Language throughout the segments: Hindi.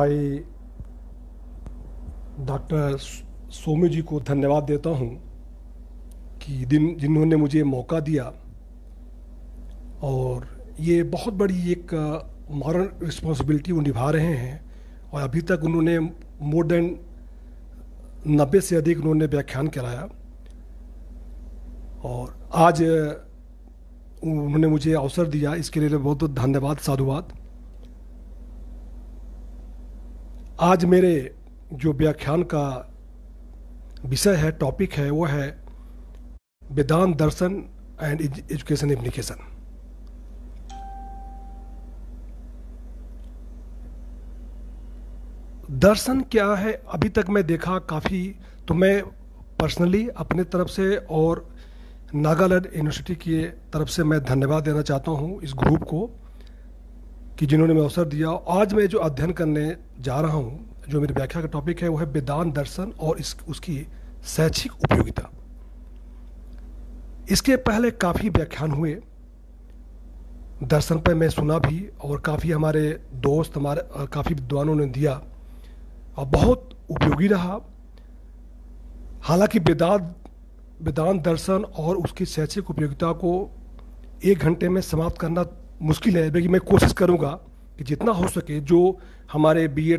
भाई डॉक्टर सोमी जी को धन्यवाद देता हूँ कि दिन जिन्होंने मुझे मौका दिया और ये बहुत बड़ी एक मॉरल रिस्पॉन्सिबिलिटी वो निभा रहे हैं और अभी तक उन्होंने मोर देन नब्बे से अधिक उन्होंने व्याख्यान कराया और आज उन्होंने मुझे अवसर दिया इसके लिए बहुत बहुत धन्यवाद साधुवाद आज मेरे जो व्याख्यान का विषय है टॉपिक है वो है वेदांत दर्शन एंड एजुकेशन एप्लीकेशन दर्शन क्या है अभी तक मैं देखा काफ़ी तो मैं पर्सनली अपने तरफ से और नागालैंड यूनिवर्सिटी की तरफ से मैं धन्यवाद देना चाहता हूँ इस ग्रुप को कि जिन्होंने मैं अवसर दिया आज मैं जो अध्ययन करने जा रहा हूँ जो मेरी व्याख्या का टॉपिक है वो है वेदांत दर्शन और इस उसकी शैक्षिक उपयोगिता इसके पहले काफ़ी व्याख्यान हुए दर्शन पर मैं सुना भी और काफ़ी हमारे दोस्त हमारे काफ़ी विद्वानों ने दिया और बहुत उपयोगी रहा हालांकि वेदांत वेदांत दर्शन और उसकी शैक्षिक उपयोगिता को एक घंटे में समाप्त करना मुश्किल है बल्कि मैं कोशिश करूँगा कि जितना हो सके जो हमारे बी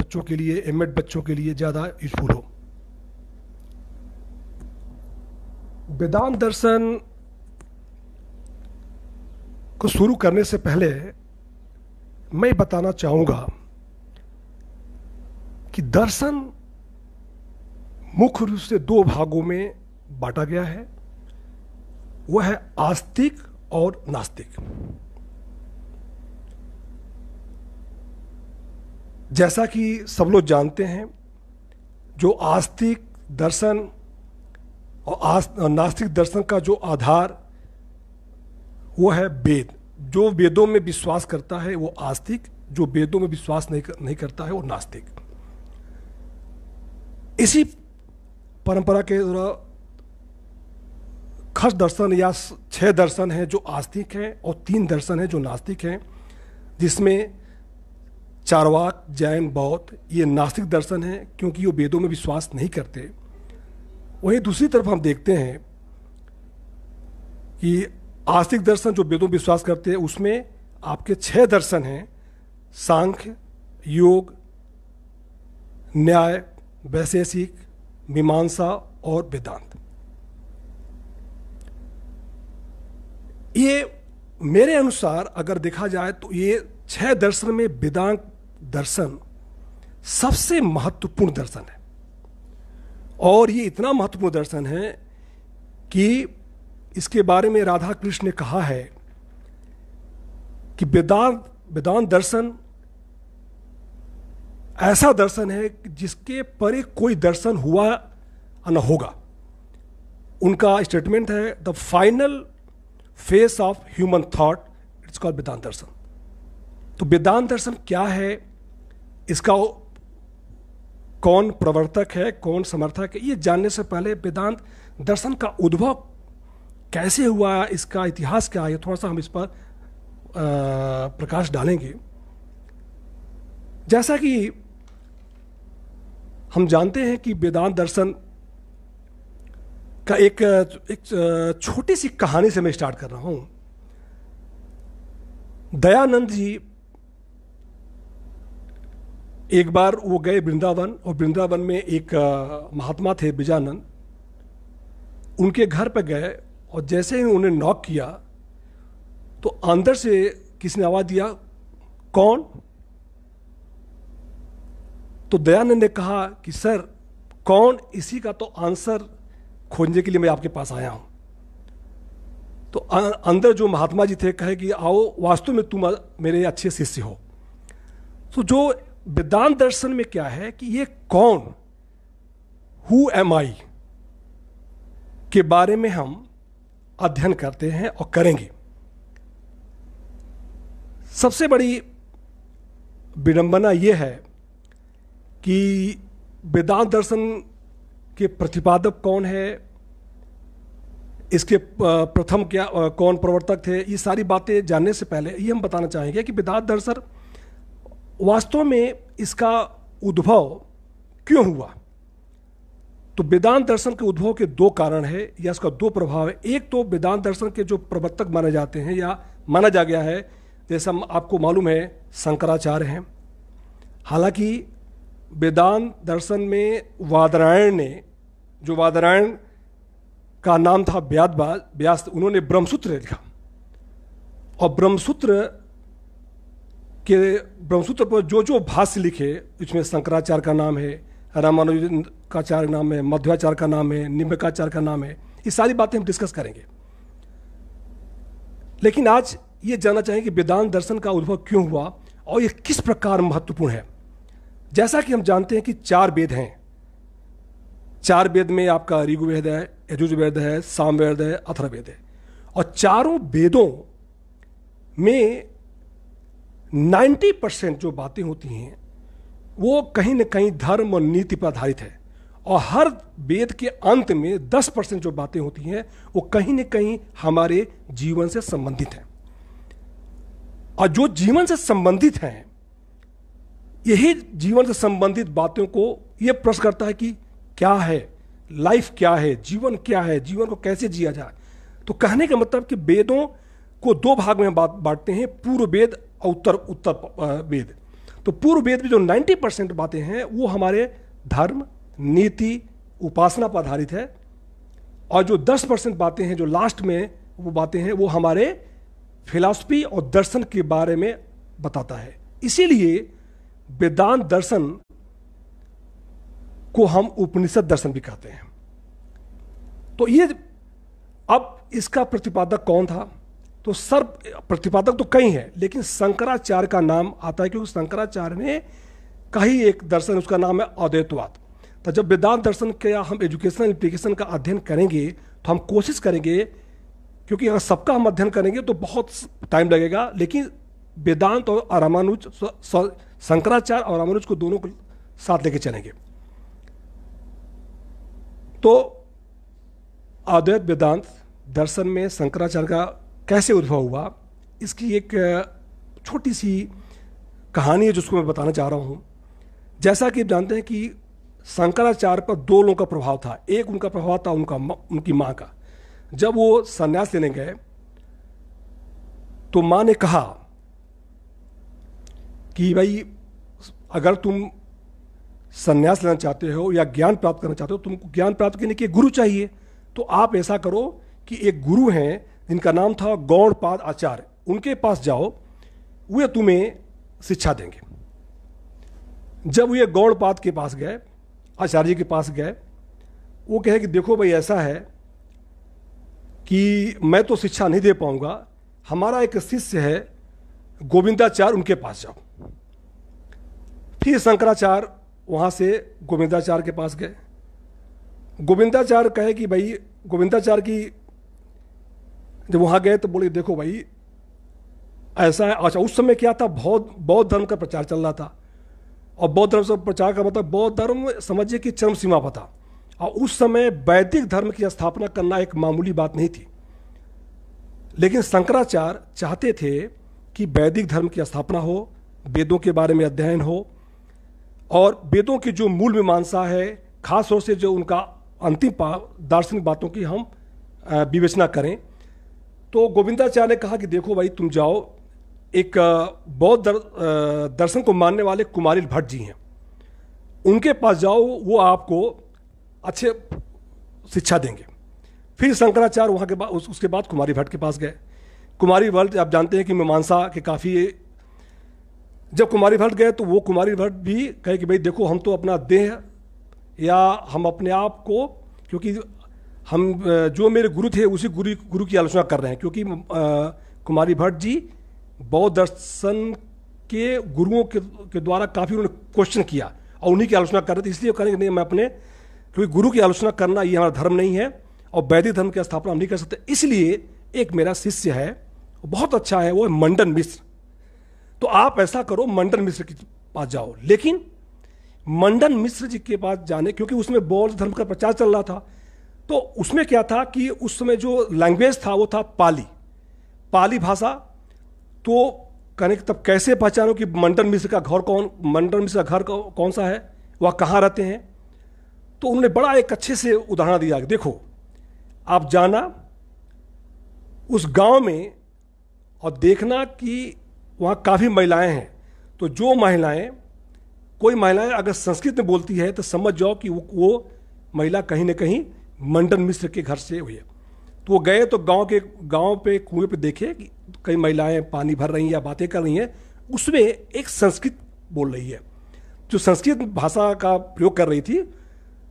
बच्चों के लिए एम बच्चों के लिए ज़्यादा यूजफुल हो वेदांत दर्शन को शुरू करने से पहले मैं बताना चाहूँगा कि दर्शन मुख्य रूप से दो भागों में बांटा गया है वह है आस्तिक और नास्तिक जैसा कि सब लोग जानते हैं जो आस्तिक दर्शन और नास्तिक दर्शन का जो आधार वो है वेद जो वेदों में विश्वास करता है वो आस्तिक जो वेदों में विश्वास नहीं कर, नहीं करता है वो नास्तिक इसी परंपरा के द्वारा खस दर्शन या छह दर्शन हैं जो आस्तिक हैं और तीन दर्शन हैं जो नास्तिक हैं जिसमें चारवाक जैन बौद्ध ये नास्तिक दर्शन हैं क्योंकि वो वेदों में विश्वास नहीं करते वहीं दूसरी तरफ हम देखते हैं कि आस्तिक दर्शन जो वेदों में विश्वास करते हैं उसमें आपके छह दर्शन हैं सांख्य योग न्याय वैशेषिक मीमांसा और वेदांत ये मेरे अनुसार अगर देखा जाए तो ये छह दर्शन में वेदांत दर्शन सबसे महत्वपूर्ण दर्शन है और ये इतना महत्वपूर्ण दर्शन है कि इसके बारे में राधा कृष्ण ने कहा है कि वेदांत वेदांत दर्शन ऐसा दर्शन है जिसके परे कोई दर्शन हुआ न होगा उनका स्टेटमेंट है the final phase of human thought it's called Vedanta दर्शन तो वेदांत दर्शन क्या है इसका कौन प्रवर्तक है कौन समर्थक है ये जानने से पहले वेदांत दर्शन का उद्भव कैसे हुआ इसका इतिहास क्या है थोड़ा सा हम इस पर प्रकाश डालेंगे जैसा कि हम जानते हैं कि वेदांत दर्शन का एक एक छोटी सी कहानी से मैं स्टार्ट कर रहा हूं दयानंद जी एक बार वो गए वृंदावन और वृंदावन में एक महात्मा थे बिजानंद उनके घर पर गए और जैसे ही उन्हें नॉक किया तो अंदर से किसी ने आवाज़ दिया कौन तो दयानंद ने कहा कि सर कौन इसी का तो आंसर खोजने के लिए मैं आपके पास आया हूं तो अं, अंदर जो महात्मा जी थे कहे कि आओ वास्तव में तुम मेरे अच्छे शिष्य हो तो जो वेदांत दर्शन में क्या है कि ये कौन हु एम आई के बारे में हम अध्ययन करते हैं और करेंगे सबसे बड़ी विडंबना यह है कि वेदांत दर्शन कि प्रतिपादक कौन है इसके प्रथम क्या कौन प्रवर्तक थे ये सारी बातें जानने से पहले ये हम बताना चाहेंगे कि बिदात दरअसल वास्तव में इसका उद्भव क्यों हुआ तो वेदांत दर्शन के उद्भव के दो कारण है या इसका दो प्रभाव है एक तो वेदांत दर्शन के जो प्रवर्तक माने जाते हैं या माना जा गया है जैसा आपको मालूम है शंकराचार्य हैं हालांकि वेदांत दर्शन में वादरायण ने जो वादरायण का नाम था व्यादबाज व्यास उन्होंने ब्रह्मसूत्र लिखा और ब्रह्मसूत्र के ब्रह्मसूत्र पर जो जो भाष्य लिखे इसमें शंकराचार्य का नाम है रामानुज काचार्य नाम है मध्वाचार्य का नाम है निम्बकाचार्य का नाम है ये सारी बातें हम डिस्कस करेंगे लेकिन आज ये जानना चाहेंगे कि वेदांत दर्शन का उद्भव क्यों हुआ और ये किस प्रकार महत्वपूर्ण है जैसा कि हम जानते हैं कि चार वेद हैं चार वेद में आपका ऋगुवेद है यजुर्वेद है सामवेद है अथर्वेद है और चारों वेदों में 90 परसेंट जो बातें होती हैं वो कहीं ना कहीं धर्म और नीति पर आधारित है और हर वेद के अंत में 10 परसेंट जो बातें होती हैं वो कहीं ना कहीं हमारे जीवन से संबंधित हैं और जो जीवन से संबंधित हैं यही जीवन से संबंधित बातों को यह प्रश्न करता है कि क्या है लाइफ क्या है जीवन क्या है जीवन को कैसे जिया जाए तो कहने का मतलब कि वेदों को दो भाग में बात बांटते हैं पूर्व वेद और उत्तर उत्तर वेद तो पूर्व वेद में जो 90 परसेंट बातें हैं वो हमारे धर्म नीति उपासना पर आधारित है और जो 10 परसेंट बातें हैं जो लास्ट में वो बातें हैं वो हमारे फिलासफी और दर्शन के बारे में बताता है इसीलिए वेदांत दर्शन को हम उपनिषद दर्शन भी कहते हैं तो ये अब इसका प्रतिपादक कौन था तो सर्व प्रतिपादक तो कई हैं लेकिन शंकराचार्य का नाम आता है क्योंकि शंकराचार्य ने का ही एक दर्शन उसका नाम है अद्वैतवाद तो जब वेदांत दर्शन का हम एजुकेशनल एप्लीकेशन का अध्ययन करेंगे तो हम कोशिश करेंगे क्योंकि अगर सबका हम अध्ययन करेंगे तो बहुत टाइम लगेगा लेकिन वेदांत और रामानुज शंकराचार्य और अमरुज को दोनों को साथ लेके चलेंगे तो अद्वैत वेदांत दर्शन में शंकराचार्य का कैसे उद्भव हुआ इसकी एक छोटी सी कहानी है जिसको मैं बताना चाह रहा हूँ जैसा कि आप जानते हैं कि शंकराचार्य पर दो लोगों का प्रभाव था एक उनका प्रभाव था उनका उनकी माँ का जब वो संन्यास लेने गए तो माँ ने कहा कि भाई अगर तुम संन्यास लेना चाहते हो या ज्ञान प्राप्त करना चाहते हो तुमको ज्ञान प्राप्त करने के गुरु चाहिए तो आप ऐसा करो कि एक गुरु हैं जिनका नाम था गौड़पाद आचार्य उनके पास जाओ वे तुम्हें शिक्षा देंगे जब वे गौड़पाद के पास गए आचार्य के पास गए वो कहे कि देखो भाई ऐसा है कि मैं तो शिक्षा नहीं दे पाऊँगा हमारा एक शिष्य है गोविंदाचार्य उनके पास जाओ फिर शंकराचार्य वहाँ से गोविंदाचार्य के पास गए गोविंदाचार्य कहे कि भाई गोविंदाचार्य की जब वहाँ गए तो बोले देखो भाई ऐसा है अच्छा उस समय क्या था बहुत बौद्ध धर्म का प्रचार चल रहा था और बौद्ध धर्म से प्रचार का मतलब बौद्ध धर्म समझिए कि चरम सीमा पर था और उस समय वैदिक धर्म की स्थापना करना एक मामूली बात नहीं थी लेकिन शंकराचार्य चाहते थे कि वैदिक धर्म की स्थापना हो वेदों के बारे में अध्ययन हो और वेदों की जो मूल मीमांसा है खास तौर से जो उनका अंतिम दार्शनिक बातों की हम विवेचना करें तो गोविंदाचार्य ने कहा कि देखो भाई तुम जाओ एक बौद्ध दर, दर्शन को मानने वाले कुमारिल भट्ट जी हैं उनके पास जाओ वो आपको अच्छे शिक्षा देंगे फिर शंकराचार्य वहाँ के बाद उस, उसके बाद कुमारी भट्ट के पास गए कुमारी भट्ट आप जानते हैं कि मीमांसा के काफ़ी जब कुमारी भट्ट गए तो वो कुमारी भट्ट भी कहे कि भाई देखो हम तो अपना देह या हम अपने आप को क्योंकि हम जो मेरे गुरु थे उसी गुरु गुरु की आलोचना कर रहे हैं क्योंकि कुमारी भट्ट जी बौद्ध दर्शन के गुरुओं के, के द्वारा काफ़ी उन्होंने क्वेश्चन किया और उन्हीं की आलोचना कर रहे थे इसलिए कि नहीं मैं अपने क्योंकि गुरु की आलोचना करना ये हमारा धर्म नहीं है और वैदिक धर्म की स्थापना हम नहीं कर सकते इसलिए एक मेरा शिष्य है बहुत अच्छा है वो है मंडन मिश्र तो आप ऐसा करो मंडन मिश्र के पास जाओ लेकिन मंडन मिश्र जी के पास जाने क्योंकि उसमें बौद्ध धर्म का प्रचार चल रहा था तो उसमें क्या था कि उस समय जो लैंग्वेज था वो था पाली पाली भाषा तो कहने के तब कैसे पहचानो कि मंडन मिश्र का घर कौन मंडन मिश्र का घर कौन सा है वह कहाँ रहते हैं तो उन्होंने बड़ा एक अच्छे से उदाहरण दिया कि देखो आप जाना उस गांव में और देखना कि वहाँ काफ़ी महिलाएं हैं तो जो महिलाएं कोई महिलाएं अगर संस्कृत में बोलती है तो समझ जाओ कि वो, वो महिला कहीं ना कहीं मंडन मिश्र के घर से हुई है तो वो गए तो गांव के गांव पे कुएं पे देखे कि कई महिलाएं पानी भर रही हैं या बातें कर रही हैं उसमें एक संस्कृत बोल रही है जो संस्कृत भाषा का प्रयोग कर रही थी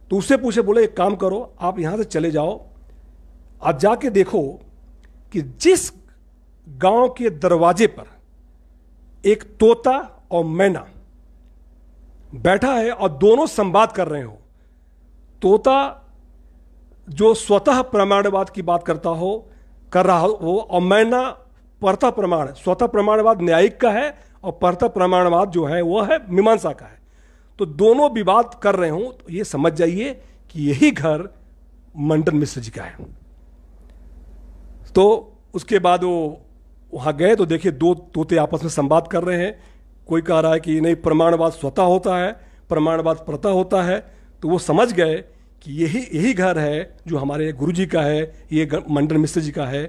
तो उससे पूछे बोले एक काम करो आप यहाँ से चले जाओ आप जाके देखो कि जिस गांव के दरवाजे पर एक तोता और मैना बैठा है और दोनों संवाद कर रहे हो तोता जो स्वतः प्रमाणवाद की बात करता हो कर रहा हो और मैना परता प्रमाण स्वतः प्रमाणवाद न्यायिक का है और परता प्रमाणवाद जो है वह है मीमांसा का है तो दोनों विवाद कर रहे हो तो ये समझ जाइए कि यही घर मंडन मिश्र जी का है तो उसके बाद वो वहाँ गए तो देखिए दो तोते आपस में संवाद कर रहे हैं कोई कह रहा है कि नहीं प्रमाणवाद स्वतः होता है प्रमाणवाद प्रतः होता है तो वो समझ गए कि यही यही घर है जो हमारे गुरु जी का है ये मंडन मिश्र जी का है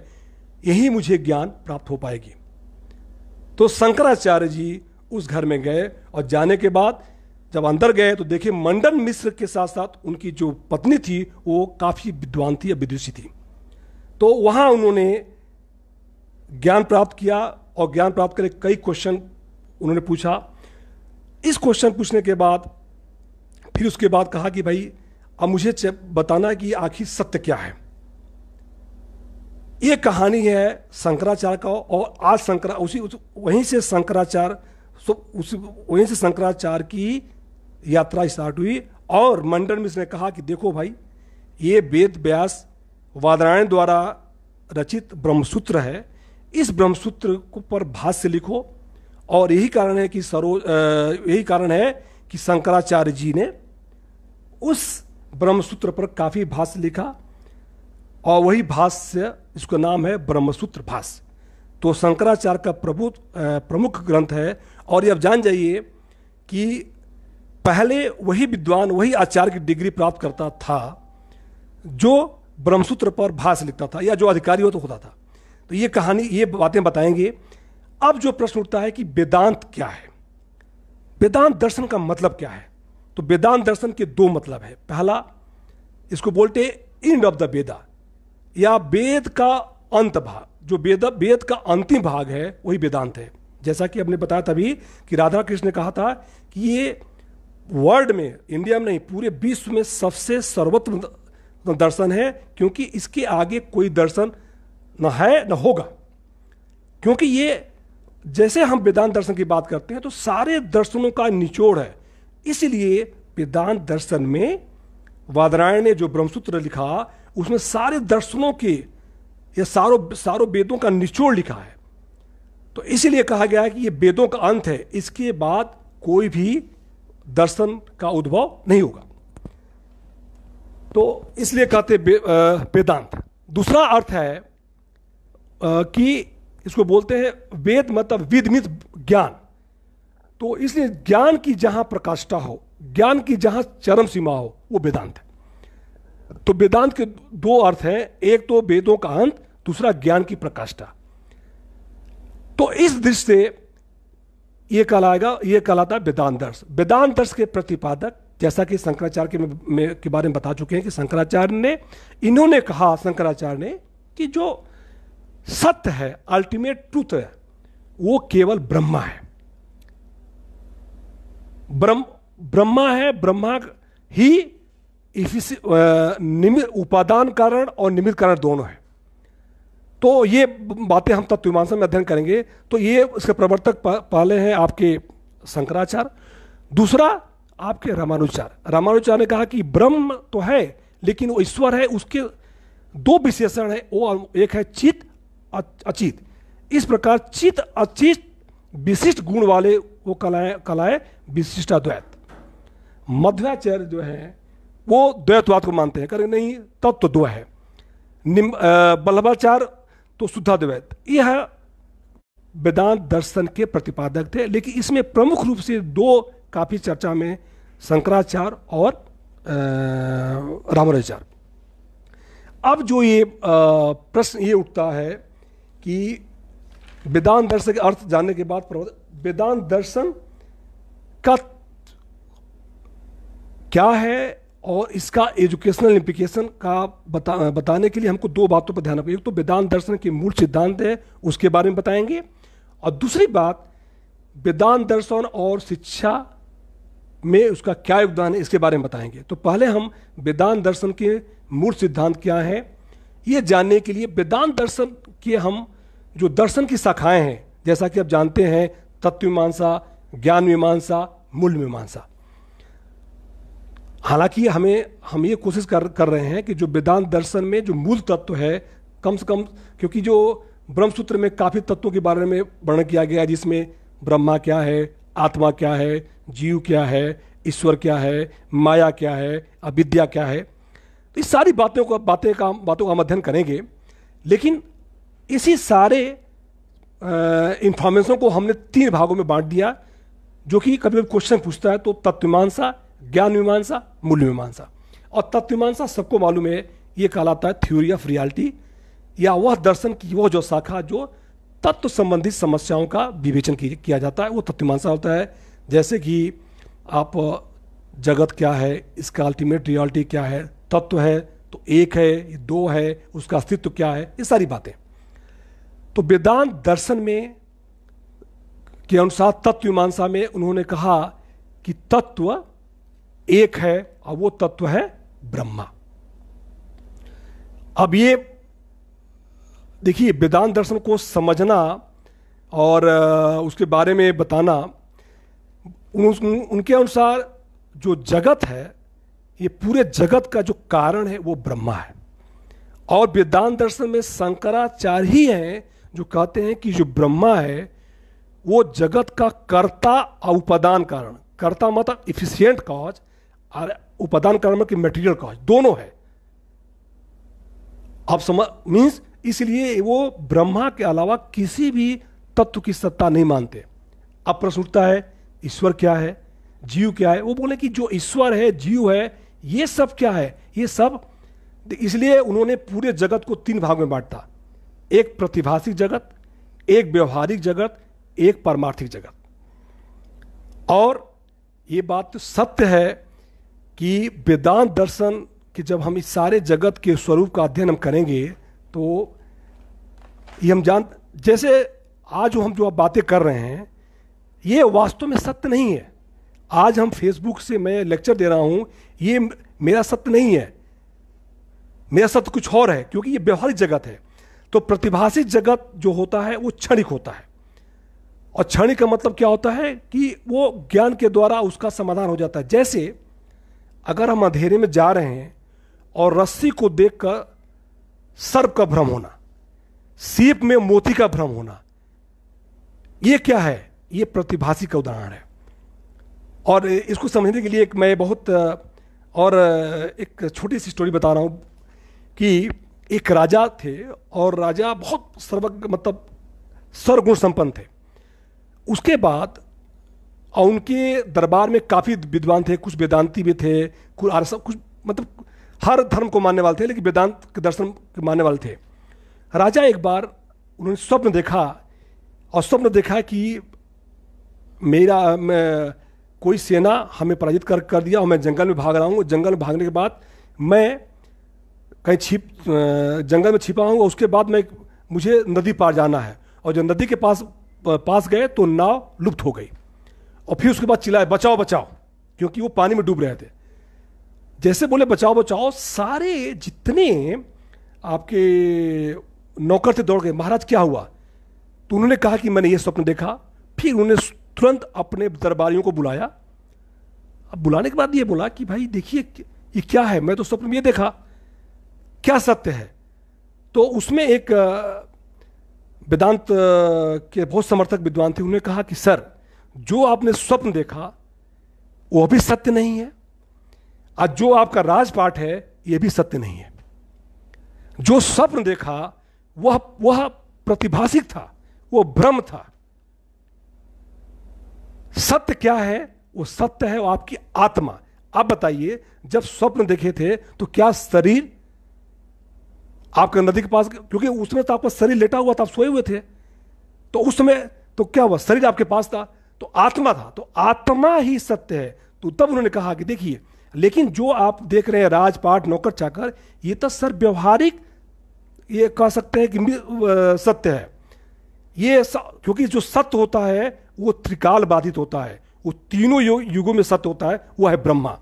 यही मुझे ज्ञान प्राप्त हो पाएगी तो शंकराचार्य जी उस घर में गए और जाने के बाद जब अंदर गए तो देखे मंडन मिश्र के साथ साथ उनकी जो पत्नी थी वो काफ़ी विद्वान थी या विदुषी थी तो वहाँ उन्होंने ज्ञान प्राप्त किया और ज्ञान प्राप्त करके कई क्वेश्चन उन्होंने पूछा इस क्वेश्चन पूछने के बाद फिर उसके बाद कहा कि भाई अब मुझे बताना कि आखिर सत्य क्या है ये कहानी है शंकराचार्य का और आज शंकरा उसी उस, वहीं से शंकराचार्य उस वहीं से शंकराचार्य की यात्रा स्टार्ट हुई और मंडन मिश्र ने कहा कि देखो भाई ये वेद व्यास वादरायण द्वारा रचित ब्रह्मसूत्र है इस ब्रह्मसूत्र को पर भाष्य लिखो और यही कारण है कि सरो यही कारण है कि शंकराचार्य जी ने उस ब्रह्मसूत्र पर काफ़ी भाष्य लिखा और वही भाष्य इसका नाम है ब्रह्मसूत्र भाष्य तो शंकराचार्य का प्रभु प्रमुख ग्रंथ है और ये आप जान जाइए कि पहले वही विद्वान वही आचार्य की डिग्री प्राप्त करता था जो ब्रह्मसूत्र पर भाष्य लिखता था या जो अधिकारी हो तो होता था तो ये कहानी ये बातें बताएंगे अब जो प्रश्न उठता है कि वेदांत क्या है वेदांत दर्शन का मतलब क्या है तो वेदांत दर्शन के दो मतलब है पहला इसको बोलते इंड ऑफ द वेदा या वेद का अंत भाग जो वेद वेद का अंतिम भाग है वही वेदांत है जैसा कि हमने बताया तभी कि राधा कृष्ण ने कहा था कि ये वर्ल्ड में इंडिया में नहीं पूरे विश्व में सबसे सर्वोत्तम दर्शन है क्योंकि इसके आगे कोई दर्शन ना है ना होगा क्योंकि ये जैसे हम वेदांत दर्शन की बात करते हैं तो सारे दर्शनों का निचोड़ है इसलिए वेदांत दर्शन में वादरायण ने जो ब्रह्मसूत्र लिखा उसमें सारे दर्शनों के या सारो सारो वेदों का निचोड़ लिखा है तो इसीलिए कहा गया है कि ये वेदों का अंत है इसके बाद कोई भी दर्शन का उद्भव नहीं होगा तो इसलिए कहते वेदांत दूसरा अर्थ है कि इसको बोलते हैं वेद मतलब विदमित ज्ञान तो इसलिए ज्ञान की जहां प्रकाष्ठा हो ज्ञान की जहां चरम सीमा हो वो वेदांत है तो वेदांत के दो अर्थ हैं एक तो वेदों का अंत दूसरा ज्ञान की प्रकाष्ठा तो इस दृष्टि से ये कहलाएगा ये कहलाता है वेदांत दर्श वेदांत दर्श के प्रतिपादक जैसा कि शंकराचार्य के, के बारे में बता चुके हैं कि शंकराचार्य ने इन्होंने कहा शंकराचार्य ने कि जो सत्य है अल्टीमेट ट्रूथ है वो केवल ब्रह्मा है ब्रह्म ब्रह्मा है ब्रह्मा ही निमित उपादान कारण और निमित कारण दोनों है तो ये बातें हम तत्व में अध्ययन करेंगे तो ये इसके प्रवर्तक पहले हैं आपके शंकराचार्य दूसरा आपके रामानुचार रामानुचार्य ने कहा कि ब्रह्म तो है लेकिन वो ईश्वर है उसके दो विशेषण है वो एक है चित्त अचित इस प्रकार चित अचित विशिष्ट गुण वाले वो कलाएं कलाएं विशिष्ट अद्वैत मध्वाचार्य जो है वो द्वैतवाद को मानते हैं करें नहीं तत्व तो दो है बल्लभाचार्य तो शुद्धा द्वैत यह वेदांत दर्शन के प्रतिपादक थे लेकिन इसमें प्रमुख रूप से दो काफ़ी चर्चा में शंकराचार्य और रामराचार्य अब जो ये प्रश्न ये उठता है कि वेदान दर्शन के अर्थ जानने के बाद वेदान दर्शन का क्या है और इसका एजुकेशनल इम्प्लीकेशन का बता बताने के लिए हमको दो बातों पर ध्यान एक तो वेदांत दर्शन के मूल सिद्धांत है उसके बारे में बताएंगे और दूसरी बात वेदांत दर्शन और शिक्षा में उसका क्या योगदान है इसके बारे में बताएंगे तो पहले हम वेदांत दर्शन के मूल सिद्धांत क्या है ये जानने के लिए वेदांत दर्शन के हम जो दर्शन की शाखाएं हैं जैसा कि आप जानते हैं तत्व मीमांसा ज्ञान मीमांसा मूल मीमांसा हालांकि हमें हम ये कोशिश कर कर रहे हैं कि जो वेदांत दर्शन में जो मूल तत्व है कम से कम क्योंकि जो ब्रह्मसूत्र में काफ़ी तत्वों के बारे में वर्णन किया गया है जिसमें ब्रह्मा क्या है आत्मा क्या है जीव क्या है ईश्वर क्या है माया क्या है अविद्या क्या है तो इस सारी बातों को बातें का बातों का हम अध्ययन करेंगे लेकिन इसी सारे इंफॉर्मेशन को हमने तीन भागों में बांट दिया जो कि कभी कभी क्वेश्चन पूछता है तो तत्वमांसा ज्ञान मीमांसा मूल्य मीमांसा और तत्वमांसा सबको मालूम है ये कहलाता है थ्योरी ऑफ रियलिटी या वह दर्शन की वह जो शाखा जो तत्व संबंधित समस्याओं का विवेचन किया जाता है वो तत्वमांसा होता है जैसे कि आप जगत क्या है इसका अल्टीमेट रियलिटी क्या है तत्व है तो एक है दो है उसका अस्तित्व क्या है ये सारी बातें तो वेदांत दर्शन में के अनुसार तत्व मीमांसा में उन्होंने कहा कि तत्व एक है और वो तत्व है ब्रह्मा अब ये देखिए वेदांत दर्शन को समझना और उसके बारे में बताना उन, उनके अनुसार जो जगत है ये पूरे जगत का जो कारण है वो ब्रह्मा है और वेदांत दर्शन में शंकराचार्य ही हैं जो कहते हैं कि जो ब्रह्मा है वो जगत का कर्ता और उपादान कारण कर्ता मतलब इफिशियंट कॉज और उपादान कारण मतलब मटेरियल कॉज दोनों है आप समझ मीन्स इसलिए वो ब्रह्मा के अलावा किसी भी तत्व की सत्ता नहीं मानते अब प्रश्न उठता है ईश्वर क्या है जीव क्या है वो बोले कि जो ईश्वर है जीव है ये सब क्या है ये सब तो इसलिए उन्होंने पूरे जगत को तीन भाग में बांटता एक प्रतिभाषिक जगत एक व्यवहारिक जगत एक परमार्थिक जगत और ये बात तो सत्य है कि वेदांत दर्शन कि जब हम इस सारे जगत के स्वरूप का अध्ययन हम करेंगे तो ये हम जान जैसे आज हम जो आप बातें कर रहे हैं ये वास्तव में सत्य नहीं है आज हम फेसबुक से मैं लेक्चर दे रहा हूँ ये मेरा सत्य नहीं है मेरा सत्य कुछ और है क्योंकि ये व्यवहारिक जगत है तो प्रतिभाषित जगत जो होता है वो क्षणिक होता है और क्षणिक का मतलब क्या होता है कि वो ज्ञान के द्वारा उसका समाधान हो जाता है जैसे अगर हम अंधेरे में जा रहे हैं और रस्सी को देखकर सर्प का भ्रम होना सीप में मोती का भ्रम होना ये क्या है ये प्रतिभाषी का उदाहरण है और इसको समझने के लिए एक मैं बहुत और एक छोटी सी स्टोरी बता रहा हूँ कि एक राजा थे और राजा बहुत सर्वज्ञ मतलब सर्वगुण संपन्न थे उसके बाद और उनके दरबार में काफ़ी विद्वान थे कुछ वेदांती भी थे कुछ आरसा कुछ मतलब हर धर्म को मानने वाले थे लेकिन वेदांत के दर्शन के मानने वाले थे राजा एक बार उन्होंने स्वप्न देखा और स्वप्न देखा कि मेरा मैं, कोई सेना हमें पराजित कर कर दिया और मैं जंगल में भाग रहा हूँ जंगल में भागने के बाद मैं कहीं छिप जंगल में छिपा हूँ उसके बाद मैं मुझे नदी पार जाना है और जब नदी के पास पास गए तो नाव लुप्त हो गई और फिर उसके बाद चिल्लाए बचाओ बचाओ क्योंकि वो पानी में डूब रहे थे जैसे बोले बचाओ बचाओ सारे जितने आपके नौकर थे दौड़ गए महाराज क्या हुआ तो उन्होंने कहा कि मैंने ये स्वप्न देखा फिर उन्होंने तुरंत अपने दरबारियों को बुलाया अब बुलाने के बाद ये बोला कि भाई देखिए ये क्या है मैं तो स्वप्न में ये देखा क्या सत्य है तो उसमें एक वेदांत के बहुत समर्थक विद्वान थे उन्होंने कहा कि सर जो आपने स्वप्न देखा वो भी सत्य नहीं है आज जो आपका राजपाठ है ये भी सत्य नहीं है जो स्वप्न देखा वह वह प्रतिभाषिक था वह भ्रम था सत्य क्या है वो सत्य है वो आपकी आत्मा आप बताइए जब स्वप्न देखे थे तो क्या शरीर आपके नदी के पास क्योंकि उस समय तो आपका शरीर लेटा हुआ था आप सोए हुए थे तो उस समय तो क्या हुआ शरीर आपके पास था तो आत्मा था तो आत्मा ही सत्य है तो तब उन्होंने कहा कि देखिए लेकिन जो आप देख रहे हैं राजपाट नौकर चाकर ये तो सर व्यवहारिक ये कह सकते हैं कि सत्य है ये क्योंकि जो सत्य होता है वो त्रिकाल बाधित होता है वो तीनों युगों में सत्य होता है वह है ब्रह्मा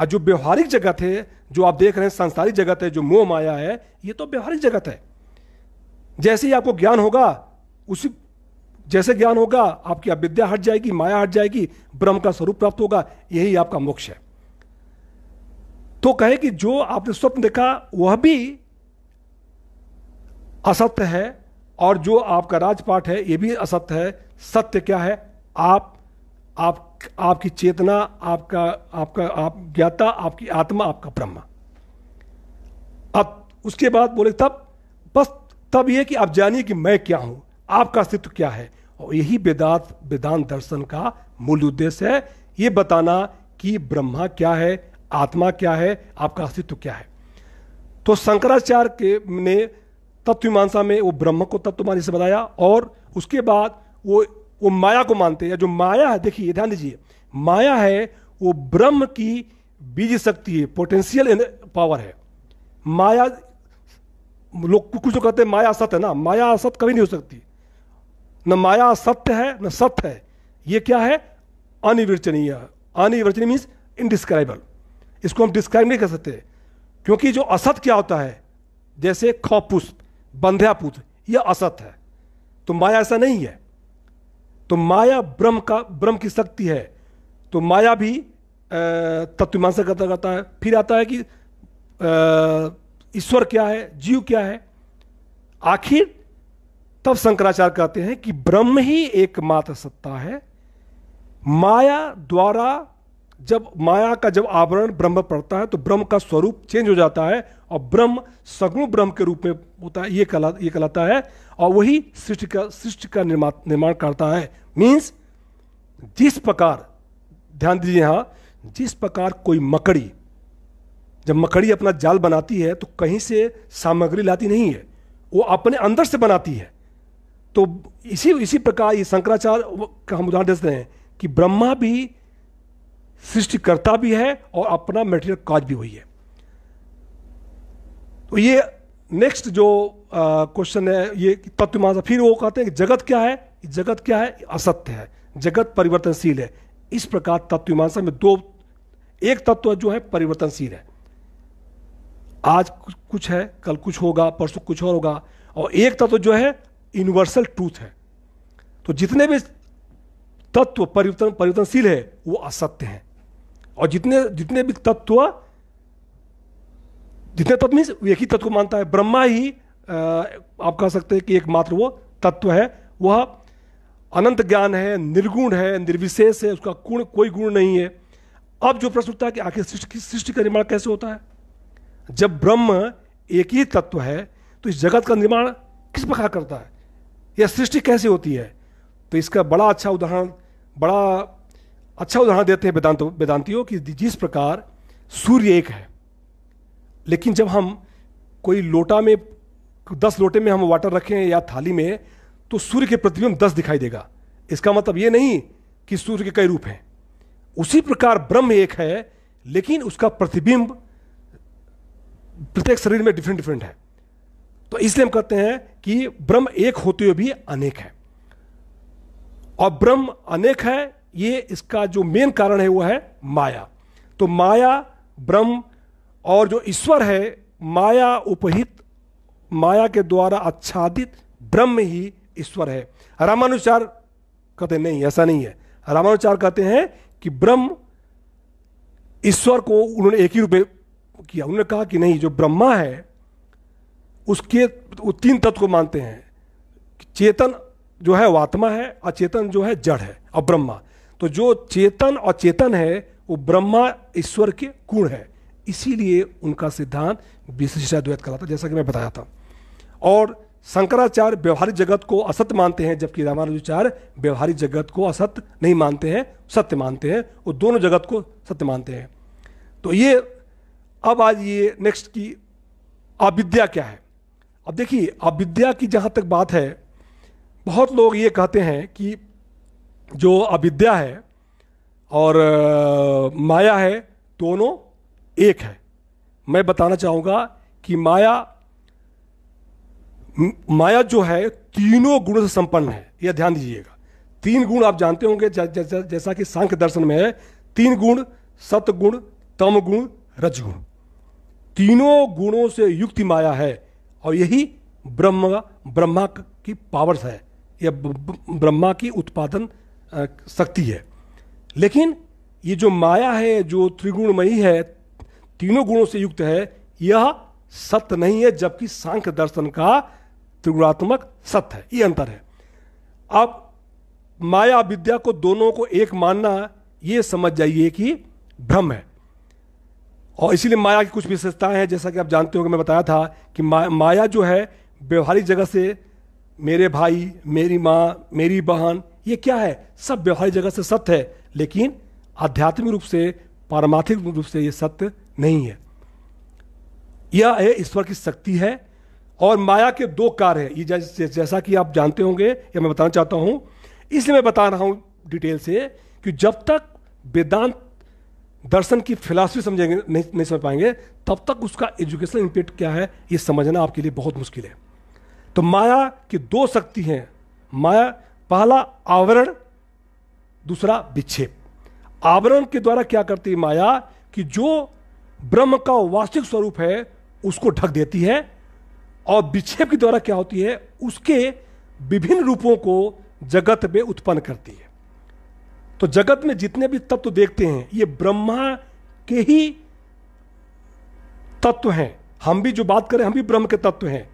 आज जो व्यवहारिक जगत है जो आप देख रहे हैं सांसारिक जगत है जो मोह माया है ये तो व्यवहारिक जगत है जैसे ही आपको ज्ञान होगा उसी जैसे ज्ञान होगा आपकी अविद्या हट जाएगी माया हट जाएगी ब्रह्म का स्वरूप प्राप्त होगा यही आपका मोक्ष है तो कहे कि जो आपने स्वप्न देखा वह भी असत्य है और जो आपका राजपाठ है यह भी असत्य है सत्य क्या है आप आप आपकी चेतना आपका आपका आप ज्ञाता आपकी आत्मा आपका ब्रह्म अब उसके बाद बोले तब बस तब यह कि आप जानिए कि मैं क्या हूं आपका अस्तित्व क्या है और यही वेदांत वेदांत दर्शन का मूल उद्देश्य है ये बताना कि ब्रह्मा क्या है आत्मा क्या है आपका अस्तित्व क्या है तो शंकराचार्य के ने तत्वमीमांसा में वो ब्रह्म को तत्व मान से बताया और उसके बाद वो वो माया को मानते हैं या जो माया है देखिए ध्यान दीजिए माया है वो ब्रह्म की बीज शक्ति है पोटेंशियल पावर है माया लोग कुछ लोग कहते हैं माया असत है ना माया असत कभी नहीं हो सकती न माया असत्य है न सत्य है ये क्या है अनिवर्चनीय अनिवर्चनीय मीन्स इनडिस्क्राइबल इसको हम डिस्क्राइब नहीं कर सकते क्योंकि जो असत क्या होता है जैसे खौपुष्प बंध्यापुत्र यह असत है तो माया ऐसा नहीं है तो माया ब्रह्म का ब्रह्म की शक्ति है तो माया भी तत्व तत्वमीमांसा करता करता है फिर आता है कि ईश्वर क्या है जीव क्या है आखिर तब शंकराचार्य कहते हैं कि ब्रह्म ही एकमात्र सत्ता है माया द्वारा जब माया का जब आवरण ब्रह्म पड़ता है तो ब्रह्म का स्वरूप चेंज हो जाता है और ब्रह्म सगुण ब्रह्म के रूप में होता है ये कला ये कहलाता है और वही सृष्टि का सृष्टि का निर्माण करता है मीन्स जिस प्रकार ध्यान दीजिए यहां जिस प्रकार कोई मकड़ी जब मकड़ी अपना जाल बनाती है तो कहीं से सामग्री लाती नहीं है वो अपने अंदर से बनाती है तो इसी इसी प्रकार ये शंकराचार्य का हम उदाहरण देते हैं कि ब्रह्मा भी सृष्टिकर्ता भी है और अपना मेटेरियल काज भी हुई है तो ये नेक्स्ट जो क्वेश्चन है ये तत्व मानसा फिर वो कहते हैं कि जगत क्या है जगत क्या है असत्य है जगत परिवर्तनशील है इस प्रकार तत्व मानसा में दो एक तत्व जो है परिवर्तनशील है आज कुछ है कल कुछ होगा परसों कुछ और होगा और एक तत्व जो है यूनिवर्सल ट्रूथ है तो जितने भी तत्व परिवर्तन परिवर्तनशील है वो असत्य हैं और जितने जितने भी तत्व जितने तत्व मीन एक ही तत्व मानता है ब्रह्मा ही आप कह सकते हैं कि एकमात्र वो तत्व है वह अनंत ज्ञान है निर्गुण है निर्विशेष है उसका गुण कोई गुण नहीं है अब जो प्रश्न उठता है कि आखिर सृष्टि सृष्टि का निर्माण कैसे होता है जब ब्रह्म एक ही तत्व है तो इस जगत का निर्माण किस प्रकार करता है यह सृष्टि कैसे होती है तो इसका बड़ा अच्छा उदाहरण बड़ा अच्छा उदाहरण देते हैं वेदांत वेदांतियों कि जिस प्रकार सूर्य एक है लेकिन जब हम कोई लोटा में दस लोटे में हम वाटर रखें या थाली में तो सूर्य के प्रतिबिंब दस दिखाई देगा इसका मतलब ये नहीं कि सूर्य के कई रूप हैं उसी प्रकार ब्रह्म एक है लेकिन उसका प्रतिबिंब प्रत्येक शरीर में डिफरेंट डिफरेंट है तो इसलिए हम कहते हैं कि ब्रह्म एक होते हुए भी अनेक है और ब्रह्म अनेक है ये इसका जो मेन कारण है वो है माया तो माया ब्रह्म और जो ईश्वर है माया उपहित माया के द्वारा आच्छादित ब्रह्म ही ईश्वर है रामानुचार कहते नहीं ऐसा नहीं है रामानुचार कहते हैं कि ब्रह्म ईश्वर को उन्होंने एक ही रूप में किया उन्होंने कहा कि नहीं जो ब्रह्मा है उसके वो तीन तत्व को मानते हैं चेतन जो है वो आत्मा है अचेतन जो है जड़ है और ब्रह्मा तो जो चेतन और चेतन है वो ब्रह्मा ईश्वर के गुण है इसीलिए उनका सिद्धांत विशिष्टाद्वैत कहलाता जैसा कि मैं बताया था और शंकराचार्य व्यवहारिक जगत को असत्य मानते हैं जबकि रामानुजाचार्य व्यवहारिक जगत को असत्य नहीं मानते हैं सत्य मानते हैं वो दोनों जगत को सत्य मानते हैं तो ये अब आज ये नेक्स्ट की अविद्या क्या है अब देखिए अविद्या की जहाँ तक बात है बहुत लोग ये कहते हैं कि जो अविद्या है और माया है दोनों एक है मैं बताना चाहूँगा कि माया माया जो है तीनों गुणों से संपन्न है यह ध्यान दीजिएगा तीन गुण आप जानते होंगे ज, ज, ज, जैसा कि सांख्य दर्शन में है तीन गुण सतगुण तम गुण रजगुण तीनों गुणों से युक्त माया है और यही ब्रह्म ब्रह्मा की पावर्स है यह ब्रह्मा की उत्पादन सकती है लेकिन ये जो माया है जो त्रिगुणमयी है तीनों गुणों से युक्त है यह सत्य नहीं है जबकि सांख्य दर्शन का त्रिगुणात्मक सत्य है ये अंतर है अब माया विद्या को दोनों को एक मानना ये समझ जाइए कि भ्रम है और इसीलिए माया की कुछ विशेषताएं हैं जैसा कि आप जानते हो कि मैं बताया था कि मा, माया जो है व्यवहारिक जगह से मेरे भाई मेरी माँ मेरी बहन ये क्या है सब व्यवहारिक जगत से सत्य है लेकिन आध्यात्मिक रूप से पारमार्थिक रूप से ये सत्य नहीं है यह है ईश्वर की शक्ति है और माया के दो कार्य है ये जैसा, जैसा कि आप जानते होंगे या मैं बताना चाहता हूं इसलिए मैं बता रहा हूं डिटेल से कि जब तक वेदांत दर्शन की फिलासफी समझेंगे नहीं नहीं समझ पाएंगे तब तक उसका एजुकेशनल इंपेक्ट क्या है ये समझना आपके लिए बहुत मुश्किल है तो माया की दो शक्ति हैं माया पहला आवरण दूसरा विक्षेप आवरण के द्वारा क्या करती है माया कि जो ब्रह्म का वास्तविक स्वरूप है उसको ढक देती है और विक्षेप के द्वारा क्या होती है उसके विभिन्न रूपों को जगत में उत्पन्न करती है तो जगत में जितने भी तत्व देखते हैं ये ब्रह्मा के ही तत्व हैं हम भी जो बात करें हम भी ब्रह्म के तत्व हैं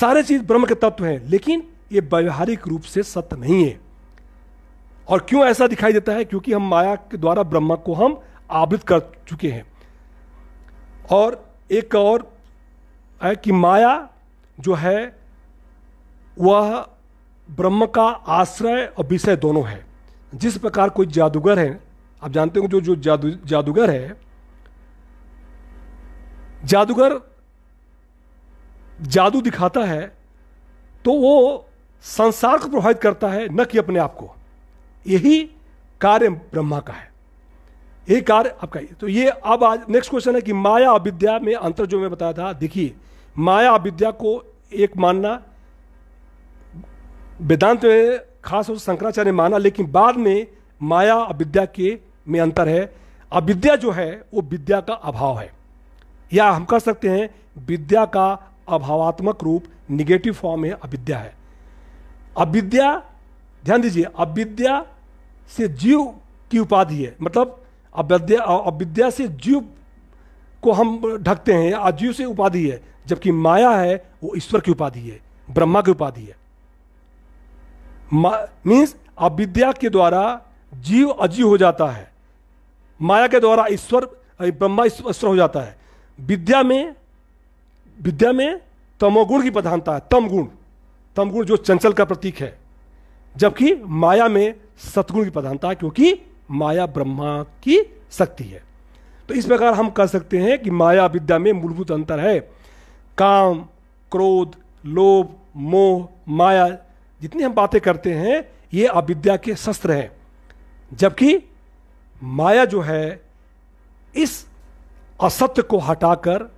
सारे चीज ब्रह्म के तत्व हैं लेकिन ये व्यवहारिक रूप से सत्य नहीं है और क्यों ऐसा दिखाई देता है क्योंकि हम माया के द्वारा ब्रह्मा को हम आवृत कर चुके हैं और एक और है कि माया जो है वह ब्रह्म का आश्रय और विषय दोनों है जिस प्रकार कोई जादूगर है आप जानते हो जो जो जादू जादूगर है जादूगर जादू दिखाता है तो वो संसार को प्रभावित करता है न कि अपने आप को यही कार्य ब्रह्मा का है यही कार्य आपका तो ये अब आज नेक्स्ट क्वेश्चन है कि माया अविद्या में अंतर जो मैं बताया था देखिए माया अविद्या को एक मानना वेदांत में खास और शंकराचार्य ने माना लेकिन बाद में माया अविद्या के में अंतर है अविद्या जो है वो विद्या का अभाव है या हम कह सकते हैं विद्या का अभावात्मक रूप निगेटिव फॉर्म है अविद्या है अविद्या ध्यान दीजिए अविद्या से जीव की उपाधि है मतलब अविद्या अविद्या से जीव को हम ढकते हैं अजीव से उपाधि है जबकि माया है वो ईश्वर की उपाधि है ब्रह्मा की उपाधि है मीन्स अविद्या के द्वारा जीव अजीव हो जाता है माया के द्वारा ईश्वर ब्रह्मा ईश्वर हो जाता है विद्या में विद्या में तमोगुण की प्रधानता है तम गुण तमगुण जो चंचल का प्रतीक है जबकि माया में सतगुण की प्रधानता क्योंकि माया ब्रह्मा की शक्ति है तो इस प्रकार हम कह सकते हैं कि माया विद्या में मूलभूत अंतर है काम क्रोध लोभ मोह माया जितनी हम बातें करते हैं ये अविद्या के शस्त्र हैं जबकि माया जो है इस असत्य को हटाकर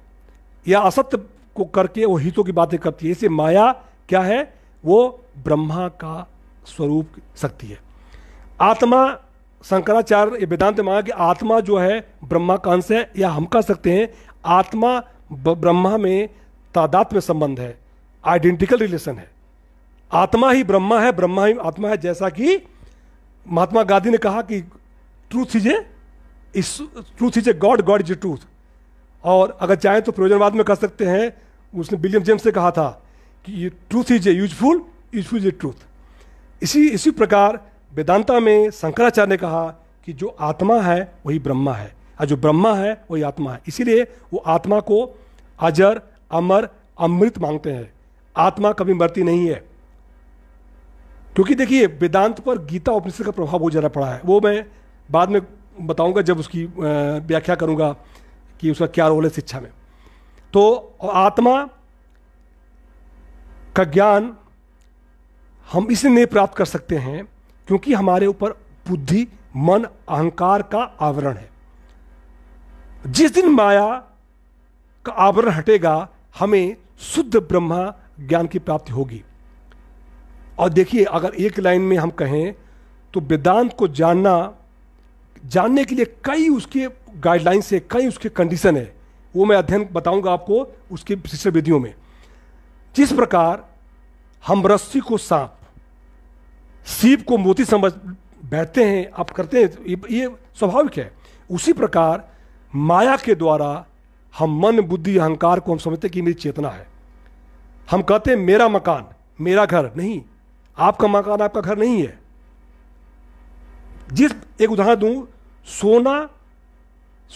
या असत्य को करके वो हितों की बातें करती है इसे माया क्या है वो ब्रह्मा का स्वरूप शक्ति है आत्मा शंकराचार्य वेदांत माना कि आत्मा जो है ब्रह्मा का अंश है या हम कह सकते हैं आत्मा ब्रह्मा में तादात में संबंध है आइडेंटिकल रिलेशन है आत्मा ही ब्रह्मा है ब्रह्मा ही आत्मा है जैसा कि महात्मा गांधी ने कहा कि truth is a is truth is a God God is a truth और अगर चाहें तो प्रयोजनवाद में कह सकते हैं उसने विलियम जेम्स से कहा था कि ये truth is a useful useful is a truth इसी इसी प्रकार वेदांता में शंकराचार्य ने कहा कि जो आत्मा है वही ब्रह्मा है और जो ब्रह्मा है वही आत्मा है इसीलिए वो आत्मा को अजर अमर अमृत मांगते हैं आत्मा कभी मरती नहीं है क्योंकि देखिए वेदांत पर गीता उपनिषद का प्रभाव बहुत ज़्यादा पड़ा है वो मैं बाद में बताऊंगा जब उसकी व्याख्या करूंगा कि उसका क्या रोल है शिक्षा में तो आत्मा का ज्ञान हम इसे नहीं प्राप्त कर सकते हैं क्योंकि हमारे ऊपर बुद्धि मन अहंकार का आवरण है जिस दिन माया का आवरण हटेगा हमें शुद्ध ब्रह्मा ज्ञान की प्राप्ति होगी और देखिए अगर एक लाइन में हम कहें तो वेदांत को जानना जानने के लिए कई उसके गाइडलाइंस है कई उसके कंडीशन है वो मैं अध्ययन बताऊंगा आपको उसके शिष्य विधियों में जिस प्रकार हम रस्सी को सांप सीप को मोती समझ बहते हैं आप करते हैं ये स्वाभाविक है उसी प्रकार माया के द्वारा हम मन बुद्धि अहंकार को हम समझते कि मेरी चेतना है हम कहते हैं मेरा मकान मेरा घर नहीं आपका मकान आपका घर नहीं है जिस एक उदाहरण दूं सोना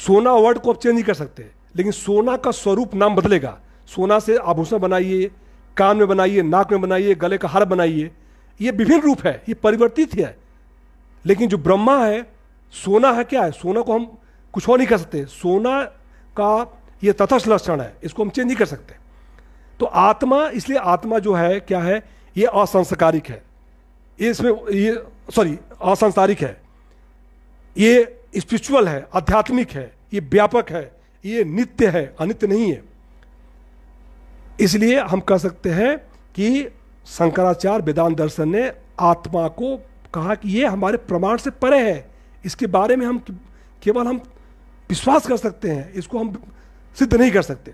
सोना वर्ड को आप चेंज नहीं कर सकते लेकिन सोना का स्वरूप नाम बदलेगा सोना से आभूषण बनाइए कान में बनाइए नाक में बनाइए गले का हार बनाइए ये विभिन्न रूप है ये परिवर्तित है लेकिन जो ब्रह्मा है सोना है क्या है सोना को हम कुछ और नहीं कर सकते सोना का ये तथस्थ लक्षण है इसको हम चेंज नहीं कर सकते तो आत्मा इसलिए आत्मा जो है क्या है ये असंस्कारिक है ये इसमें ये सॉरी असंसारिक है ये स्पिरिचुअल है आध्यात्मिक है ये व्यापक है ये नित्य है अनित्य नहीं है इसलिए हम कह सकते हैं कि शंकराचार्य वेदांत दर्शन ने आत्मा को कहा कि ये हमारे प्रमाण से परे है इसके बारे में हम केवल हम विश्वास कर सकते हैं इसको हम सिद्ध नहीं कर सकते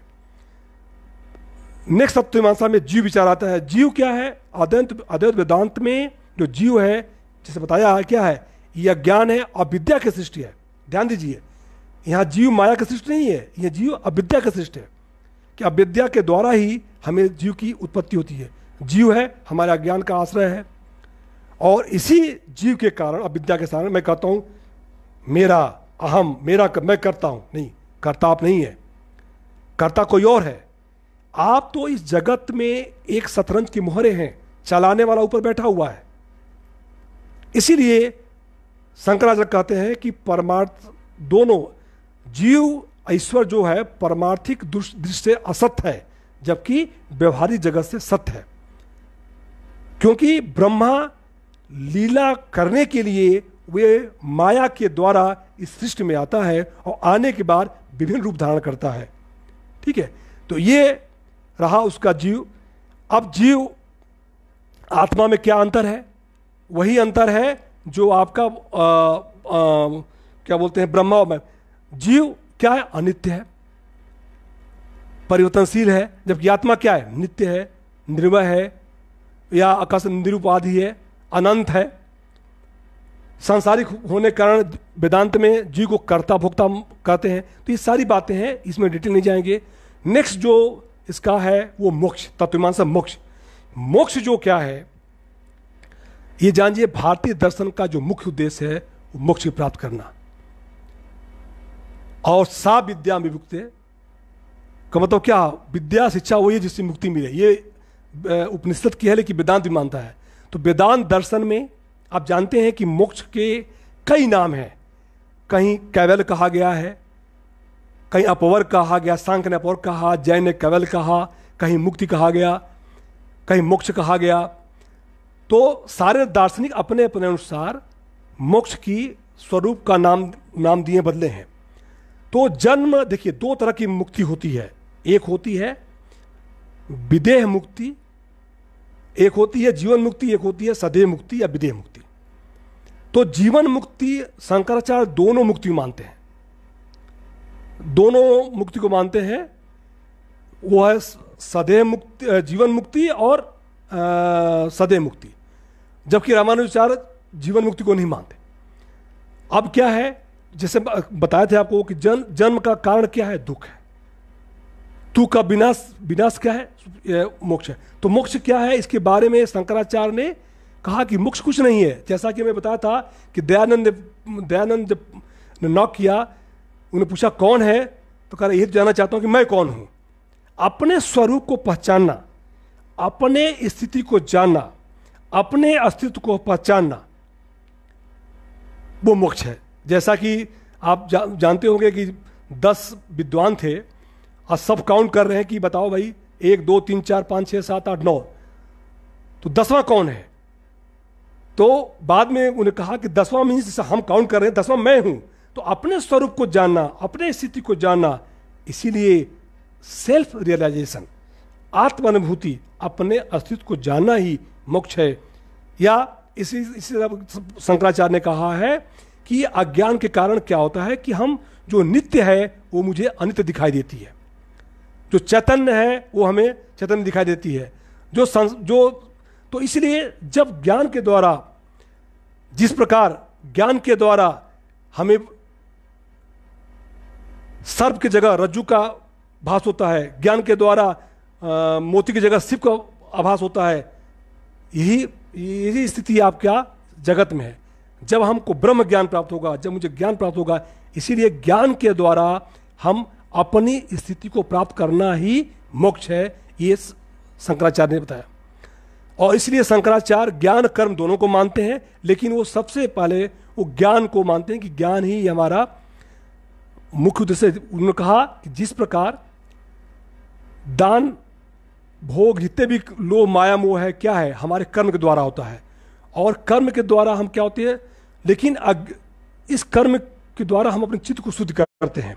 नेक्स्ट तत्वमीमांसा में जीव विचार आता है जीव क्या है अद्वैत अद्वैत वेदांत में जो जीव है जिसे बताया है क्या है यह ज्ञान है अविद्या की सृष्टि है ध्यान दीजिए यहाँ जीव माया की सृष्टि नहीं है यह जीव अविद्या की सृष्टि है कि अविद्या के द्वारा ही हमें जीव की उत्पत्ति होती है जीव है हमारे अज्ञान का आश्रय है और इसी जीव के कारण अविद्या के कारण मैं कहता हूँ मेरा अहम मेरा कर, मैं करता हूँ नहीं करता आप नहीं है करता कोई और है आप तो इस जगत में एक शतरंज की मोहरे हैं चलाने वाला ऊपर बैठा हुआ है इसीलिए शंकराचार्य कहते हैं कि परमार्थ दोनों जीव ईश्वर जो है परमार्थिक दृष्टि से असत है जबकि व्यवहारिक जगत से सत्य है क्योंकि ब्रह्मा लीला करने के लिए वे माया के द्वारा इस सृष्टि में आता है और आने के बाद विभिन्न रूप धारण करता है ठीक है तो ये रहा उसका जीव अब जीव आत्मा में क्या अंतर है वही अंतर है जो आपका आ, आ, क्या बोलते हैं ब्रह्मा में जीव क्या है अनित्य है परिवर्तनशील है जबकि आत्मा क्या है नित्य है निर्मय है या आकाश निरुपाधि है अनंत है सांसारिक होने के कारण वेदांत में जीव को कर्ता भोक्ता कहते हैं तो ये सारी बातें हैं इसमें डिटेल नहीं जाएंगे नेक्स्ट जो इसका है वो मोक्ष सा मोक्ष मोक्ष जो क्या है ये जानिए भारतीय दर्शन का जो मुख्य उद्देश्य है वो मोक्ष प्राप्त करना और सा विद्या में है का मतलब क्या विद्या शिक्षा वही है जिससे मुक्ति मिले ये उपनिषद की है लेकिन वेदांत भी मानता है तो वेदांत दर्शन में आप जानते हैं कि मोक्ष के कई नाम हैं कहीं कैवल कहा गया है कहीं अपवर कहा गया सांख ने अपवर कहा जैन ने कैवल कहा कहीं मुक्ति कहा गया कहीं मोक्ष कहा गया तो सारे दार्शनिक अपने अपने अनुसार मोक्ष की स्वरूप का नाम नाम दिए बदले हैं तो जन्म देखिए दो तरह की मुक्ति होती है एक होती है विदेह मुक्ति एक होती है जीवन मुक्ति एक होती है सदैव मुक्ति या विदेह मुक्ति तो जीवन मुक्ति शंकराचार्य दोनों मुक्ति मानते हैं दोनों मुक्ति को मानते हैं वो है सदैव मुक्ति जीवन मुक्ति और सदैव मुक्ति जबकि रामानुजाचार्य जीवन मुक्ति को नहीं मानते अब क्या है जैसे बताया थे आपको कि जन्म जन्म का कारण क्या है दुख है तू का विनाश विनाश क्या है मोक्ष है तो मोक्ष क्या है इसके बारे में शंकराचार्य ने कहा कि मोक्ष कुछ नहीं है जैसा कि मैं बताया था कि दयानंद दयानंद जब नॉक किया उन्हें पूछा कौन है तो कह रहे ये तो जानना चाहता हूँ कि मैं कौन हूँ अपने स्वरूप को पहचानना अपने स्थिति को जानना अपने अस्तित्व को पहचानना वो मोक्ष है जैसा कि आप जा, जानते होंगे कि दस विद्वान थे और सब काउंट कर रहे हैं कि बताओ भाई एक दो तीन चार पाँच छः सात आठ नौ तो दसवां कौन है तो बाद में उन्हें कहा कि दसवां मीन्स हम काउंट कर रहे हैं दसवां मैं हूं तो अपने स्वरूप को जानना अपने स्थिति को जानना इसीलिए सेल्फ रियलाइजेशन आत्मानुभूति अपने अस्तित्व को जानना ही मोक्ष है या इसी इसी शंकराचार्य ने कहा है कि अज्ञान के कारण क्या होता है कि हम जो नित्य है वो मुझे अनित्य दिखाई देती है जो चैतन्य है वो हमें चैतन्य दिखाई देती है जो संस, जो तो इसलिए जब ज्ञान के द्वारा जिस प्रकार ज्ञान के द्वारा हमें सर्प की जगह रज्जु का भास होता है ज्ञान के द्वारा मोती की जगह शिव का आभास होता है यही यही स्थिति आपका जगत में है जब हमको ब्रह्म ज्ञान प्राप्त होगा जब मुझे ज्ञान प्राप्त होगा इसीलिए ज्ञान के द्वारा हम अपनी स्थिति को प्राप्त करना ही मोक्ष है ये शंकराचार्य ने बताया और इसलिए शंकराचार्य ज्ञान कर्म दोनों को मानते हैं लेकिन वो सबसे पहले वो ज्ञान को मानते हैं कि ज्ञान ही हमारा मुख्य उद्देश्य उन्होंने कहा कि जिस प्रकार दान भोग जितने भी लो माया मोह है क्या है हमारे कर्म के द्वारा होता है और कर्म के द्वारा हम क्या होते हैं लेकिन इस कर्म के द्वारा हम अपने चित्त को शुद्ध करते हैं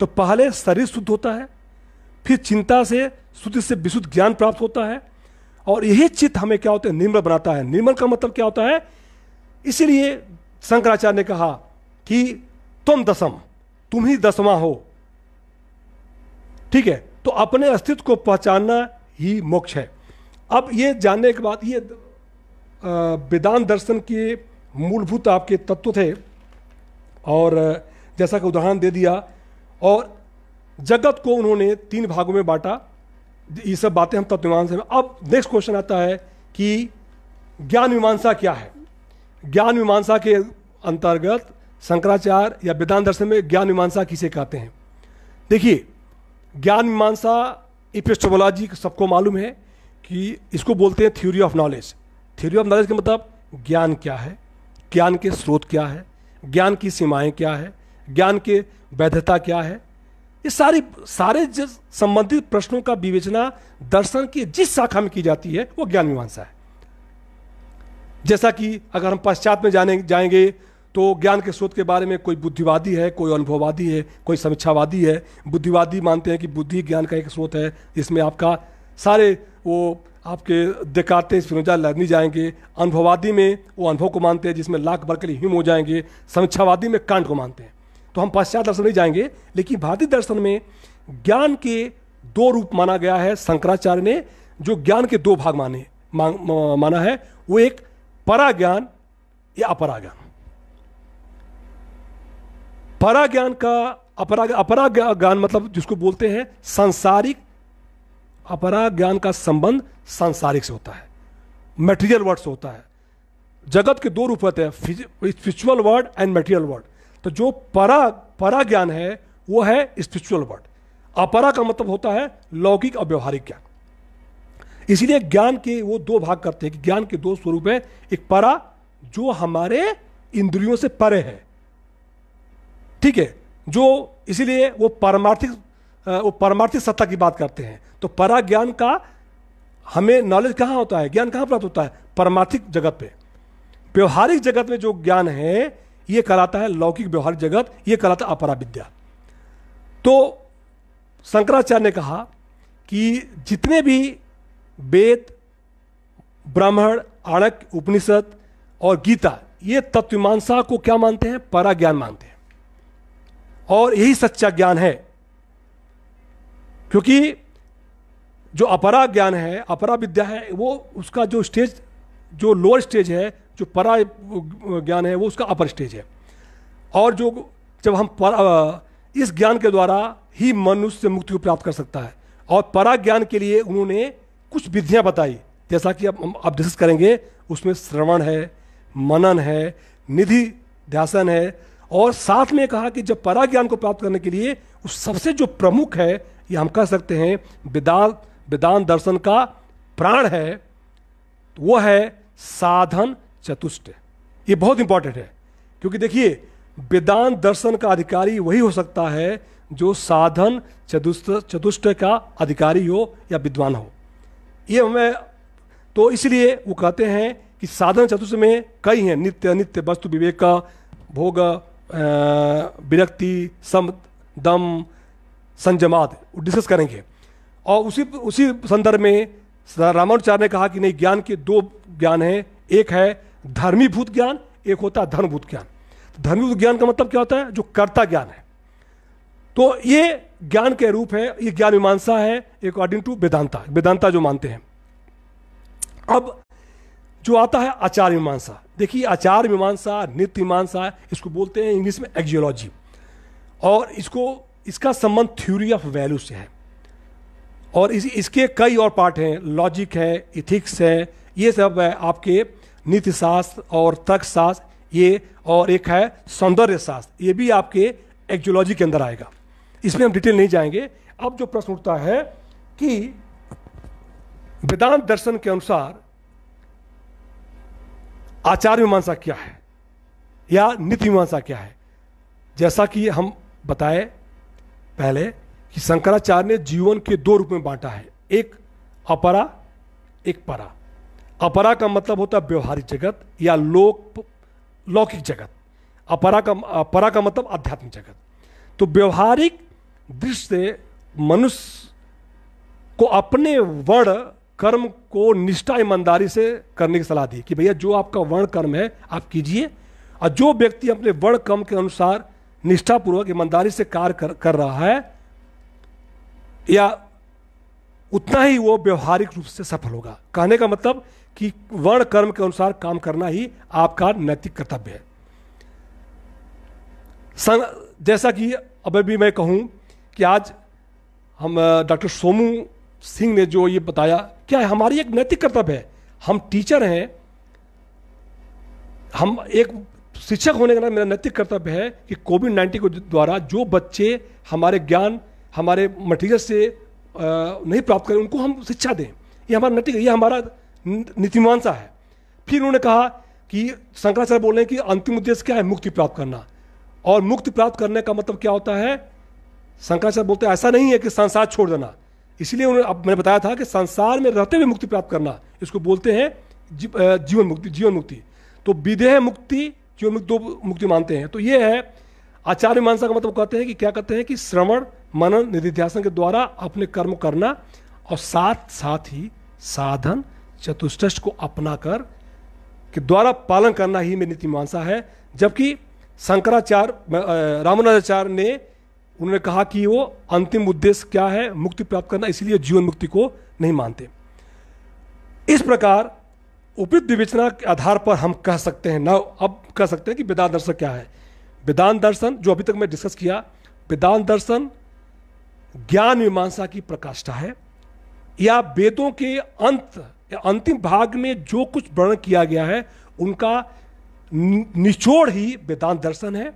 तो पहले शरीर शुद्ध होता है फिर चिंता से शुद्ध से विशुद्ध ज्ञान प्राप्त होता है और यही चित्त हमें क्या होता है निर्मल बनाता है निर्मल का मतलब क्या होता है इसीलिए शंकराचार्य ने कहा कि तुम दसम तुम ही दसवा हो ठीक है तो अपने अस्तित्व को पहचानना ही मोक्ष है अब ये जानने के बाद ये वेदांत दर्शन के मूलभूत आपके तत्व थे और जैसा कि उदाहरण दे दिया और जगत को उन्होंने तीन भागों में बांटा ये सब बातें हम तत्वमान से अब नेक्स्ट क्वेश्चन आता है कि ज्ञान मीमांसा क्या है ज्ञान मीमांसा के अंतर्गत शंकराचार्य या वेदांत दर्शन में ज्ञान मीमांसा किसे कहते हैं देखिए ज्ञान मीमांसा इपिस्टोमोलॉजी सबको मालूम है कि इसको बोलते हैं theory of knowledge theory of knowledge का मतलब ज्ञान क्या है ज्ञान के स्रोत क्या है ज्ञान की सीमाएं क्या है ज्ञान के वैधता क्या है ये सारी सारे संबंधित प्रश्नों का विवेचना दर्शन की जिस शाखा में की जाती है वो ज्ञान मीमांसा है जैसा कि अगर हम पश्चात में जाने जाएंगे तो ज्ञान के स्रोत के बारे में कोई बुद्धिवादी है कोई अनुभववादी है कोई समीक्षावादी है बुद्धिवादी मानते हैं कि बुद्धि ज्ञान का एक स्रोत है इसमें आपका सारे वो आपके दिकाते स्पिनोजा लहनी जाएंगे अनुभववादी में वो अनुभव को मानते हैं जिसमें लाख बरकली ह्यूम हो जाएंगे समीक्षावादी में कांड को मानते हैं तो हम पाश्चात्य दर्शन नहीं जाएंगे लेकिन भारतीय दर्शन में ज्ञान के दो रूप माना गया है शंकराचार्य ने जो ज्ञान के दो भाग माने माना है वो एक परा ज्ञान या अपरा ज्ञान परा ज्ञान का अपरा अपरा ज्ञान मतलब जिसको बोलते हैं सांसारिक अपरा ज्ञान का संबंध सांसारिक से होता है मटेरियल वर्ड से होता है जगत के दो रूप होते हैं spiritual world and material world तो जो परा परा ज्ञान है वो है स्पिरिचुअल वर्ड अपरा का मतलब होता है लौकिक और व्यवहारिक ज्ञान इसीलिए ज्ञान के वो दो भाग करते हैं कि ज्ञान के दो स्वरूप है एक परा जो हमारे इंद्रियों से परे है ठीक है जो इसीलिए वो परमार्थिक वो परमार्थिक सत्ता की बात करते हैं तो परा ज्ञान का हमें नॉलेज कहाँ होता है ज्ञान कहाँ प्राप्त होता है परमार्थिक जगत पे व्यवहारिक जगत में जो ज्ञान है ये कराता है लौकिक व्यवहारिक जगत ये कराता है अपरा विद्या तो शंकराचार्य ने कहा कि जितने भी वेद ब्राह्मण आणक उपनिषद और गीता ये तत्वमांसा को क्या मानते हैं परा ज्ञान मानते हैं और यही सच्चा ज्ञान है क्योंकि जो अपरा ज्ञान है अपरा विद्या है वो उसका जो स्टेज जो लोअर स्टेज है जो परा ज्ञान है वो उसका अपर स्टेज है और जो जब हम इस ज्ञान के द्वारा ही मनुष्य से मुक्ति को प्राप्त कर सकता है और परा ज्ञान के लिए उन्होंने कुछ विधियाँ बताई जैसा कि अब हम अब डिस्कस करेंगे उसमें श्रवण है मनन है निधि ध्यासन है और साथ में कहा कि जब परा ज्ञान को प्राप्त करने के लिए उस सबसे जो प्रमुख है ये हम कह सकते हैं वेदांत वेदांत दर्शन का प्राण है तो वो है साधन चतुष्ट ये बहुत इंपॉर्टेंट है क्योंकि देखिए वेदांत दर्शन का अधिकारी वही हो सकता है जो साधन चतुष्ट चतुष्ट का अधिकारी हो या विद्वान हो ये हमें तो इसलिए वो कहते हैं कि साधन चतुष्ट में कई हैं नित्य अनित्य वस्तु विवेक भोग विरक्ति सम दम संजमाद डिस्कस करेंगे और उसी उसी संदर्भ में रामानुचार्य ने कहा कि नहीं ज्ञान के दो ज्ञान हैं एक है धर्मीभूत ज्ञान एक होता है धर्मभूत ज्ञान धर्मीभूत ज्ञान का मतलब क्या होता है जो कर्ता ज्ञान है तो ये ज्ञान के रूप है ये ज्ञान मीमांसा है अकॉर्डिंग टू वेदांता वेदांता जो मानते हैं अब जो आता है आचार मीमांसा देखिए आचार मीमांसा नित्य मीमांसा इसको बोलते हैं इंग्लिश में एक्जियोलॉजी और इसको इसका संबंध थ्योरी ऑफ वैल्यू से है और इस इसके कई और पार्ट हैं लॉजिक है इथिक्स है ये सब है आपके नीति शास्त्र और तर्क शास्त्र ये और एक है सौंदर्य शास्त्र ये भी आपके एक्जोलॉजी के अंदर आएगा इसमें हम डिटेल नहीं जाएंगे अब जो प्रश्न उठता है कि वेदांत दर्शन के अनुसार आचार मीमांसा क्या है या नीति मीमांसा क्या है जैसा कि हम बताए पहले कि शंकराचार्य ने जीवन के दो रूप में बांटा है एक अपरा एक परा अपरा का मतलब होता है व्यवहारिक जगत या लोक लौकिक जगत अपरा का अपरा का मतलब आध्यात्मिक जगत तो व्यवहारिक दृष्टि से मनुष्य को अपने वर्ण कर्म को निष्ठा ईमानदारी से करने की सलाह दी कि भैया जो आपका वर्ण कर्म है आप कीजिए और जो व्यक्ति अपने वर्ण कर्म के अनुसार निष्ठापूर्वक ईमानदारी से कार्य कर, कर रहा है या उतना ही वो व्यवहारिक रूप से सफल होगा कहने का मतलब कि वर्ण कर्म के अनुसार काम करना ही आपका नैतिक कर्तव्य है संग, जैसा कि अब भी मैं कहूं कि आज हम डॉक्टर सोमू सिंह ने जो ये बताया क्या है हमारी एक नैतिक कर्तव्य है हम टीचर हैं हम एक शिक्षक होने का मेरा नैतिक कर्तव्य है कि कोविड नाइन्टीन के द्वारा जो बच्चे हमारे ज्ञान हमारे मटेरियल से नहीं प्राप्त करें उनको हम शिक्षा दें ये हमारा नटी ये हमारा नीतिमांसा है फिर उन्होंने कहा कि शंकराचार्य बोल रहे हैं कि अंतिम उद्देश्य क्या है मुक्ति प्राप्त करना और मुक्ति प्राप्त करने का मतलब क्या होता है शंकराचार्य बोलते हैं ऐसा नहीं है कि संसार छोड़ देना इसलिए उन्होंने अब मैंने बताया था कि संसार में रहते हुए मुक्ति प्राप्त करना इसको बोलते हैं जीवन मुक्ति जीवन मुक्ति तो विधेय मुक्ति जीवन मुक्ति दो मुक्ति मानते हैं तो ये है आचार्य मानसा का मतलब कहते हैं कि क्या कहते हैं कि श्रवण मनन निधिध्यासन के द्वारा अपने कर्म करना और साथ साथ ही साधन चतुष्ट को अपना कर के द्वारा पालन करना ही मेरी नीति है जबकि शंकराचार्य रामानाचार्य ने उन्होंने कहा कि वो अंतिम उद्देश्य क्या है मुक्ति प्राप्त करना इसलिए जीवन मुक्ति को नहीं मानते इस प्रकार उपयुक्त विवेचना के आधार पर हम कह सकते हैं न अब कह सकते हैं कि वेदांत दर्शन क्या है वेदांत दर्शन जो अभी तक मैं डिस्कस किया वेदांत दर्शन ज्ञान मीमांसा की प्रकाष्ठा है या वेदों के अंत अंतिम भाग में जो कुछ वर्णन किया गया है उनका निचोड़ ही वेदांत दर्शन है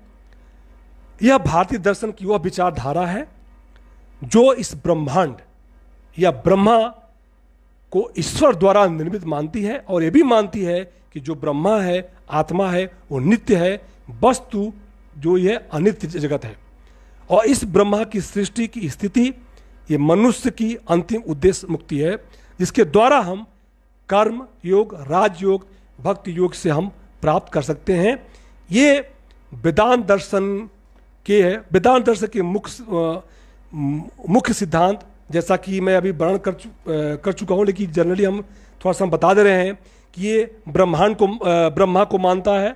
यह भारतीय दर्शन की वह विचारधारा है जो इस ब्रह्मांड या ब्रह्मा को ईश्वर द्वारा निर्मित मानती है और यह भी मानती है कि जो ब्रह्मा है आत्मा है वो नित्य है वस्तु जो यह अनित्य जगत है और इस ब्रह्मा की सृष्टि की स्थिति ये मनुष्य की अंतिम उद्देश्य मुक्ति है जिसके द्वारा हम कर्म योग राजयोग भक्ति योग से हम प्राप्त कर सकते हैं ये वेदांत दर्शन के है वेदांत दर्शन के मुख्य मुख्य सिद्धांत जैसा कि मैं अभी वर्णन कर चु, कर चुका हूँ लेकिन जनरली हम थोड़ा सा हम बता दे रहे हैं कि ये ब्रह्मांड को ब्रह्मा को मानता है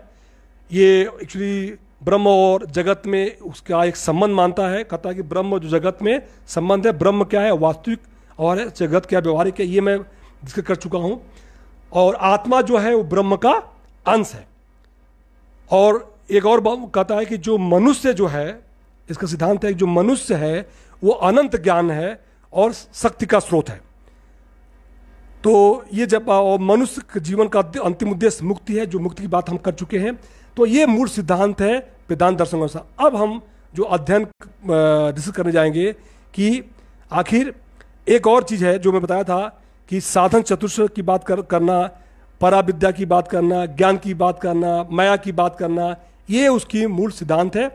ये एक्चुअली ब्रह्म और जगत में उसका एक संबंध मानता है कहता है कि ब्रह्म जो जगत में संबंध है ब्रह्म क्या है वास्तविक और जगत क्या व्यवहारिक है ये मैं जिक्र कर चुका हूँ और आत्मा जो है वो ब्रह्म का अंश है और एक और कहता है कि जो मनुष्य जो है इसका सिद्धांत है जो मनुष्य है वो अनंत ज्ञान है और शक्ति का स्रोत है तो ये जब मनुष्य जीवन का अंतिम उद्देश्य मुक्ति है जो मुक्ति की बात हम कर चुके हैं तो ये मूल सिद्धांत है वेदांत दर्शन का अब हम जो अध्ययन डिस्कस करने जाएंगे कि आखिर एक और चीज़ है जो मैं बताया था कि साधन चतुर्थ की बात कर करना परा विद्या की बात करना ज्ञान की बात करना माया की बात करना ये उसकी मूल सिद्धांत है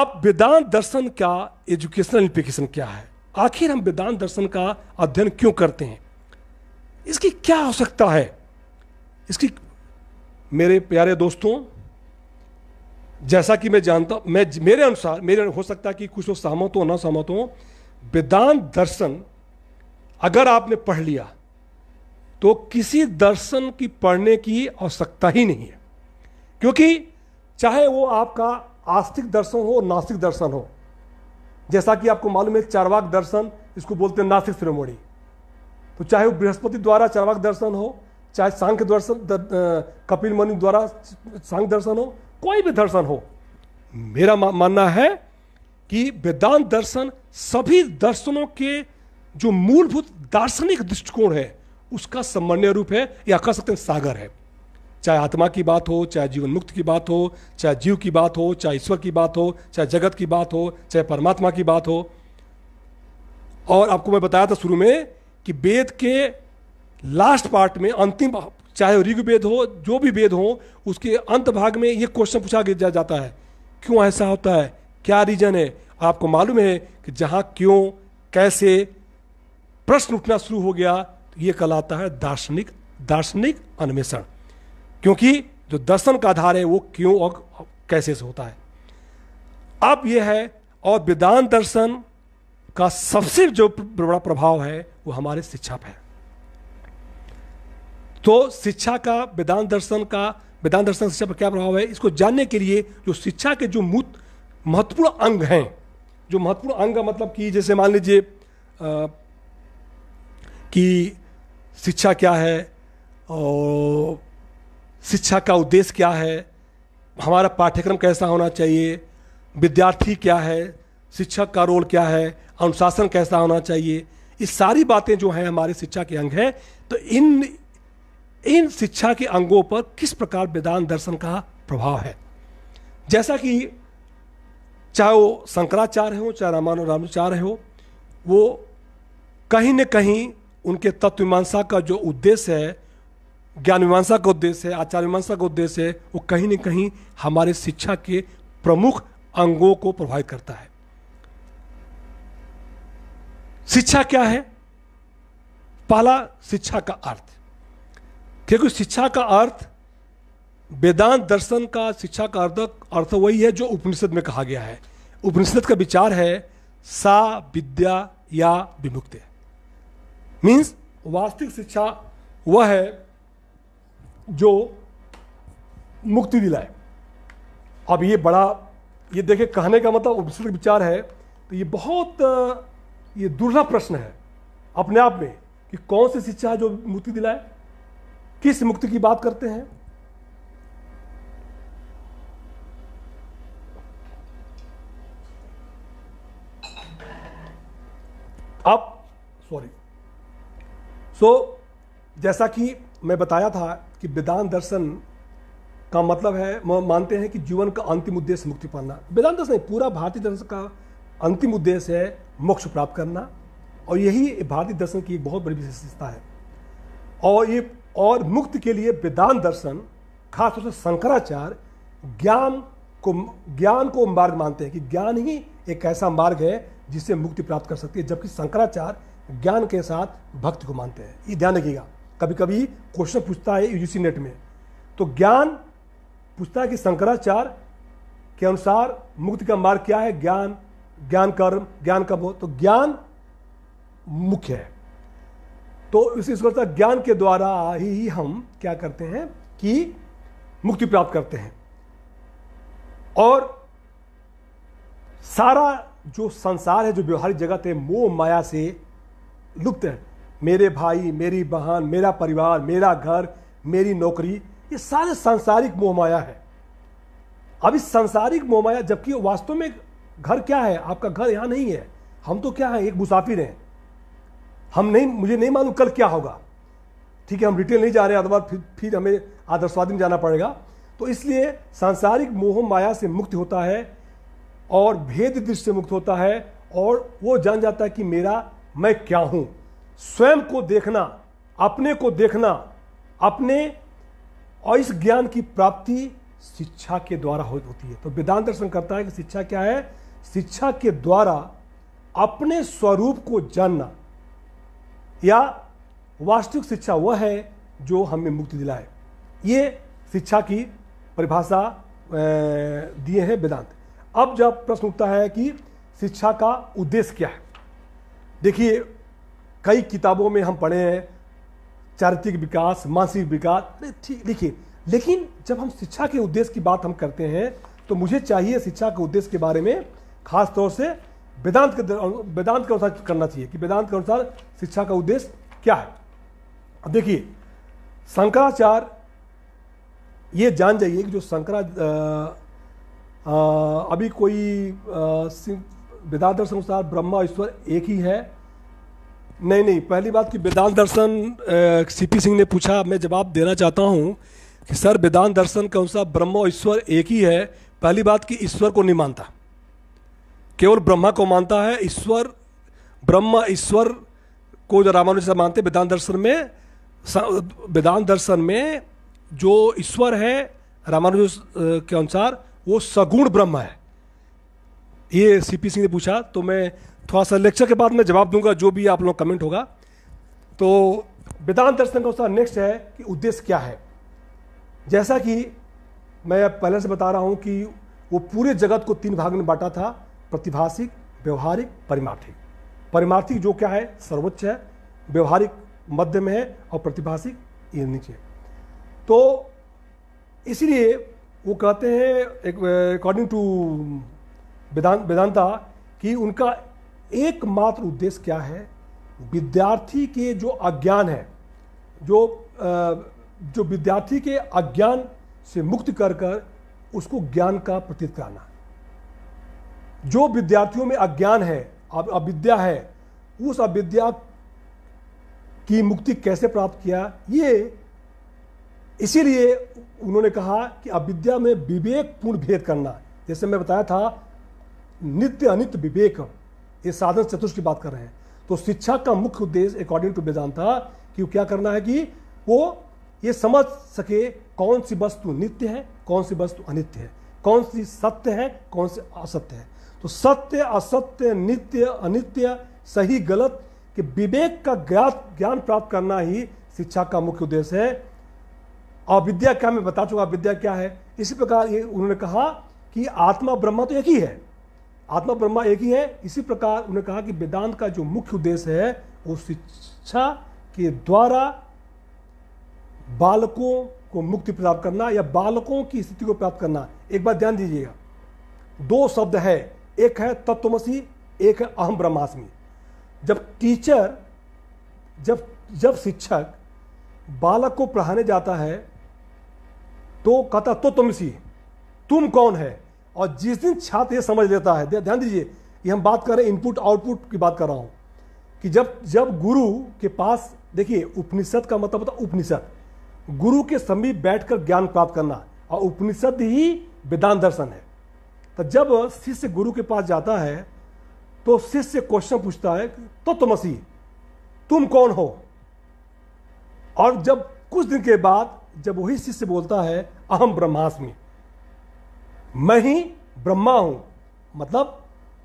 अब वेदांत दर्शन का एजुकेशनल इम्प्लीकेशन क्या है आखिर हम वेदांत दर्शन का अध्ययन क्यों करते हैं इसकी क्या आवश्यकता है इसकी मेरे प्यारे दोस्तों जैसा कि मैं जानता मैं मेरे अनुसार मेरे हो सकता है कि कुछ लोग सहमत हो ना सहमत हो वेदांत दर्शन अगर आपने पढ़ लिया तो किसी दर्शन की पढ़ने की आवश्यकता ही नहीं है क्योंकि चाहे वो आपका आस्तिक दर्शन हो नास्तिक दर्शन हो जैसा कि आपको मालूम है चारवाक दर्शन इसको बोलते हैं नास्तिक श्रोमणी तो चाहे वो बृहस्पति द्वारा चारवाक दर्शन हो चाहे सांख्य दर्शन दर, कपिल मुनि द्वारा सांख्य दर्शन हो कोई भी दर्शन हो मेरा मानना है कि वेदांत दर्शन सभी दर्शनों के जो मूलभूत दार्शनिक दृष्टिकोण है उसका सामान्य रूप है या कह सकते हैं सागर है चाहे आत्मा की बात हो चाहे जीवन मुक्त की बात हो चाहे जीव की बात हो चाहे ईश्वर की बात हो चाहे जगत की बात हो चाहे परमात्मा की बात हो और आपको मैं बताया था शुरू में कि वेद के लास्ट पार्ट में अंतिम चाहे ऋग्वेद हो जो भी वेद हो उसके अंत भाग में ये क्वेश्चन पूछा जा जाता है क्यों ऐसा होता है क्या रीजन है आपको मालूम है कि जहां क्यों कैसे प्रश्न उठना शुरू हो गया तो ये कहलाता है दार्शनिक दार्शनिक अन्वेषण क्योंकि जो दर्शन का आधार है वो क्यों और कैसे से होता है अब यह है और वेदांत दर्शन का सबसे जो बड़ा प्रभाव है वो हमारे शिक्षा पर है तो शिक्षा का वेदांत दर्शन का वेदांत दर्शन शिक्षा पर क्या प्रभाव है इसको जानने के लिए जो शिक्षा के जो मूत महत्वपूर्ण अंग हैं जो महत्वपूर्ण अंग मतलब कि जैसे मान लीजिए कि शिक्षा क्या है और शिक्षा का उद्देश्य क्या है हमारा पाठ्यक्रम कैसा होना चाहिए विद्यार्थी क्या है शिक्षक का रोल क्या है अनुशासन कैसा होना चाहिए ये सारी बातें जो हैं हमारे शिक्षा के अंग हैं तो इन इन शिक्षा के अंगों पर किस प्रकार वेदांत दर्शन का प्रभाव है जैसा कि चाहे वो शंकराचार्य हो चाहे रामानु रामाचार्य हो वो कहीं न कहीं उनके तत्व मीमांसा का जो उद्देश्य है ज्ञान मीमांसा का उद्देश्य है आचार मीमांसा का उद्देश्य है वो कहीं न कहीं हमारे शिक्षा के प्रमुख अंगों को प्रभावित करता है शिक्षा क्या है पहला शिक्षा का अर्थ क्योंकि शिक्षा का अर्थ वेदांत दर्शन का शिक्षा का अर्थ अर्थ वही है जो उपनिषद में कहा गया है उपनिषद का विचार है सा विद्या या विमुक्ति मीन्स वास्तविक शिक्षा वह है जो मुक्ति दिलाए अब ये बड़ा ये देखे कहने का मतलब उपनिषद का विचार है तो ये बहुत ये दुर्लभ प्रश्न है अपने आप में कि कौन सी शिक्षा है जो मुक्ति दिलाए किस मुक्ति की बात करते हैं अब सॉरी सो जैसा कि मैं बताया था कि वेदान दर्शन का मतलब है मानते हैं कि जीवन का अंतिम उद्देश्य मुक्ति पाना वेदान दर्शन नहीं पूरा भारतीय दर्शन का अंतिम उद्देश्य है मोक्ष प्राप्त करना और यही भारतीय दर्शन की एक बहुत बड़ी विशेषता है और ये और मुक्त के लिए वेदान दर्शन खासतौर से शंकराचार्य ज्ञान को ज्ञान को मार्ग मानते हैं कि ज्ञान ही एक ऐसा मार्ग है जिससे मुक्ति प्राप्त कर सकती है जबकि शंकराचार्य ज्ञान के साथ भक्ति को मानते हैं ये ध्यान रखिएगा कभी कभी क्वेश्चन पूछता है यूजीसी नेट में तो ज्ञान पूछता है कि शंकराचार्य के अनुसार मुक्ति का मार्ग क्या है ज्ञान ज्ञान कर्म ज्ञान का बोध तो ज्ञान मुख्य है तो इस ईश्वर ज्ञान के द्वारा ही हम क्या करते हैं कि मुक्ति प्राप्त करते हैं और सारा जो संसार है जो व्यवहारिक जगत है मोह माया से लुप्त है मेरे भाई मेरी बहन मेरा परिवार मेरा घर मेरी नौकरी ये सारे सांसारिक मोह माया है अब इस सांसारिक मोह माया जबकि वास्तव में घर क्या है आपका घर यहाँ नहीं है हम तो क्या है एक मुसाफिर हैं हम नहीं मुझे नहीं मालूम कल क्या होगा ठीक है हम रिटेल नहीं जा रहे अथवा फिर फिर हमें आदर्शवादी में जाना पड़ेगा तो इसलिए सांसारिक मोह माया से मुक्त होता है और भेद दृष्टि से मुक्त होता है और वो जान जाता है कि मेरा मैं क्या हूँ स्वयं को देखना अपने को देखना अपने और इस ज्ञान की प्राप्ति शिक्षा के द्वारा होती है तो वेदांत दर्शन करता है कि शिक्षा क्या है शिक्षा के द्वारा अपने स्वरूप को जानना या वास्तविक शिक्षा वह है जो हमें मुक्ति दिलाए ये शिक्षा की परिभाषा दिए हैं वेदांत अब जब प्रश्न उठता है कि शिक्षा का उद्देश्य क्या है देखिए कई किताबों में हम पढ़े हैं चारित्रिक विकास मानसिक विकास ठीक देखिए लेकिन जब हम शिक्षा के उद्देश्य की बात हम करते हैं तो मुझे चाहिए शिक्षा के उद्देश्य के बारे में खास तौर से वेदांत के वेदांत के अनुसार करना चाहिए कि वेदांत के अनुसार शिक्षा का उद्देश्य क्या है अब देखिए शंकराचार्य ये जान जाइए कि जो शंकरा अभी कोई वेदांत दर्शन अनुसार ब्रह्मा ईश्वर एक ही है नहीं नहीं पहली बात कि वेदांत दर्शन सीपी सिंह ने पूछा मैं जवाब देना चाहता हूँ कि सर वेदांत दर्शन के अनुसार ब्रह्म ईश्वर एक ही है पहली बात कि ईश्वर को नहीं मानता केवल ब्रह्मा को मानता है ईश्वर ब्रह्म ईश्वर को जो रामानुज से मानते वेदांत दर्शन में वेदांत दर्शन में जो ईश्वर है रामानुज के अनुसार वो सगुण ब्रह्म है ये सीपी सिंह ने पूछा तो मैं थोड़ा सा लेक्चर के बाद मैं जवाब दूंगा जो भी आप लोग कमेंट होगा तो वेदांत दर्शन का उसका नेक्स्ट है कि उद्देश्य क्या है जैसा कि मैं पहले से बता रहा हूं कि वो पूरे जगत को तीन भाग में बांटा था प्रतिभाषिक व्यवहारिक परिमार्थिक परिमार्थिक जो क्या है सर्वोच्च है व्यवहारिक मध्य में है और प्रतिभाषिक ये नीचे तो इसलिए वो कहते हैं अकॉर्डिंग टू वेदांत वेदांता कि उनका एकमात्र उद्देश्य क्या है विद्यार्थी के जो अज्ञान है जो जो विद्यार्थी के अज्ञान से मुक्त कर कर उसको ज्ञान का प्रतीत कराना जो विद्यार्थियों में अज्ञान है अविद्या है उस अविद्या की मुक्ति कैसे प्राप्त किया ये इसीलिए उन्होंने कहा कि अविद्या में विवेकपूर्ण भेद करना जैसे मैं बताया था नित्य अनित्य विवेक ये साधन चतुष्ट की बात कर रहे हैं तो शिक्षा का मुख्य उद्देश्य अकॉर्डिंग टू था कि क्या करना है कि वो ये समझ सके कौन सी वस्तु नित्य है कौन सी वस्तु अनित्य है कौन सी सत्य है कौन सी असत्य है तो सत्य असत्य नित्य अनित्य सही गलत के विवेक का ज्ञात ज्ञान प्राप्त करना ही शिक्षा का मुख्य उद्देश्य है और विद्या क्या मैं बता चुका विद्या क्या है इसी प्रकार ये उन्होंने कहा कि आत्मा ब्रह्मा तो एक ही है आत्मा ब्रह्मा एक ही है इसी प्रकार उन्होंने कहा कि वेदांत का जो मुख्य उद्देश्य है वो शिक्षा के द्वारा बालकों को मुक्ति प्राप्त करना या बालकों की स्थिति को प्राप्त करना एक बार ध्यान दीजिएगा दो शब्द है एक है तत्वमसी एक है अहम ब्रह्मास्मि जब टीचर जब जब शिक्षक बालक को पढ़ाने जाता है तो कहता तो सी तुम कौन है और जिस दिन छात्र ये समझ लेता है ध्यान दीजिए कि हम बात कर रहे हैं इनपुट आउटपुट की बात कर रहा हूँ कि जब जब गुरु के पास देखिए उपनिषद का मतलब होता उपनिषद गुरु के समीप बैठकर ज्ञान प्राप्त करना और उपनिषद ही वेदांत दर्शन है तो जब शिष्य गुरु के पास जाता है तो शिष्य क्वेश्चन पूछता है तो तुम तो मसीह तुम कौन हो और जब कुछ दिन के बाद जब वही शिष्य बोलता है अहम ब्रह्मास्मि मैं ही ब्रह्मा हूं मतलब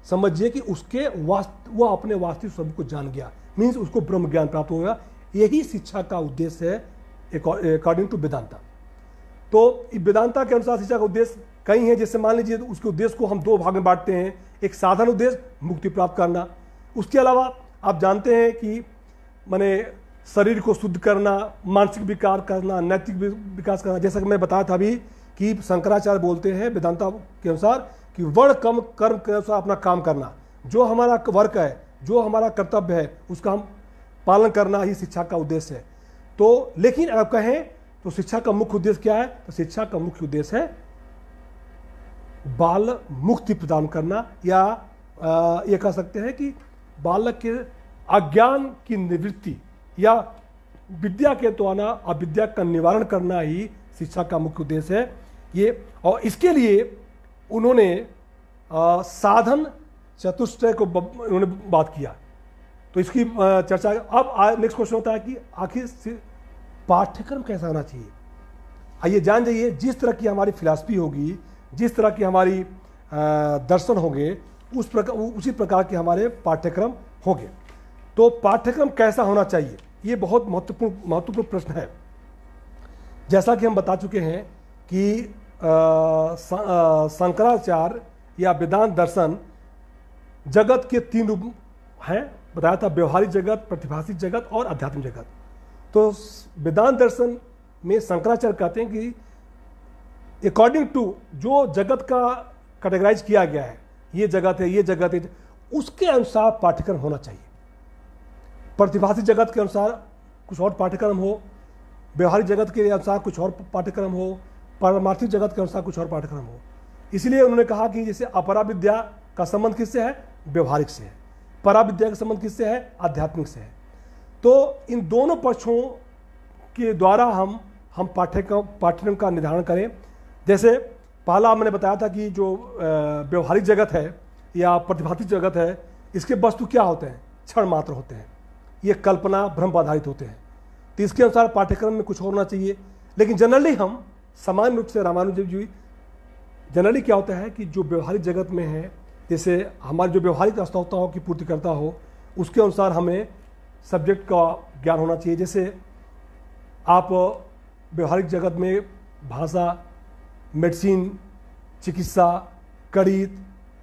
समझिए कि उसके वास्त वह अपने वास्तविक स्वरूप को जान गया मीन्स उसको ब्रह्म ज्ञान प्राप्त हो गया यही शिक्षा का उद्देश्य है अकॉर्डिंग टू वेदांता तो वेदांता के अनुसार शिक्षा का उद्देश्य कई हैं जैसे मान लीजिए तो उसके उद्देश्य को हम दो भाग में बांटते हैं एक साधन उद्देश्य मुक्ति प्राप्त करना उसके अलावा आप जानते हैं कि मैंने शरीर को शुद्ध करना मानसिक विकार करना नैतिक विकास करना जैसा कि मैं बताया था अभी कि शंकराचार्य बोलते हैं वेदांता के अनुसार कि वर्ण कम कर्म के अनुसार अपना काम करना जो हमारा वर्क है जो हमारा कर्तव्य है उसका हम पालन करना ही शिक्षा का उद्देश्य है तो लेकिन आप कहें तो शिक्षा का मुख्य उद्देश्य क्या है तो शिक्षा का मुख्य उद्देश्य है बाल मुक्ति प्रदान करना या ये कह सकते हैं कि बालक के अज्ञान की निवृत्ति या विद्या के तो आना अविद्या का निवारण करना ही शिक्षा का मुख्य उद्देश्य है ये और इसके लिए उन्होंने आ, साधन चतुष्टय को उन्होंने बात किया तो इसकी चर्चा अब नेक्स्ट क्वेश्चन होता है कि आखिर पाठ्यक्रम कैसा होना चाहिए आइए जान जाइए जिस तरह की हमारी फिलासफी होगी जिस तरह की हमारी दर्शन होंगे उस प्रकार उसी प्रकार के हमारे पाठ्यक्रम होंगे तो पाठ्यक्रम कैसा होना चाहिए ये बहुत महत्वपूर्ण महत्वपूर्ण प्रश्न है जैसा कि हम बता चुके हैं कि शंकराचार्य या वेदांत दर्शन जगत के तीन रूप हैं बताया था व्यवहारिक जगत प्रतिभाषिक जगत और आध्यात्मिक जगत तो वेदांत दर्शन में शंकराचार्य कहते हैं कि अकॉर्डिंग टू जो जगत का कैटेगराइज किया गया है ये जगत है ये जगत है उसके अनुसार पाठ्यक्रम होना चाहिए प्रतिभाषी जगत के अनुसार कुछ और पाठ्यक्रम हो व्यवहारिक जगत के अनुसार कुछ और पाठ्यक्रम हो पारमार्थिक जगत के अनुसार कुछ और पाठ्यक्रम हो इसलिए उन्होंने कहा कि जैसे अपरा विद्या का संबंध किससे है व्यवहारिक से है परा विद्या का संबंध किससे है आध्यात्मिक से है तो इन दोनों पक्षों के द्वारा हम हम पाठ्यक्रम पाठ्यक्रम का निर्धारण करें जैसे पहला मैंने बताया था कि जो व्यवहारिक जगत है या प्रतिभाती जगत है इसके वस्तु क्या होते हैं क्षण मात्र होते हैं ये कल्पना भ्रम आधारित होते हैं तो इसके अनुसार पाठ्यक्रम में कुछ होना चाहिए लेकिन जनरली हम सामान्य रूप से रामानुजन जी जनरली क्या होता है कि जो व्यवहारिक जगत में है जैसे हमारी जो व्यवहारिक आवश्यकताओं की पूर्ति करता हो उसके अनुसार हमें सब्जेक्ट का ज्ञान होना चाहिए जैसे आप व्यवहारिक जगत में भाषा मेडिसिन चिकित्सा करीत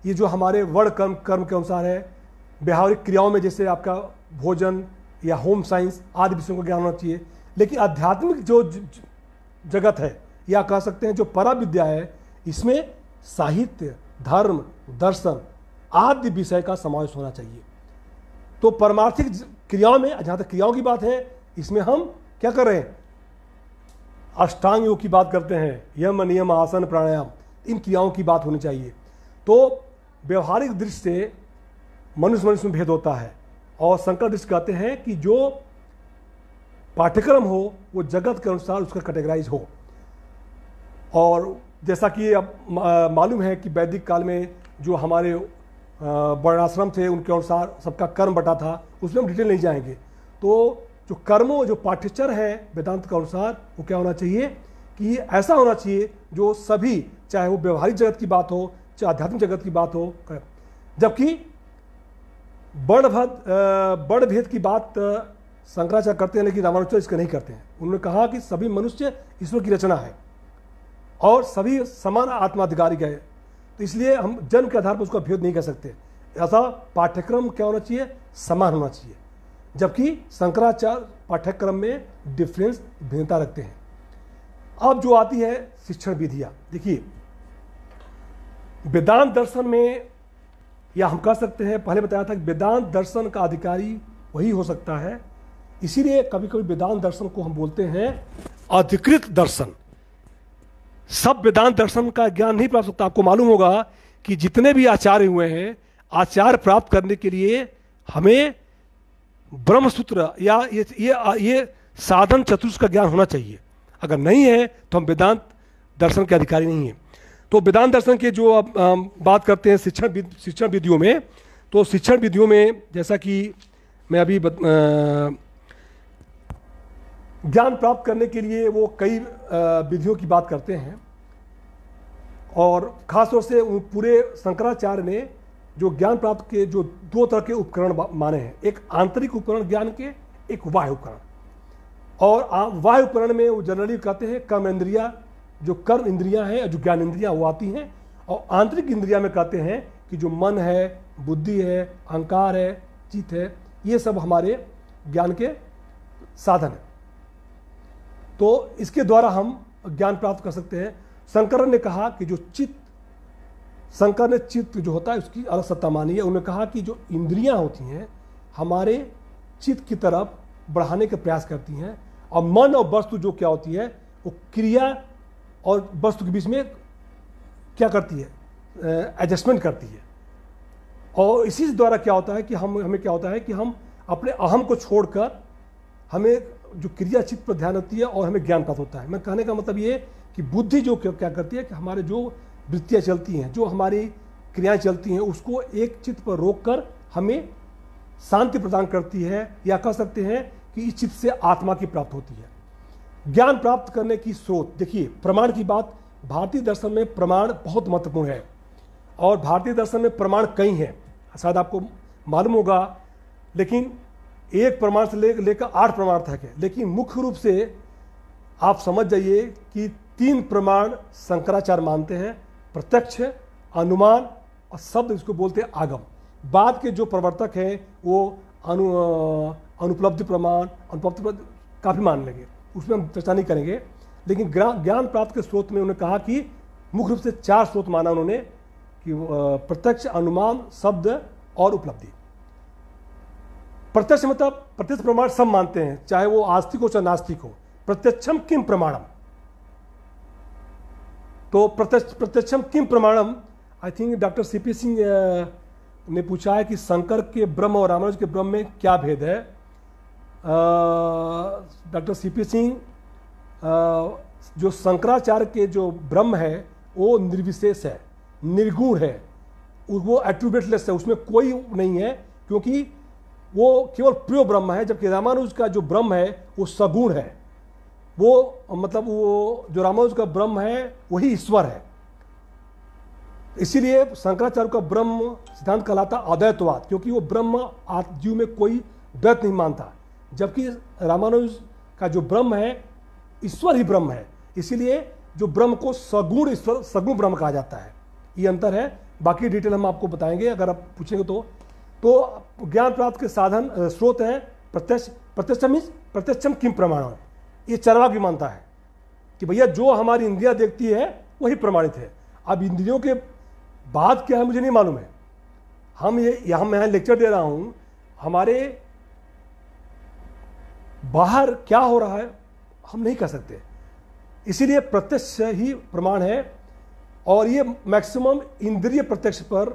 ये जो हमारे वर्ण कर्म कर्म के अनुसार है व्यवहारिक क्रियाओं में जैसे आपका भोजन या होम साइंस आदि विषयों का ज्ञान होना चाहिए लेकिन आध्यात्मिक जो जगत है या कह सकते हैं जो परा विद्या है इसमें साहित्य धर्म दर्शन आदि विषय का समावेश होना चाहिए तो परमार्थिक क्रियाओं में जहाँ तक क्रियाओं की बात है इसमें हम क्या कर रहे हैं अष्टांग योग की बात करते हैं यम नियम आसन प्राणायाम इन क्रियाओं की बात होनी चाहिए तो व्यवहारिक दृष्टि से मनुष्य मनुष्य में भेद होता है और शंकर दृष्टि कहते हैं कि जो पाठ्यक्रम हो वो जगत के अनुसार उसका कैटेगराइज हो और जैसा कि अब मालूम है कि वैदिक काल में जो हमारे वर्णाश्रम थे उनके अनुसार सबका कर्म बटा था उसमें हम डिटेल नहीं जाएंगे तो जो कर्मों जो पाठ्यचर है वेदांत के अनुसार वो क्या होना चाहिए कि ये ऐसा होना चाहिए जो सभी चाहे वो व्यवहारिक जगत की बात हो चाहे आध्यात्मिक जगत की बात हो जबकि बड़ भद बड़ भेद की बात शंकराचार्य करते हैं लेकिन रामानुचार्य इसका नहीं करते हैं उन्होंने कहा कि सभी मनुष्य ईश्वर की रचना है और सभी समान आत्माधिकारी गए तो इसलिए हम जन्म के आधार पर उसका भेद नहीं कर सकते ऐसा पाठ्यक्रम क्या होना चाहिए समान होना चाहिए जबकि शंकराचार्य पाठ्यक्रम में डिफरेंस भिन्नता रखते हैं अब जो आती है शिक्षण विधियाँ देखिए वेदांत दर्शन में या हम कह सकते हैं पहले बताया था कि वेदांत दर्शन का अधिकारी वही हो सकता है इसीलिए कभी कभी वेदांत दर्शन को हम बोलते हैं अधिकृत दर्शन सब वेदांत दर्शन का ज्ञान नहीं प्राप्त होता आपको मालूम होगा कि जितने भी आचार्य हुए हैं आचार प्राप्त करने के लिए हमें ब्रह्मसूत्र या ये ये ये साधन चतुर्थ का ज्ञान होना चाहिए अगर नहीं है तो हम वेदांत दर्शन के अधिकारी नहीं हैं तो वेदांत दर्शन के जो आप बात करते हैं शिक्षण शिक्षण विधियों में तो शिक्षण विधियों में जैसा कि मैं अभी ज्ञान प्राप्त करने के लिए वो कई विधियों की बात करते हैं और खासतौर से पूरे शंकराचार्य ने जो ज्ञान प्राप्त के जो दो तरह के उपकरण माने हैं एक आंतरिक उपकरण ज्ञान के एक वाह्य उपकरण और वाह्य उपकरण में वो जनरली कहते हैं कर्म इंद्रिया जो कर्म इंद्रिया हैं जो ज्ञान इंद्रिया वो आती हैं और आंतरिक इंद्रिया में कहते हैं कि जो मन है बुद्धि है अहंकार है चित है ये सब हमारे ज्ञान के साधन हैं तो इसके द्वारा हम ज्ञान प्राप्त कर सकते हैं शंकरण ने कहा कि जो चित्त शंकर ने चित्त जो होता है उसकी अलग सत्ता मानी है उन्होंने कहा कि जो इंद्रियां होती हैं हमारे चित्त की तरफ बढ़ाने के प्रयास करती हैं और मन और वस्तु जो क्या होती है वो क्रिया और वस्तु के बीच में क्या करती है एडजस्टमेंट करती है और इसी द्वारा क्या होता है कि हम हमें क्या होता है कि हम अपने अहम को छोड़कर हमें जो क्रिया चित्त पर ध्यान होती है और हमें ज्ञान प्राप्त होता है मैं कहने का मतलब ये कि बुद्धि जो क्या करती है कि हमारे जो वृत्तियाँ चलती हैं जो हमारी क्रियाएँ चलती हैं उसको एक चित्त पर रोक कर हमें शांति प्रदान करती है या कह सकते हैं कि इस चित्त से आत्मा की प्राप्त होती है ज्ञान प्राप्त करने की स्रोत देखिए प्रमाण की बात भारतीय दर्शन में प्रमाण बहुत महत्वपूर्ण है और भारतीय दर्शन में प्रमाण कई हैं शायद आपको मालूम होगा लेकिन एक प्रमाण से लेकर ले आठ प्रमाण तक है लेकिन मुख्य रूप से आप समझ जाइए कि तीन प्रमाण शंकराचार्य मानते हैं प्रत्यक्ष अनुमान और शब्द इसको बोलते हैं आगम बाद के जो प्रवर्तक हैं वो अनु अनुपलब्धि प्रमाण अनुपलब्ध काफ़ी मान लेंगे उसमें हम चर्चा नहीं करेंगे लेकिन ज्ञान प्राप्त के स्रोत में उन्होंने कहा कि मुख्य रूप से चार स्रोत माना उन्होंने कि प्रत्यक्ष अनुमान शब्द और उपलब्धि प्रत्यक्ष मतलब प्रत्यक्ष प्रमाण सब मानते हैं चाहे वो आस्तिक हो चाहे नास्तिक हो प्रत्यक्षम किम प्रमाणम तो प्रत्यक्षम किम प्रमाणम I think doctor C P Singh ने पूछा है कि शंकर के ब्रह्म और रामानुज के ब्रह्म में क्या भेद है डॉक्टर सी पी सिंह जो शंकराचार्य के जो ब्रह्म है वो निर्विशेष है निर्गुण है वो एट्रीब्यूटलेस है उसमें कोई नहीं है क्योंकि वो केवल प्रियो ब्रह्म है जबकि रामानुज का जो ब्रह्म है वो सगुण है वो मतलब वो जो रामानुज का ब्रह्म है वही ईश्वर है इसीलिए शंकराचार्य का ब्रह्म सिद्धांत कहलाता अद्वैतवाद क्योंकि वो ब्रह्म जीव में कोई द्वैत नहीं मानता जबकि रामानुज का जो ब्रह्म है ईश्वर ही ब्रह्म है इसीलिए जो ब्रह्म को सगुण ईश्वर सगुण ब्रह्म कहा जाता है ये अंतर है बाकी डिटेल हम आपको बताएंगे अगर आप पूछेंगे तो तो ज्ञान प्राप्त के साधन स्रोत हैं प्रत्यक्ष प्रत्यक्षम प्रत्यक्षम किम प्रमाण है ये चरवा की मानता है कि भैया जो हमारी इंद्रिया देखती है वही प्रमाणित है अब इंद्रियों के बाद क्या है मुझे नहीं मालूम है हम ये यहां मैं लेक्चर दे रहा हूँ हमारे बाहर क्या हो रहा है हम नहीं कह सकते इसीलिए प्रत्यक्ष ही प्रमाण है और ये मैक्सिमम इंद्रिय प्रत्यक्ष पर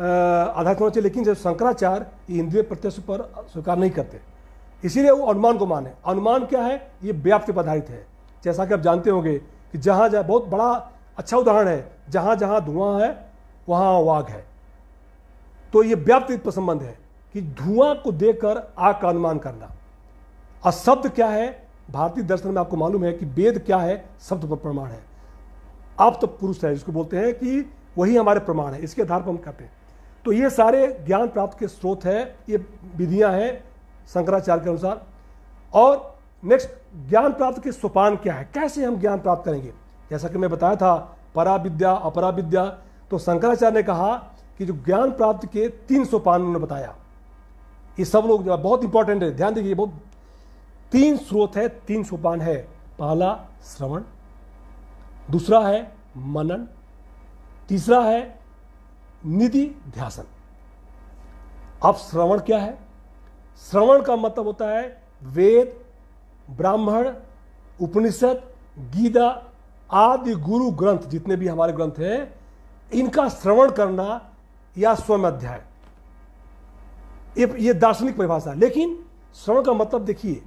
आधारित होना चाहिए लेकिन जब शंकराचार्य इंद्रिय प्रत्यक्ष पर स्वीकार नहीं करते इसीलिए वो अनुमान को माने अनुमान क्या है ये व्याप्ति पर आधारित है जैसा कि आप जानते होंगे कि जहाँ जहाँ बहुत बड़ा अच्छा उदाहरण है जहाँ जहाँ धुआं है वहाँ वाघ है तो ये व्याप्ति पर संबंध है कि धुआं को देखकर आग का अनुमान करना और शब्द क्या है भारतीय दर्शन में आपको मालूम है कि वेद क्या है शब्द पर प्रमाण है आप तो पुरुष है जिसको बोलते हैं कि वही हमारे प्रमाण है इसके आधार पर हम कहते हैं तो ये सारे ज्ञान प्राप्त के स्रोत है ये विधियां हैं शंकराचार्य के अनुसार और नेक्स्ट ज्ञान प्राप्त के सोपान क्या है कैसे हम ज्ञान प्राप्त करेंगे जैसा कि मैं बताया था परा विद्या अपरा विद्या तो शंकराचार्य ने कहा कि जो ज्ञान प्राप्त के तीन सोपान उन्होंने बताया ये सब लोग बहुत इंपॉर्टेंट है ध्यान दीजिए बहुत तीन स्रोत है तीन सोपान है पहला श्रवण दूसरा है मनन तीसरा है निधि ध्यासन अब श्रवण क्या है श्रवण का मतलब होता है वेद ब्राह्मण उपनिषद गीता आदि गुरु ग्रंथ जितने भी हमारे ग्रंथ हैं इनका श्रवण करना या स्वयं अध्याय ये दार्शनिक परिभाषा लेकिन श्रवण का मतलब देखिए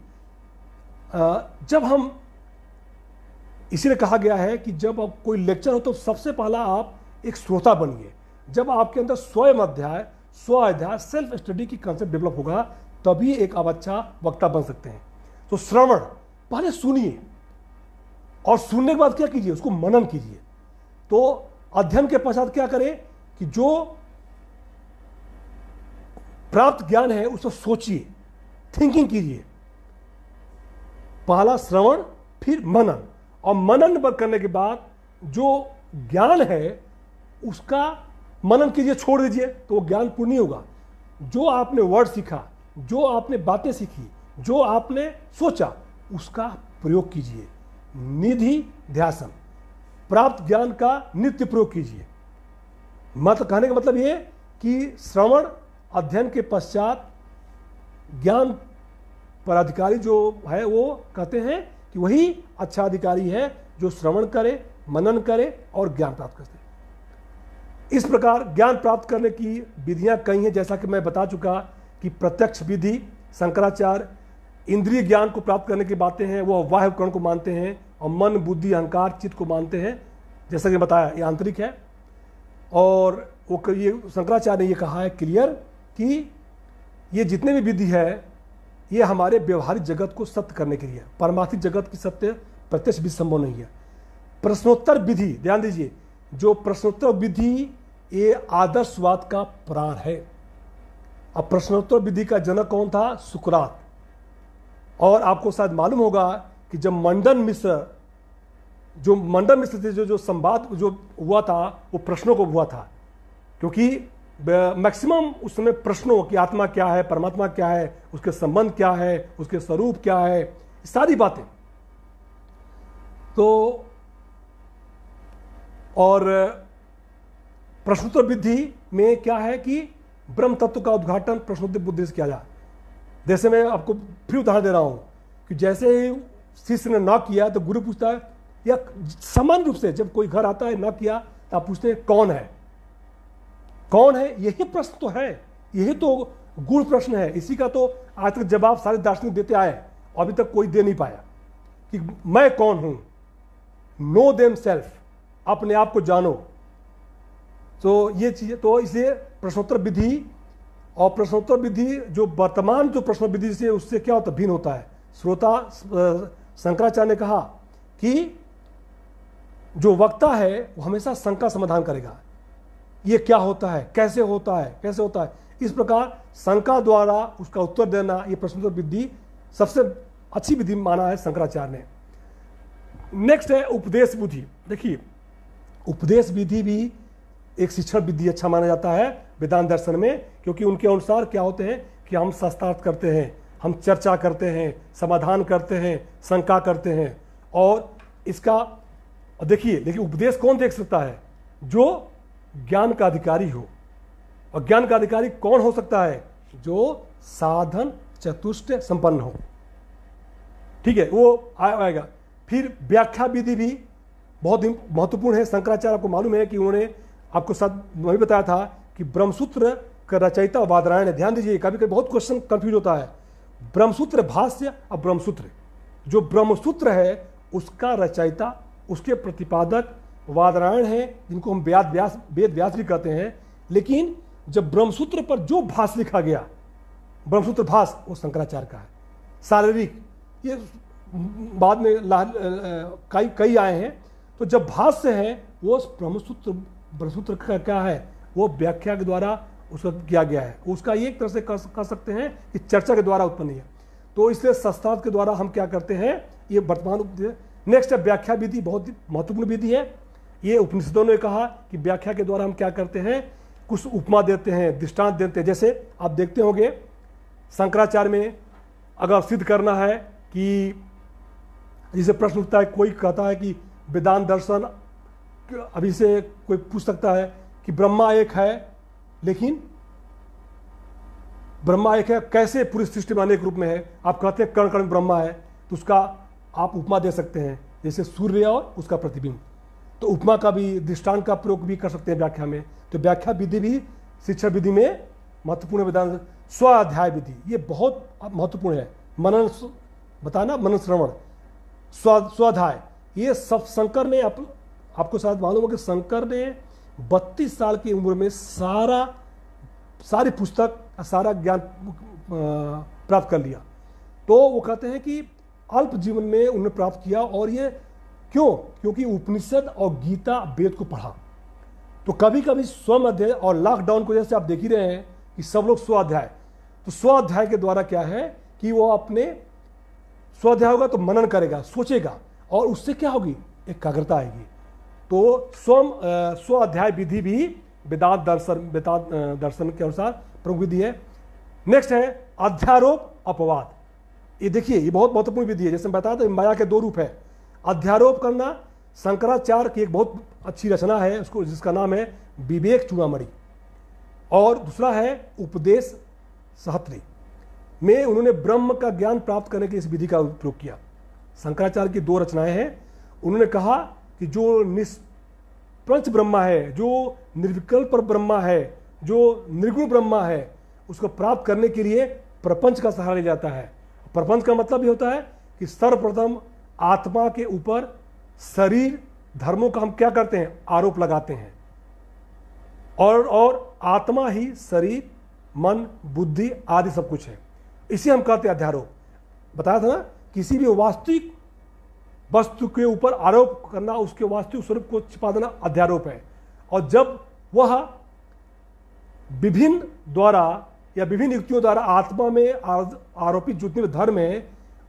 जब हम इसीलिए कहा गया है कि जब आप कोई लेक्चर हो तो सबसे पहला आप एक श्रोता बनिए जब आपके अंदर स्वयं अध्याय स्व अध्याय सेल्फ स्टडी की कंसेप्ट डेवलप होगा तभी एक आप अच्छा वक्ता बन सकते हैं तो श्रवण पहले सुनिए और सुनने के बाद क्या कीजिए उसको मनन कीजिए तो अध्ययन के पश्चात क्या करें कि जो प्राप्त ज्ञान है उसको सोचिए थिंकिंग कीजिए पहला श्रवण फिर मनन और मनन करने के बाद जो ज्ञान है उसका मनन कीजिए छोड़ दीजिए तो वो ज्ञान पूर्ण नहीं होगा जो आपने वर्ड सीखा जो आपने बातें सीखी जो आपने सोचा उसका प्रयोग कीजिए निधि ध्यासन प्राप्त ज्ञान का नित्य प्रयोग कीजिए मत कहने का मतलब ये कि श्रवण अध्ययन के पश्चात ज्ञान पराधिकारी जो है वो कहते हैं कि वही अच्छा अधिकारी है जो श्रवण करे मनन करे और ज्ञान प्राप्त करते इस प्रकार ज्ञान प्राप्त करने की विधियां कई हैं जैसा कि मैं बता चुका कि प्रत्यक्ष विधि शंकराचार्य इंद्रिय ज्ञान को प्राप्त करने की बातें हैं वो अव्वाह उपकरण को मानते हैं और मन बुद्धि अहंकार चित्त को मानते हैं जैसा कि बताया ये आंतरिक है और वो ये शंकराचार्य ने ये कहा है क्लियर कि ये जितने भी विधि है ये हमारे व्यवहारिक जगत को सत्य करने के लिए परमार्थिक जगत की सत्य प्रत्यक्ष विधि संभव नहीं है प्रश्नोत्तर विधि ध्यान दीजिए जो प्रश्नोत्तर विधि ये आदर्शवाद का प्रार है अब प्रश्नोत्तर विधि का जनक कौन था सुकरात और आपको शायद मालूम होगा कि जब मंडन मिश्र जो मंडन मिश्र से जो जो संवाद जो हुआ था वो प्रश्नों को हुआ था क्योंकि मैक्सिमम उस समय प्रश्नों की आत्मा क्या है परमात्मा क्या है उसके संबंध क्या है उसके स्वरूप क्या है सारी बातें तो और प्रश्नोत्तर विधि में क्या है कि ब्रह्म तत्व का उद्घाटन प्रश्नोत्तर बुद्धि से किया जाए जैसे मैं आपको फिर उदाहरण दे रहा हूं कि जैसे ही शिष्य ने ना किया तो गुरु पूछता है या समान रूप से जब कोई घर आता है ना किया तो आप पूछते हैं कौन है कौन है यही प्रश्न तो है यही तो गुड़ प्रश्न है इसी का तो आज तक जवाब सारे दार्शनिक देते आए अभी तक कोई दे नहीं पाया कि मैं कौन हूं नो देम सेल्फ अपने आप को जानो तो ये चीज़ तो इसलिए प्रश्नोत्तर विधि और प्रश्नोत्तर विधि जो वर्तमान जो प्रश्न विधि से उससे क्या होता भिन्न होता है श्रोता शंकराचार्य ने कहा कि जो वक्ता है वो हमेशा शंका समाधान करेगा ये क्या होता है कैसे होता है कैसे होता है इस प्रकार शंका द्वारा उसका उत्तर देना ये प्रश्नोत्तर विधि सबसे अच्छी विधि माना है शंकराचार्य ने नेक्स्ट है उपदेश विधि देखिए उपदेश विधि भी एक शिक्षण विधि अच्छा माना जाता है वेदांत दर्शन में क्योंकि उनके अनुसार क्या होते हैं कि हम शस्त्रार्थ करते हैं हम चर्चा करते हैं समाधान करते हैं शंका करते हैं और इसका देखिए लेकिन उपदेश कौन देख सकता है जो ज्ञान का अधिकारी हो और ज्ञान का अधिकारी कौन हो सकता है जो साधन चतुष्ट संपन्न हो ठीक है वो आएगा फिर व्याख्या विधि भी बहुत महत्वपूर्ण है शंकराचार्य आपको मालूम है कि उन्होंने आपको सब वही भी बताया था कि ब्रह्मसूत्र का रचयिता वादरायण है ध्यान दीजिए कभी कभी बहुत क्वेश्चन कंफ्यूज होता है ब्रह्मसूत्र भाष्य और ब्रह्मसूत्र जो ब्रह्मसूत्र है उसका रचयिता उसके प्रतिपादक वादरायण है जिनको हम व्याद व्यास वेद व्यास भी कहते हैं लेकिन जब ब्रह्मसूत्र पर जो भाष लिखा गया ब्रह्मसूत्र भाष वो शंकराचार्य का है शारीरिक ये बाद में कई कई आए हैं तो जब भाष्य है वो ब्रह्मसूत्र ब्रह्मसूत्र का क्या है वो व्याख्या के द्वारा उसका किया गया है उसका एक तरह से कह सकते हैं कि चर्चा के द्वारा उत्पन्न है तो इसलिए शस्त्रार्थ के द्वारा हम क्या करते हैं ये वर्तमान नेक्स्ट है व्याख्या विधि बहुत महत्वपूर्ण विधि है ये उपनिषदों ने कहा कि व्याख्या के द्वारा हम क्या करते हैं कुछ उपमा देते हैं दृष्टांत देते हैं जैसे आप देखते होंगे शंकराचार्य में अगर सिद्ध करना है कि जिसे प्रश्न उठता है कोई कहता है कि वेदांत दर्शन अभी से कोई पूछ सकता है कि ब्रह्मा एक है लेकिन ब्रह्मा एक है कैसे पूरी सृष्टि में अनेक रूप में है आप कहते हैं कर्ण कर्ण ब्रह्मा है तो उसका आप उपमा दे सकते हैं जैसे सूर्य और उसका प्रतिबिंब तो उपमा का भी दृष्टांत का प्रयोग भी कर सकते हैं व्याख्या में तो व्याख्या विधि भी शिक्षा विधि में महत्वपूर्ण विधान स्वाध्याय विधि ये बहुत महत्वपूर्ण है मनन बताना मनन श्रवण स्व स्वाध्याय ये सब शंकर ने आप, आपको शायद मालूम हो कि शंकर ने बत्तीस साल की उम्र में सारा सारी पुस्तक सारा ज्ञान प्राप्त कर लिया तो वो कहते हैं कि अल्प जीवन में उन्होंने प्राप्त किया और ये क्यों क्योंकि उपनिषद और गीता वेद को पढ़ा तो कभी कभी स्वमध्याय और लॉकडाउन को जैसे आप देख ही रहे हैं कि सब लोग स्वाध्याय तो स्वाध्याय के द्वारा क्या है कि वो अपने स्वाध्याय होगा तो मनन करेगा सोचेगा और उससे क्या होगी एकाग्रता आएगी तो स्वम स्व अध्याय विधि भी वेदांत दर्शन वेदांत दर्शन के अनुसार प्रमुख विधि है नेक्स्ट है अध्यारोप अपवाद ये देखिए ये बहुत महत्वपूर्ण विधि है जैसे मैं बताया था माया के दो रूप है अध्यारोप करना शंकराचार्य की एक बहुत अच्छी रचना है उसको जिसका नाम है विवेक चूड़ामी और दूसरा है उपदेश सहत्री में उन्होंने ब्रह्म का ज्ञान प्राप्त करने की इस विधि का उपयोग किया शंकराचार्य की दो रचनाएं हैं उन्होंने कहा कि जो निष्प्रंच ब्रह्मा है जो निर्विकल्प ब्रह्मा है जो निर्गुण ब्रह्मा है उसको प्राप्त करने के लिए प्रपंच का सहारा लिया जाता है प्रपंच का मतलब ये होता है कि सर्वप्रथम आत्मा के ऊपर शरीर धर्मों का हम क्या करते हैं आरोप लगाते हैं और और आत्मा ही शरीर मन बुद्धि आदि सब कुछ है इसे हम कहते हैं अध्यारोप बताया था ना किसी भी वास्तविक वस्तु के ऊपर आरोप करना उसके वास्तविक स्वरूप को छिपा देना अध्यारोप है और जब वह विभिन्न द्वारा या विभिन्न युक्तियों द्वारा आत्मा में आरोपित जितने भी धर्म है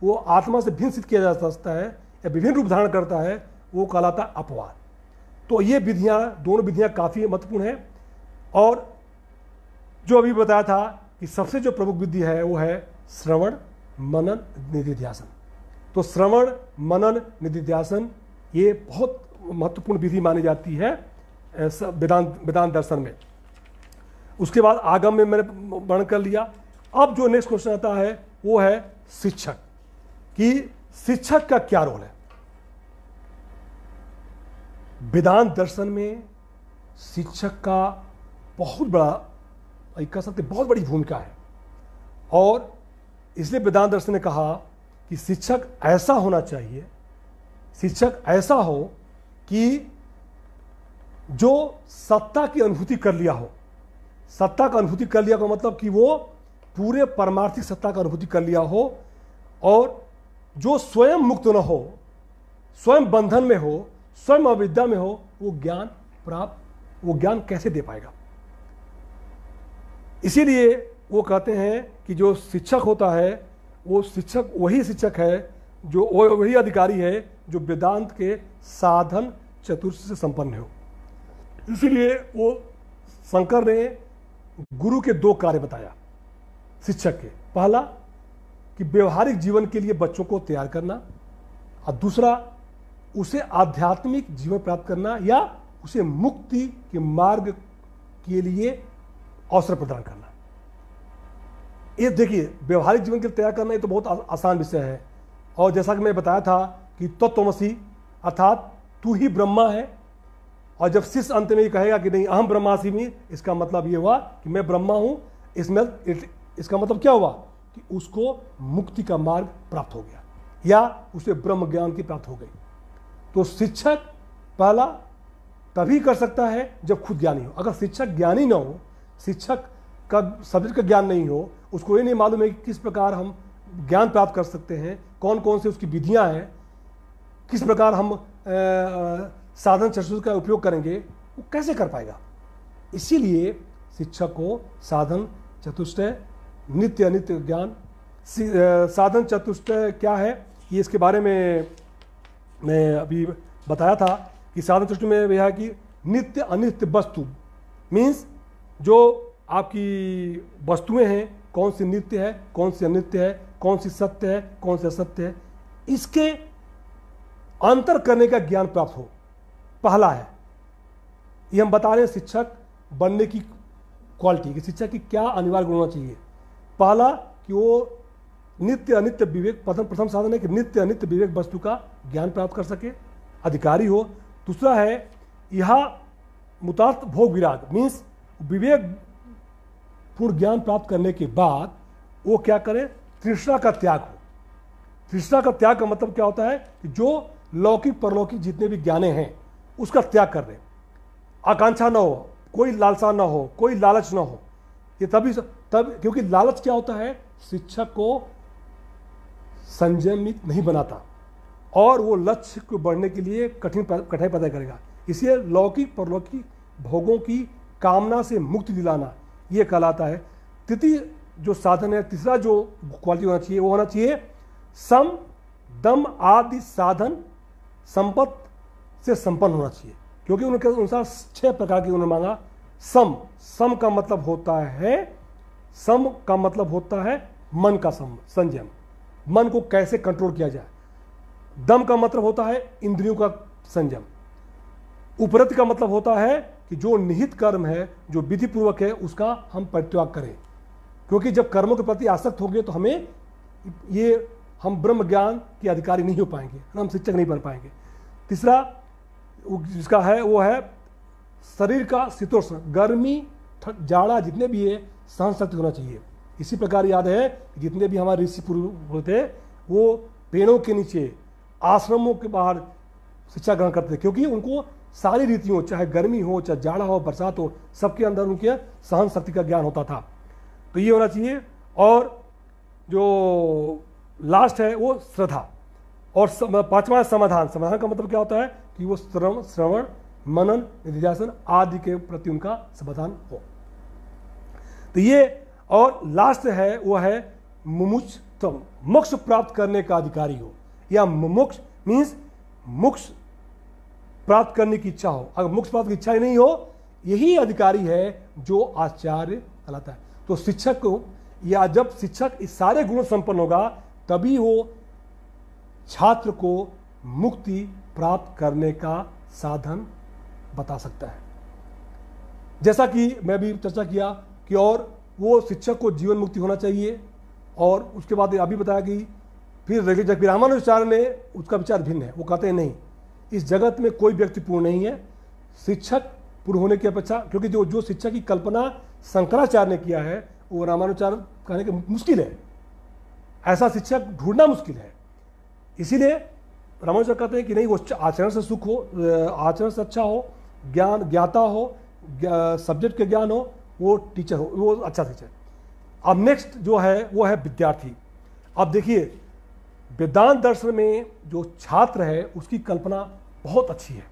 वो आत्मा से भिन्न सिद्ध किया जा सकता है या विभिन्न रूप धारण करता है वो कहलाता है अपवाद तो ये विधियाँ दोनों विधियाँ काफ़ी महत्वपूर्ण हैं और जो अभी बताया था कि सबसे जो प्रमुख विधि है वो है श्रवण मनन निधिध्यासन तो श्रवण मनन निधिध्यासन ये बहुत महत्वपूर्ण विधि मानी जाती है वेदांत वेदांत दर्शन में उसके बाद आगम में मैंने वर्ण कर लिया अब जो नेक्स्ट क्वेश्चन आता है वो है शिक्षक कि शिक्षक का क्या रोल है वेदांत दर्शन में शिक्षक का बहुत बड़ा कह सकते बहुत बड़ी भूमिका है और इसलिए वेदांत दर्शन ने कहा कि शिक्षक ऐसा होना चाहिए शिक्षक ऐसा हो कि जो सत्ता की अनुभूति कर लिया हो सत्ता का अनुभूति कर लिया का मतलब कि वो पूरे परमार्थिक सत्ता का अनुभूति कर लिया हो और जो स्वयं मुक्त न हो स्वयं बंधन में हो स्वयं अविद्या में हो वो ज्ञान प्राप्त वो ज्ञान कैसे दे पाएगा इसीलिए वो कहते हैं कि जो शिक्षक होता है वो शिक्षक वही शिक्षक है जो वही अधिकारी है जो वेदांत के साधन चतुर्थ से संपन्न हो इसीलिए वो शंकर ने गुरु के दो कार्य बताया शिक्षक के पहला कि व्यवहारिक जीवन के लिए बच्चों को तैयार करना और दूसरा उसे आध्यात्मिक जीवन प्राप्त करना या उसे मुक्ति के मार्ग के लिए अवसर प्रदान करना ये देखिए व्यवहारिक जीवन के लिए तैयार करना ये तो बहुत आसान विषय है और जैसा कि मैं बताया था कि तत्वमसी अर्थात तू ही ब्रह्मा है और जब शिष्य अंत में ये कहेगा कि नहीं अहम ब्रह्मासी में इसका मतलब ये हुआ कि मैं ब्रह्मा हूँ इसमें इसका मतलब क्या हुआ कि उसको मुक्ति का मार्ग प्राप्त हो गया या उसे ब्रह्म ज्ञान की प्राप्त हो गई तो शिक्षक पहला तभी कर सकता है जब खुद ज्ञानी हो अगर शिक्षक ज्ञानी ना हो शिक्षक का सब्जेक्ट का ज्ञान नहीं हो उसको ये नहीं मालूम है कि किस प्रकार हम ज्ञान प्राप्त कर सकते हैं कौन कौन से उसकी विधियाँ हैं किस प्रकार हम साधन चतुर्थ का उपयोग करेंगे वो कैसे कर पाएगा इसीलिए शिक्षक को साधन चतुष्टय नित्य अनित्य ज्ञान साधन चतुष्टय क्या है ये इसके बारे में मैं अभी बताया था कि साधन चतुष्ट में यह है कि नित्य अनित्य वस्तु मीन्स जो आपकी वस्तुएं हैं कौन सी नित्य है कौन सी अनित्य है कौन सी सत्य है कौन सी असत्य है इसके अंतर करने का ज्ञान प्राप्त हो पहला है ये हम बता रहे हैं शिक्षक बनने की क्वालिटी कि शिक्षक की क्या अनिवार्य गुण होना चाहिए पहला कि वो नित्य अनित्य विवेक प्रथम प्रथम साधन है कि नित्य अनित्य विवेक वस्तु का ज्ञान प्राप्त कर सके अधिकारी हो दूसरा है यह मुतार्थ भोग विराग मीन्स विवेक पूर्ण ज्ञान प्राप्त करने के बाद वो क्या करे तृष्णा का त्याग हो तृष्णा का त्याग का मतलब क्या होता है कि जो लौकिक परलौकिक जितने भी ज्ञाने हैं उसका त्याग कर रहे आकांक्षा ना हो कोई लालसा ना हो कोई लालच ना हो ये तभी तब क्योंकि लालच क्या होता है शिक्षक को संयमित नहीं बनाता और वो लक्ष्य को बढ़ने के लिए कठिन कठिनाई पैदा करेगा इसलिए लौकिक परलौकिक भोगों की कामना से मुक्ति दिलाना ये कहलाता है तृतीय जो साधन है तीसरा जो क्वालिटी होना चाहिए वो होना चाहिए सम दम आदि साधन संपत्त से संपन्न होना चाहिए क्योंकि उनके अनुसार छह प्रकार की उन्होंने मांगा सम सम का मतलब होता है सम का मतलब होता है मन का सम संयम मन को कैसे कंट्रोल किया जाए दम का मतलब होता है इंद्रियों का संयम उपरत का मतलब होता है कि जो निहित कर्म है जो विधिपूर्वक है उसका हम परित्याग करें क्योंकि जब कर्मों के प्रति आसक्त होंगे तो हमें ये हम ब्रह्म ज्ञान के अधिकारी नहीं हो पाएंगे हम शिक्षक नहीं बन पाएंगे तीसरा जिसका है वो है शरीर का शीतोष्ण गर्मी जाड़ा जितने भी है सहन शक्ति होना चाहिए इसी प्रकार याद है जितने भी हमारे ऋषि पूर्व होते वो पेड़ों के नीचे आश्रमों के बाहर शिक्षा ग्रहण करते थे क्योंकि उनको सारी रीतियों चाहे गर्मी हो चाहे जाड़ा हो बरसात हो सबके अंदर उनके सहन शक्ति का ज्ञान होता था तो ये होना चाहिए और जो लास्ट है वो श्रद्धा और पांचवा समाधान समाधान का मतलब क्या होता है कि वो श्रम श्रवण मनन निध्यासन आदि के प्रति उनका समाधान हो तो ये और लास्ट है वो है मुमुक्षतम मोक्ष प्राप्त करने का अधिकारी हो या मोक्ष मीन्स मोक्ष प्राप्त करने की इच्छा हो अगर मोक्ष प्राप्त की इच्छा ही नहीं हो यही अधिकारी है जो आचार्य कहलाता है तो शिक्षक को या जब शिक्षक इस सारे गुणों संपन्न होगा तभी वो छात्र को मुक्ति प्राप्त करने का साधन बता सकता है जैसा कि मैं भी चर्चा किया कि और वो शिक्षक को जीवन मुक्ति होना चाहिए और उसके बाद अभी बताया कि फिर जब रामानुचार्य ने उसका विचार भिन्न है वो कहते हैं नहीं इस जगत में कोई व्यक्ति पूर्ण नहीं है शिक्षक पूर्ण होने की अपेक्षा क्योंकि जो जो शिक्षा की कल्पना शंकराचार्य ने किया है वो रामानुचार्य कहने के मुश्किल है ऐसा शिक्षक ढूंढना मुश्किल है इसीलिए रामानुचार्य कहते हैं कि नहीं वो आचरण से सुख हो आचरण से अच्छा हो ज्ञान ज्ञाता हो सब्जेक्ट के ज्ञान हो वो टीचर हो वो अच्छा शिक्षक अब नेक्स्ट जो है वो है विद्यार्थी अब देखिए वेदांत दर्शन में जो छात्र है उसकी कल्पना बहुत अच्छी है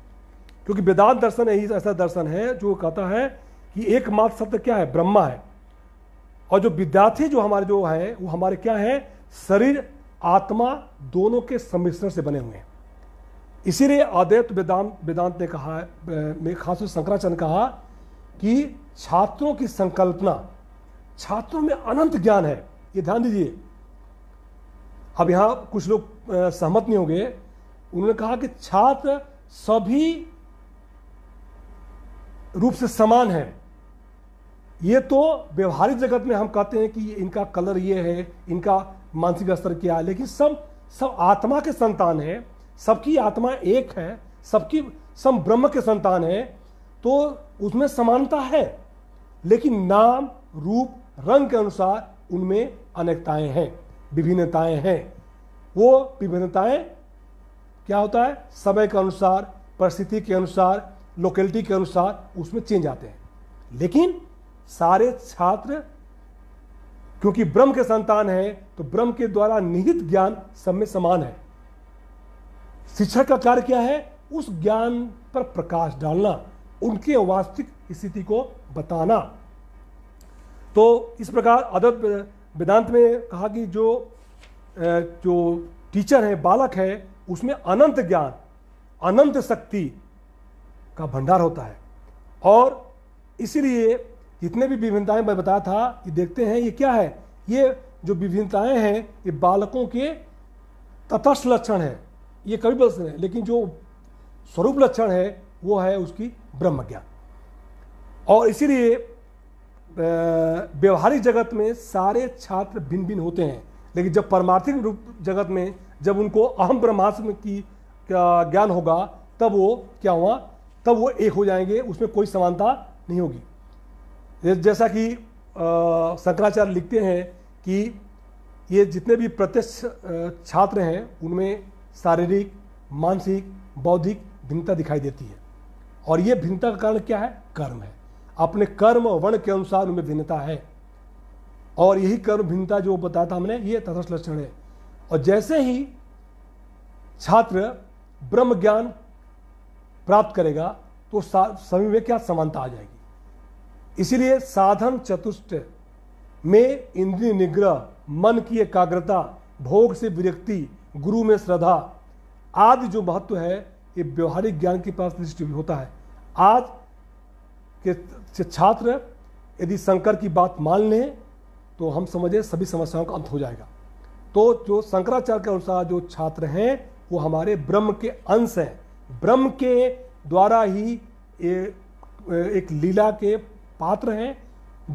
क्योंकि वेदांत दर्शन यही ऐसा दर्शन है जो कहता है कि एकमात्र सत्य क्या है ब्रह्मा है और जो विद्यार्थी जो हमारे जो है वो हमारे क्या है शरीर आत्मा दोनों के सम्मिश्रण से बने हुए हैं इसीलिए अद्वैत वेदांत वेदांत ने कहा में खास शंकराचार्य ने कहा कि छात्रों की संकल्पना छात्रों में अनंत ज्ञान है ये ध्यान दीजिए अब यहां कुछ लोग सहमत नहीं होंगे उन्होंने कहा कि छात्र सभी रूप से समान है ये तो व्यवहारिक जगत में हम कहते हैं कि इनका कलर ये है इनका मानसिक स्तर क्या है लेकिन सब सब आत्मा के संतान है सबकी आत्मा एक है सबकी सब ब्रह्म के संतान है तो उसमें समानता है लेकिन नाम रूप रंग के अनुसार उनमें अनेकताएं हैं विभिन्नताएं हैं वो विभिन्नताएं क्या होता है समय के अनुसार परिस्थिति के अनुसार लोकेलिटी के अनुसार उसमें चेंज आते हैं लेकिन सारे छात्र क्योंकि ब्रह्म के संतान है तो ब्रह्म के द्वारा निहित ज्ञान सब में समान है शिक्षक का कार्य क्या है उस ज्ञान पर प्रकाश डालना उनके वास्तविक स्थिति को बताना तो इस प्रकार अदब वेदांत में कहा कि जो जो टीचर है बालक है उसमें अनंत ज्ञान अनंत शक्ति का भंडार होता है और इसीलिए जितने भी विभिन्नताएं मैं बताया था ये देखते हैं ये क्या है ये जो विभिन्नताएं हैं ये बालकों के तटस्थ लक्षण है ये कभी लक्षण है लेकिन जो स्वरूप लक्षण है वो है उसकी ब्रह्म ज्ञान और इसीलिए व्यवहारिक जगत में सारे छात्र भिन्न भिन्न होते हैं लेकिन जब परमार्थिक रूप जगत में जब उनको अहम ब्रह्मास्म की ज्ञान होगा तब वो क्या हुआ तब वो एक हो जाएंगे उसमें कोई समानता नहीं होगी जैसा कि शंकराचार्य लिखते हैं कि ये जितने भी प्रत्यक्ष छात्र हैं उनमें शारीरिक मानसिक बौद्धिक भिन्नता दिखाई देती है और ये भिन्नता का कारण क्या है कर्म है अपने कर्म वर्ण के अनुसार उनमें भिन्नता है और यही कर्म भिन्नता जो बताया था हमने ये तथस्थ लक्षण है और जैसे ही छात्र ब्रह्म ज्ञान प्राप्त करेगा तो सभी में क्या समानता आ जाएगी इसीलिए साधन चतुष्ट में इंद्रिय निग्रह मन की एकाग्रता भोग से विरक्ति गुरु में श्रद्धा आदि जो महत्व है ये व्यवहारिक ज्ञान के पास दृष्टि भी होता है आज के छात्र यदि शंकर की बात मान लें तो हम समझें सभी समस्याओं का अंत हो जाएगा तो जो शंकराचार्य के अनुसार जो छात्र हैं वो हमारे ब्रह्म के अंश हैं ब्रह्म के द्वारा ही ए, एक लीला के पात्र हैं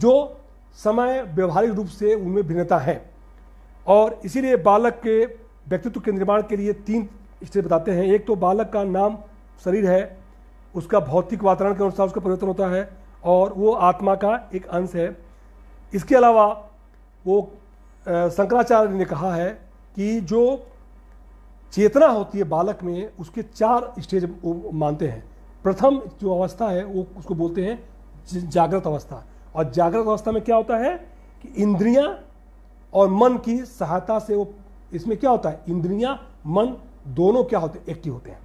जो समय व्यवहारिक रूप से उनमें भिन्नता है और इसीलिए बालक के व्यक्तित्व के निर्माण के लिए तीन स्टेप बताते हैं एक तो बालक का नाम शरीर है उसका भौतिक वातावरण के अनुसार उसका परिवर्तन होता है और वो आत्मा का एक अंश है इसके अलावा वो शंकराचार्य ने कहा है कि जो चेतना होती है बालक में उसके चार स्टेज मानते हैं प्रथम जो अवस्था है वो उसको बोलते हैं जागृत अवस्था और जागृत अवस्था में क्या होता है कि इंद्रियां और मन की सहायता से वो इसमें क्या होता है इंद्रियां मन दोनों क्या होते एक्टिव होते हैं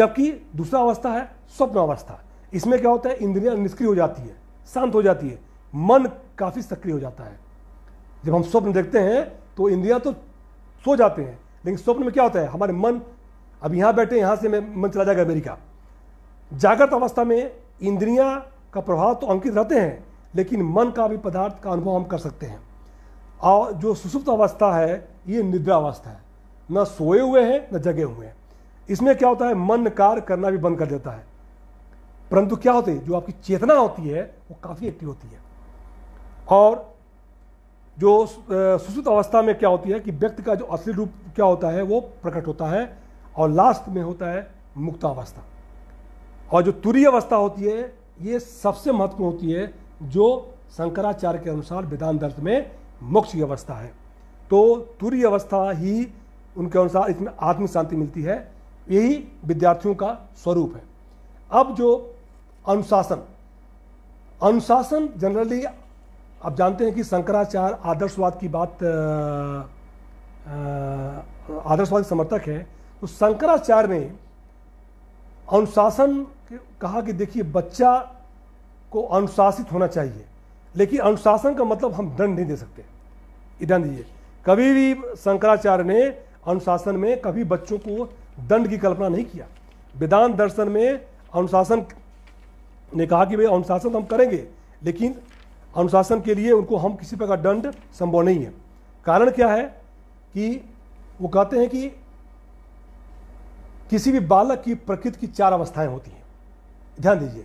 जबकि दूसरा अवस्था है स्वप्न अवस्था इसमें क्या होता है इंद्रियां निष्क्रिय हो जाती है शांत हो जाती है मन काफ़ी सक्रिय हो जाता है जब हम स्वप्न देखते हैं तो इंद्रियां तो सो जाते हैं लेकिन स्वप्न में क्या होता है हमारे मन अब यहाँ बैठे यहाँ से मैं मन चला जाएगा अमेरिका जागृत अवस्था में इंद्रियां का प्रभाव तो अंकित रहते हैं लेकिन मन का भी पदार्थ का अनुभव हम कर सकते हैं और जो सुसुप्त अवस्था है ये निद्रा अवस्था है न सोए हुए हैं न जगे हुए हैं इसमें क्या होता है मन कार्य करना भी बंद कर देता है परंतु क्या होते है जो आपकी चेतना होती है वो काफ़ी एक्टिव होती है और जो सुसुत अवस्था में क्या होती है कि व्यक्ति का जो असली रूप क्या होता है वो प्रकट होता है और लास्ट में होता है मुक्तावस्था और जो तुरी अवस्था होती है ये सबसे महत्वपूर्ण होती है जो शंकराचार्य के अनुसार विधान दर्श में मोक्ष की अवस्था है तो तुरी अवस्था ही उनके अनुसार इसमें आत्म शांति मिलती है यही विद्यार्थियों का स्वरूप है अब जो अनुशासन अनुशासन जनरली आप जानते हैं कि शंकराचार्य आदर्शवाद की बात आदर्शवाद समर्थक है तो शंकराचार्य ने अनुशासन कहा कि देखिए बच्चा को अनुशासित होना चाहिए लेकिन अनुशासन का मतलब हम दंड नहीं दे सकते ये दीजिए कभी भी शंकराचार्य ने अनुशासन में कभी बच्चों को दंड की कल्पना नहीं किया वेदांत दर्शन में अनुशासन ने कहा कि भाई अनुशासन तो हम करेंगे लेकिन अनुशासन के लिए उनको हम किसी प्रकार दंड संभव नहीं है कारण क्या है कि वो कहते हैं कि किसी भी बालक की प्रकृति की चार अवस्थाएं होती हैं ध्यान दीजिए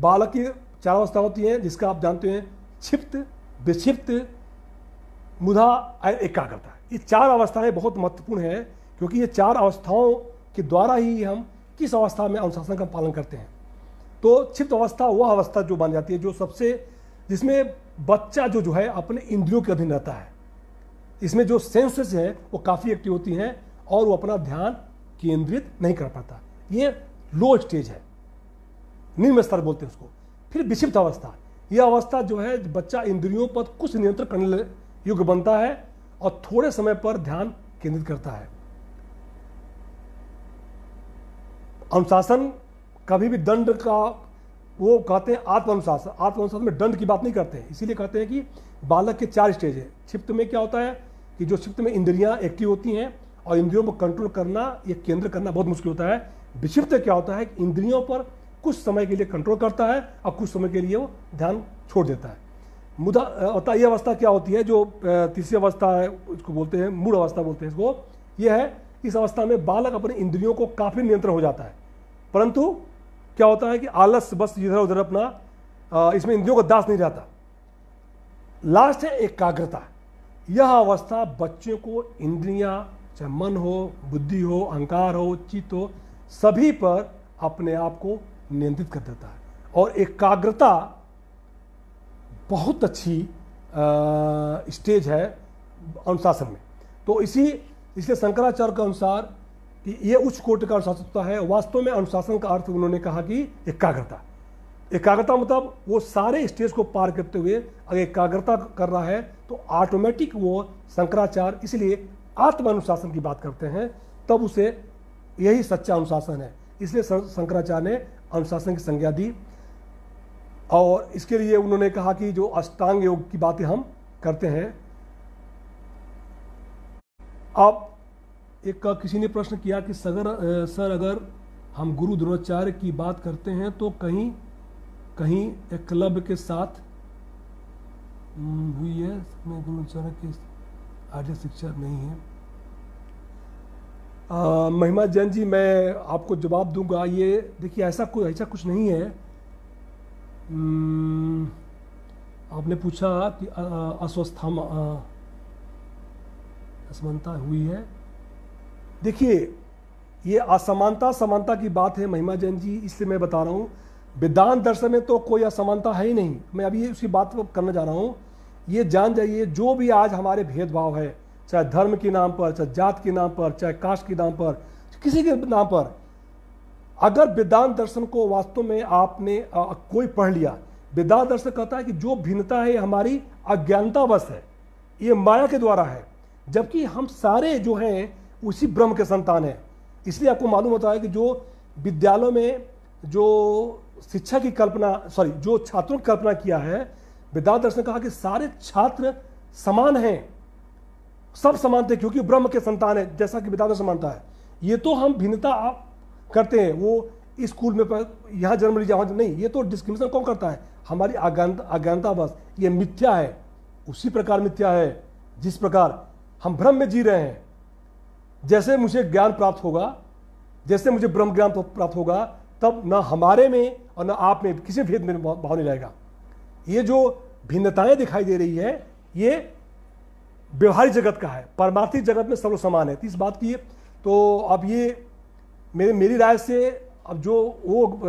बालक की चार अवस्था होती हैं जिसका आप जानते हैं क्षिप्त विक्षिप्त मुदा और एकाग्रता ये चार अवस्थाएं बहुत महत्वपूर्ण है क्योंकि ये चार अवस्थाओं के द्वारा ही हम किस अवस्था में अनुशासन का पालन करते हैं तो क्षिप्त अवस्था वह अवस्था जो बन जाती है जो सबसे जिसमें बच्चा जो जो है अपने इंद्रियों के अधीन रहता है इसमें जो सेंसेस हैं वो काफ़ी एक्टिव होती हैं और वो अपना ध्यान केंद्रित नहीं कर पाता ये लो स्टेज है निम्न स्तर बोलते हैं उसको फिर विक्षिप्त अवस्था यह अवस्था जो है बच्चा इंद्रियों पर कुछ नियंत्रण करने योग्य बनता है और थोड़े समय पर ध्यान केंद्रित करता है अनुशासन कभी भी दंड का वो कहते हैं आत्मानुशासन आत्मानुशासन में दंड की बात नहीं करते हैं इसीलिए कहते हैं कि बालक के चार स्टेज है क्षिप्त में क्या होता है कि जो क्षिप्त में इंद्रियां एक्टिव होती हैं और इंद्रियों को कंट्रोल करना या केंद्र करना बहुत मुश्किल होता है विक्षिप्त क्या होता है कि इंद्रियों पर कुछ समय के लिए कंट्रोल करता है और कुछ समय के लिए वो ध्यान छोड़ देता है मुदा अतः यह अवस्था क्या होती है जो तीसरी अवस्था है उसको बोलते हैं मूड अवस्था बोलते हैं इसको यह है इस अवस्था में बालक अपने इंद्रियों को काफ़ी नियंत्रण हो जाता है परंतु क्या होता है कि आलस बस इधर उधर अपना इसमें इंद्रियों का दास नहीं रहता लास्ट है एकाग्रता यह अवस्था बच्चों को इंद्रियां चाहे मन हो बुद्धि हो अहंकार हो चित्त हो सभी पर अपने आप को नियंत्रित कर देता है और एकाग्रता बहुत अच्छी आ, स्टेज है अनुशासन में तो इसी इसलिए शंकराचार्य के अनुसार कि ये उच्च कोटि का अनुशासकता है वास्तव में अनुशासन का अर्थ उन्होंने कहा कि एकाग्रता एकाग्रता मतलब वो सारे स्टेज को पार करते हुए अगर एकाग्रता कर रहा है तो ऑटोमेटिक वो शंकराचार्य इसलिए आत्म अनुशासन की बात करते हैं तब उसे यही सच्चा अनुशासन है इसलिए शंकराचार्य ने अनुशासन की संज्ञा दी और इसके लिए उन्होंने कहा कि जो अष्टांग योग की बातें हम करते हैं अब एक किसी ने प्रश्न किया कि सगर सर अगर हम गुरु द्रोणाचार्य की बात करते हैं तो कहीं कहीं एक क्लब के साथ हम्म, हुई है मैं गुरुचार्य की आर्य शिक्षा नहीं है आ, महिमा जैन जी मैं आपको जवाब दूंगा ये देखिए ऐसा कुछ ऐसा कुछ नहीं है हम्म, आपने पूछा कि अस्वस्थ हम असमानता हुई है देखिए ये असमानता समानता की बात है महिमा जैन जी इससे मैं बता रहा हूँ वेदांत दर्शन में तो कोई असमानता है ही नहीं मैं अभी उसी बात को करना जा रहा हूँ ये जान जाइए जो भी आज हमारे भेदभाव है चाहे धर्म के नाम पर चाहे जात के नाम पर चाहे कास्ट के नाम पर किसी के नाम पर अगर वेदांत दर्शन को वास्तव में आपने आ, कोई पढ़ लिया वेदांत दर्शन कहता है कि जो भिन्नता है हमारी अज्ञानतावश है ये माया के द्वारा है जबकि हम सारे जो हैं उसी ब्रह्म के संतान है इसलिए आपको मालूम होता है कि जो विद्यालयों में जो शिक्षा की कल्पना सॉरी जो छात्रों की कल्पना किया है वेदांत दर्शन ने कहा कि सारे छात्र समान हैं सब समान थे क्योंकि ब्रह्म के संतान है जैसा कि वेदांत समानता है ये तो हम भिन्नता आप करते हैं वो स्कूल में यहाँ जन्म लीजिए वहाँ नहीं ये तो डिस्क्रिमिनेशन कौन करता है हमारी अज्ञानता आगांत, बस ये मिथ्या है उसी प्रकार मिथ्या है जिस प्रकार हम भ्रम में जी रहे हैं जैसे मुझे ज्ञान प्राप्त होगा जैसे मुझे ब्रह्म ज्ञान तो प्राप्त होगा तब ना हमारे में और न आप में किसी भेद में भाव नहीं रहेगा ये जो भिन्नताएं दिखाई दे रही है ये व्यवहारिक जगत का है परमार्थिक जगत में सर्व समान है तो इस बात की तो अब ये मेरे मेरी राय से अब जो वो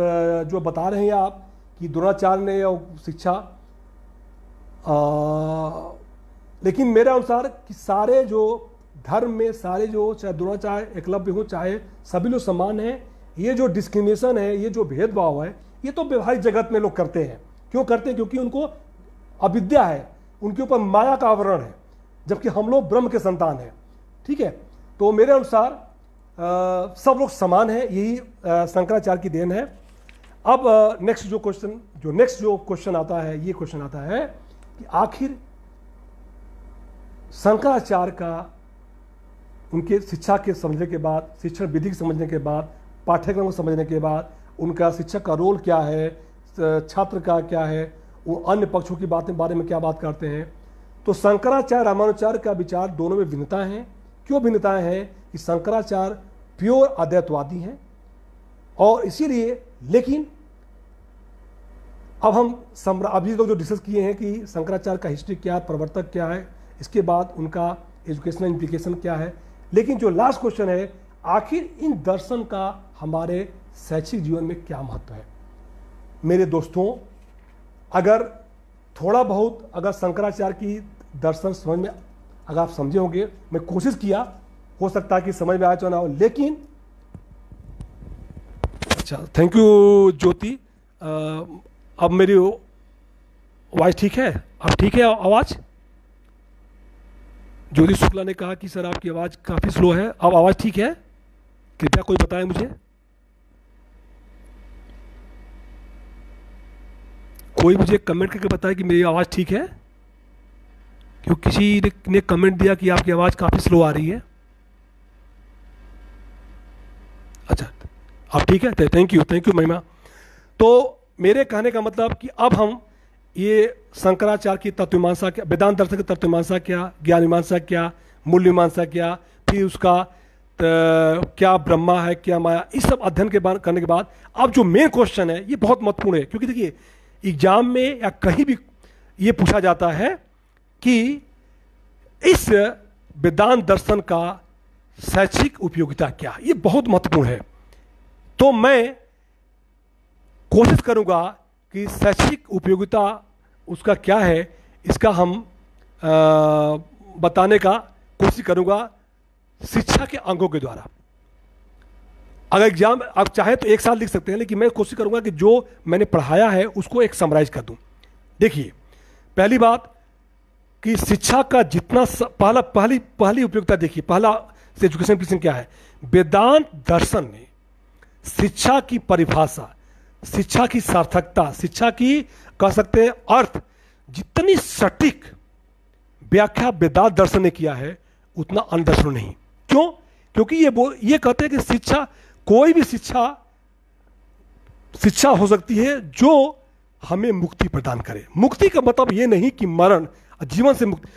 जो बता रहे हैं आप कि द्रोणाचार्य ने शिक्षा लेकिन मेरे अनुसार कि सारे जो धर्म में सारे जो चाहे दोनों चाहे एकलव्य हों चाहे सभी लोग समान हैं ये जो डिस्क्रिमिनेशन है ये जो भेदभाव है ये तो व्यवहारिक जगत में लोग करते हैं क्यों करते हैं क्योंकि उनको अविद्या है उनके ऊपर माया का आवरण है जबकि हम लोग ब्रह्म के संतान हैं ठीक है तो मेरे अनुसार सब लोग समान हैं यही शंकराचार्य की देन है अब नेक्स्ट जो क्वेश्चन जो नेक्स्ट जो क्वेश्चन आता है ये क्वेश्चन आता है कि आखिर शंकराचार्य का उनके शिक्षा के समझने के बाद शिक्षण विधि के समझने के बाद पाठ्यक्रम को समझने के बाद उनका शिक्षक का रोल क्या है छात्र का क्या है वो अन्य पक्षों की बातें बारे में क्या बात करते हैं तो शंकराचार्य रामानुचार्य का विचार दोनों में भिन्नता है क्यों भिन्नताएं हैं कि शंकराचार्य प्योर अद्वैतवादी हैं और इसीलिए लेकिन अब हम सम्रा अभी तो जो डिस्कस किए हैं कि शंकराचार्य का हिस्ट्री क्या है प्रवर्तक क्या है इसके बाद उनका एजुकेशनल इम्प्लीकेशन क्या है लेकिन जो लास्ट क्वेश्चन है आखिर इन दर्शन का हमारे शैक्षिक जीवन में क्या महत्व है मेरे दोस्तों अगर थोड़ा बहुत अगर शंकराचार्य की दर्शन समझ में अगर आप समझे होंगे मैं कोशिश किया हो सकता है कि समझ में आ चो ना हो लेकिन अच्छा थैंक यू ज्योति अब मेरी वॉइस ठीक है अब ठीक है आवाज़ ज्योति शुक्ला ने कहा कि सर आपकी आवाज़ काफ़ी स्लो है अब आवाज़ ठीक है कृपया कोई बताए मुझे कोई मुझे कमेंट करके बताए कि मेरी आवाज़ ठीक है क्यों किसी ने, कमेंट दिया कि आपकी आवाज़ काफ़ी स्लो आ रही है अच्छा आप ठीक है थैंक यू थैंक यू महिमा तो मेरे कहने का मतलब कि अब हम ये शंकराचार्य की तत्वमीमांसा क्या वेदांत दर्शन की तत्वमीमांसा क्या ज्ञान मीमांसा क्या मूल्य मीमांसा क्या फिर उसका क्या ब्रह्मा है क्या माया इस सब अध्ययन के बाद करने के बाद अब जो मेन क्वेश्चन है ये बहुत महत्वपूर्ण है क्योंकि देखिए एग्जाम में या कहीं भी ये पूछा जाता है कि इस वेदांत दर्शन का शैक्षिक उपयोगिता क्या ये बहुत महत्वपूर्ण है तो मैं कोशिश करूंगा कि शैक्षिक उपयोगिता उसका क्या है इसका हम आ, बताने का कोशिश करूँगा शिक्षा के अंगों के द्वारा अगर एग्जाम आप चाहें तो एक साल लिख सकते हैं लेकिन मैं कोशिश करूंगा कि जो मैंने पढ़ाया है उसको एक समराइज कर दूँ देखिए पहली बात कि शिक्षा का जितना स, पहला पहली पहली उपयोगिता देखिए पहला एजुकेशन क्या है वेदांत दर्शन में शिक्षा की परिभाषा शिक्षा की सार्थकता शिक्षा की कह सकते हैं अर्थ जितनी सटीक व्याख्या वेदांत दर्शन ने किया है उतना अंधदर्शन नहीं क्यों क्योंकि ये बो ये कहते हैं कि शिक्षा कोई भी शिक्षा शिक्षा हो सकती है जो हमें मुक्ति प्रदान करे मुक्ति का मतलब ये नहीं कि मरण जीवन से मुक्ति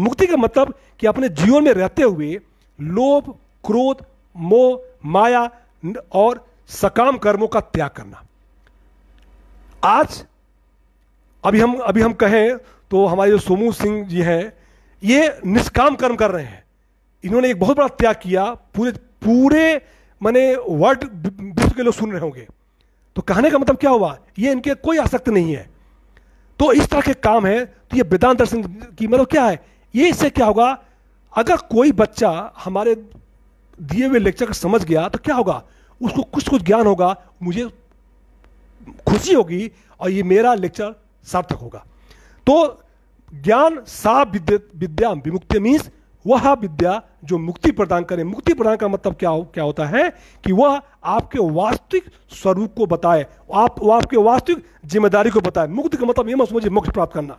मुक्ति का मतलब कि अपने जीवन में रहते हुए लोभ क्रोध मोह माया और सकाम कर्मों का त्याग करना आज अभी हम अभी हम कहें तो हमारे जो सोमू सिंह जी हैं ये निष्काम कर्म कर रहे हैं इन्होंने एक बहुत बड़ा त्याग किया पूरे पूरे मैंने वर्ड विश्व के लोग सुन रहे होंगे तो कहने का मतलब क्या हुआ ये इनके कोई आसक्त नहीं है तो इस तरह के काम है तो ये वेदांत दर्शन की मतलब क्या है ये इससे क्या होगा अगर कोई बच्चा हमारे दिए हुए लेक्चर को समझ गया तो क्या होगा उसको कुछ कुछ ज्ञान होगा मुझे खुशी होगी और ये मेरा लेक्चर सार्थक होगा तो ज्ञान सा विद्या विमुक्ति मीन्स वह विद्या जो मुक्ति प्रदान करे मुक्ति प्रदान का मतलब क्या हो, क्या होता है कि वह आपके वास्तविक स्वरूप को बताए आप वह आपके वास्तविक जिम्मेदारी को बताए मुक्ति का मतलब ये मत समझिए मोक्ष प्राप्त करना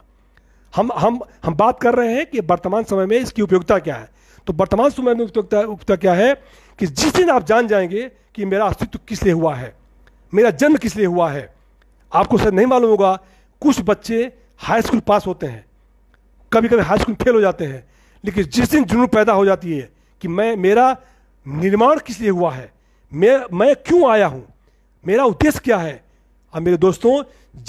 हम हम हम बात कर रहे हैं कि वर्तमान समय में इसकी उपयोगिता क्या है तो वर्तमान समय में उपयोगिता उपयोगिता क्या है कि जिस दिन आप जान जाएंगे कि मेरा अस्तित्व किस लिए हुआ है मेरा जन्म किस लिए हुआ है आपको शायद नहीं मालूम होगा कुछ बच्चे हाई स्कूल पास होते हैं कभी कभी हाई स्कूल फेल हो जाते हैं लेकिन जिस दिन जुनून पैदा हो जाती है कि मैं मेरा निर्माण किस लिए हुआ है मैं मैं क्यों आया हूँ मेरा उद्देश्य क्या है अब मेरे दोस्तों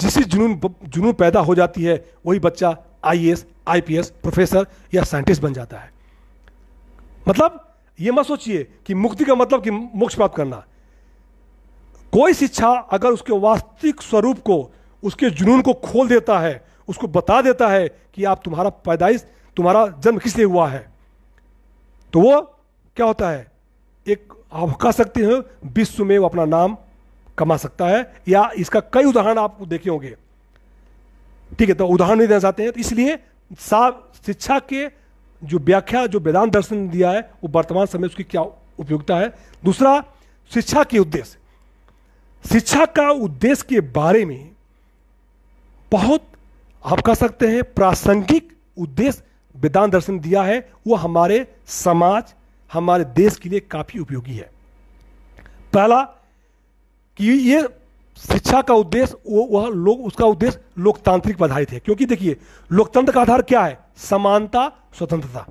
जिस जुनून जुनून पैदा हो जाती है वही बच्चा पी आईपीएस, प्रोफेसर या साइंटिस्ट बन जाता है मतलब ये मत सोचिए कि मुक्ति का मतलब कि मोक्ष प्राप्त करना कोई शिक्षा अगर उसके वास्तविक स्वरूप को उसके जुनून को खोल देता है उसको बता देता है कि आप तुम्हारा पैदाइश तुम्हारा जन्म किस लिए हुआ है तो वो क्या होता है एक आप कह सकते हो विश्व में वो अपना नाम कमा सकता है या इसका कई उदाहरण आप देखे होंगे ठीक है तो उदाहरण नहीं देना चाहते हैं तो इसलिए शिक्षा के जो व्याख्या जो वेदांत दर्शन दिया है वो वर्तमान समय उसकी क्या उपयोगिता है दूसरा शिक्षा के उद्देश्य शिक्षा का उद्देश्य के बारे में बहुत आप कह सकते हैं प्रासंगिक उद्देश्य वेदांत दर्शन दिया है वो हमारे समाज हमारे देश के लिए काफ़ी उपयोगी है पहला कि ये शिक्षा का उद्देश्य वो वह लोग उसका उद्देश्य लोकतांत्रिक पर आधारित है क्योंकि देखिए लोकतंत्र का आधार क्या है समानता स्वतंत्रता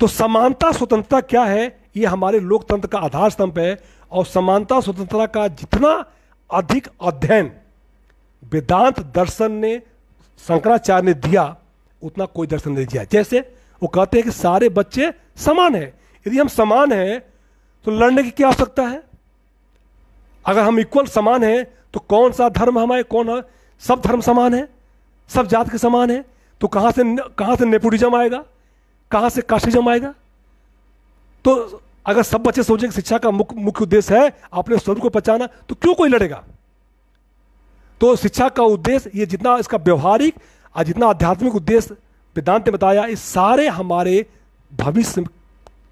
तो समानता स्वतंत्रता क्या है ये हमारे लोकतंत्र का आधार स्तंभ है और समानता स्वतंत्रता का जितना अधिक अध्ययन वेदांत दर्शन ने शंकराचार्य ने दिया उतना कोई दर्शन नहीं दिया जैसे वो कहते हैं कि सारे बच्चे समान हैं यदि हम समान हैं तो लड़ने की क्या आवश्यकता है अगर हम इक्वल समान हैं तो कौन सा धर्म हमारे कौन है सब धर्म समान है सब जात के समान है तो कहां से कहां से नेपोटिज्म आएगा कहां से काशिज्म आएगा तो अगर सब बच्चे सोचें कि शिक्षा का मुख्य मुख्य उद्देश्य है अपने स्वरूप को पहचाना तो क्यों कोई लड़ेगा तो शिक्षा का उद्देश्य ये जितना इसका व्यवहारिक और जितना आध्यात्मिक उद्देश्य वेदांत ने बताया इस सारे हमारे भविष्य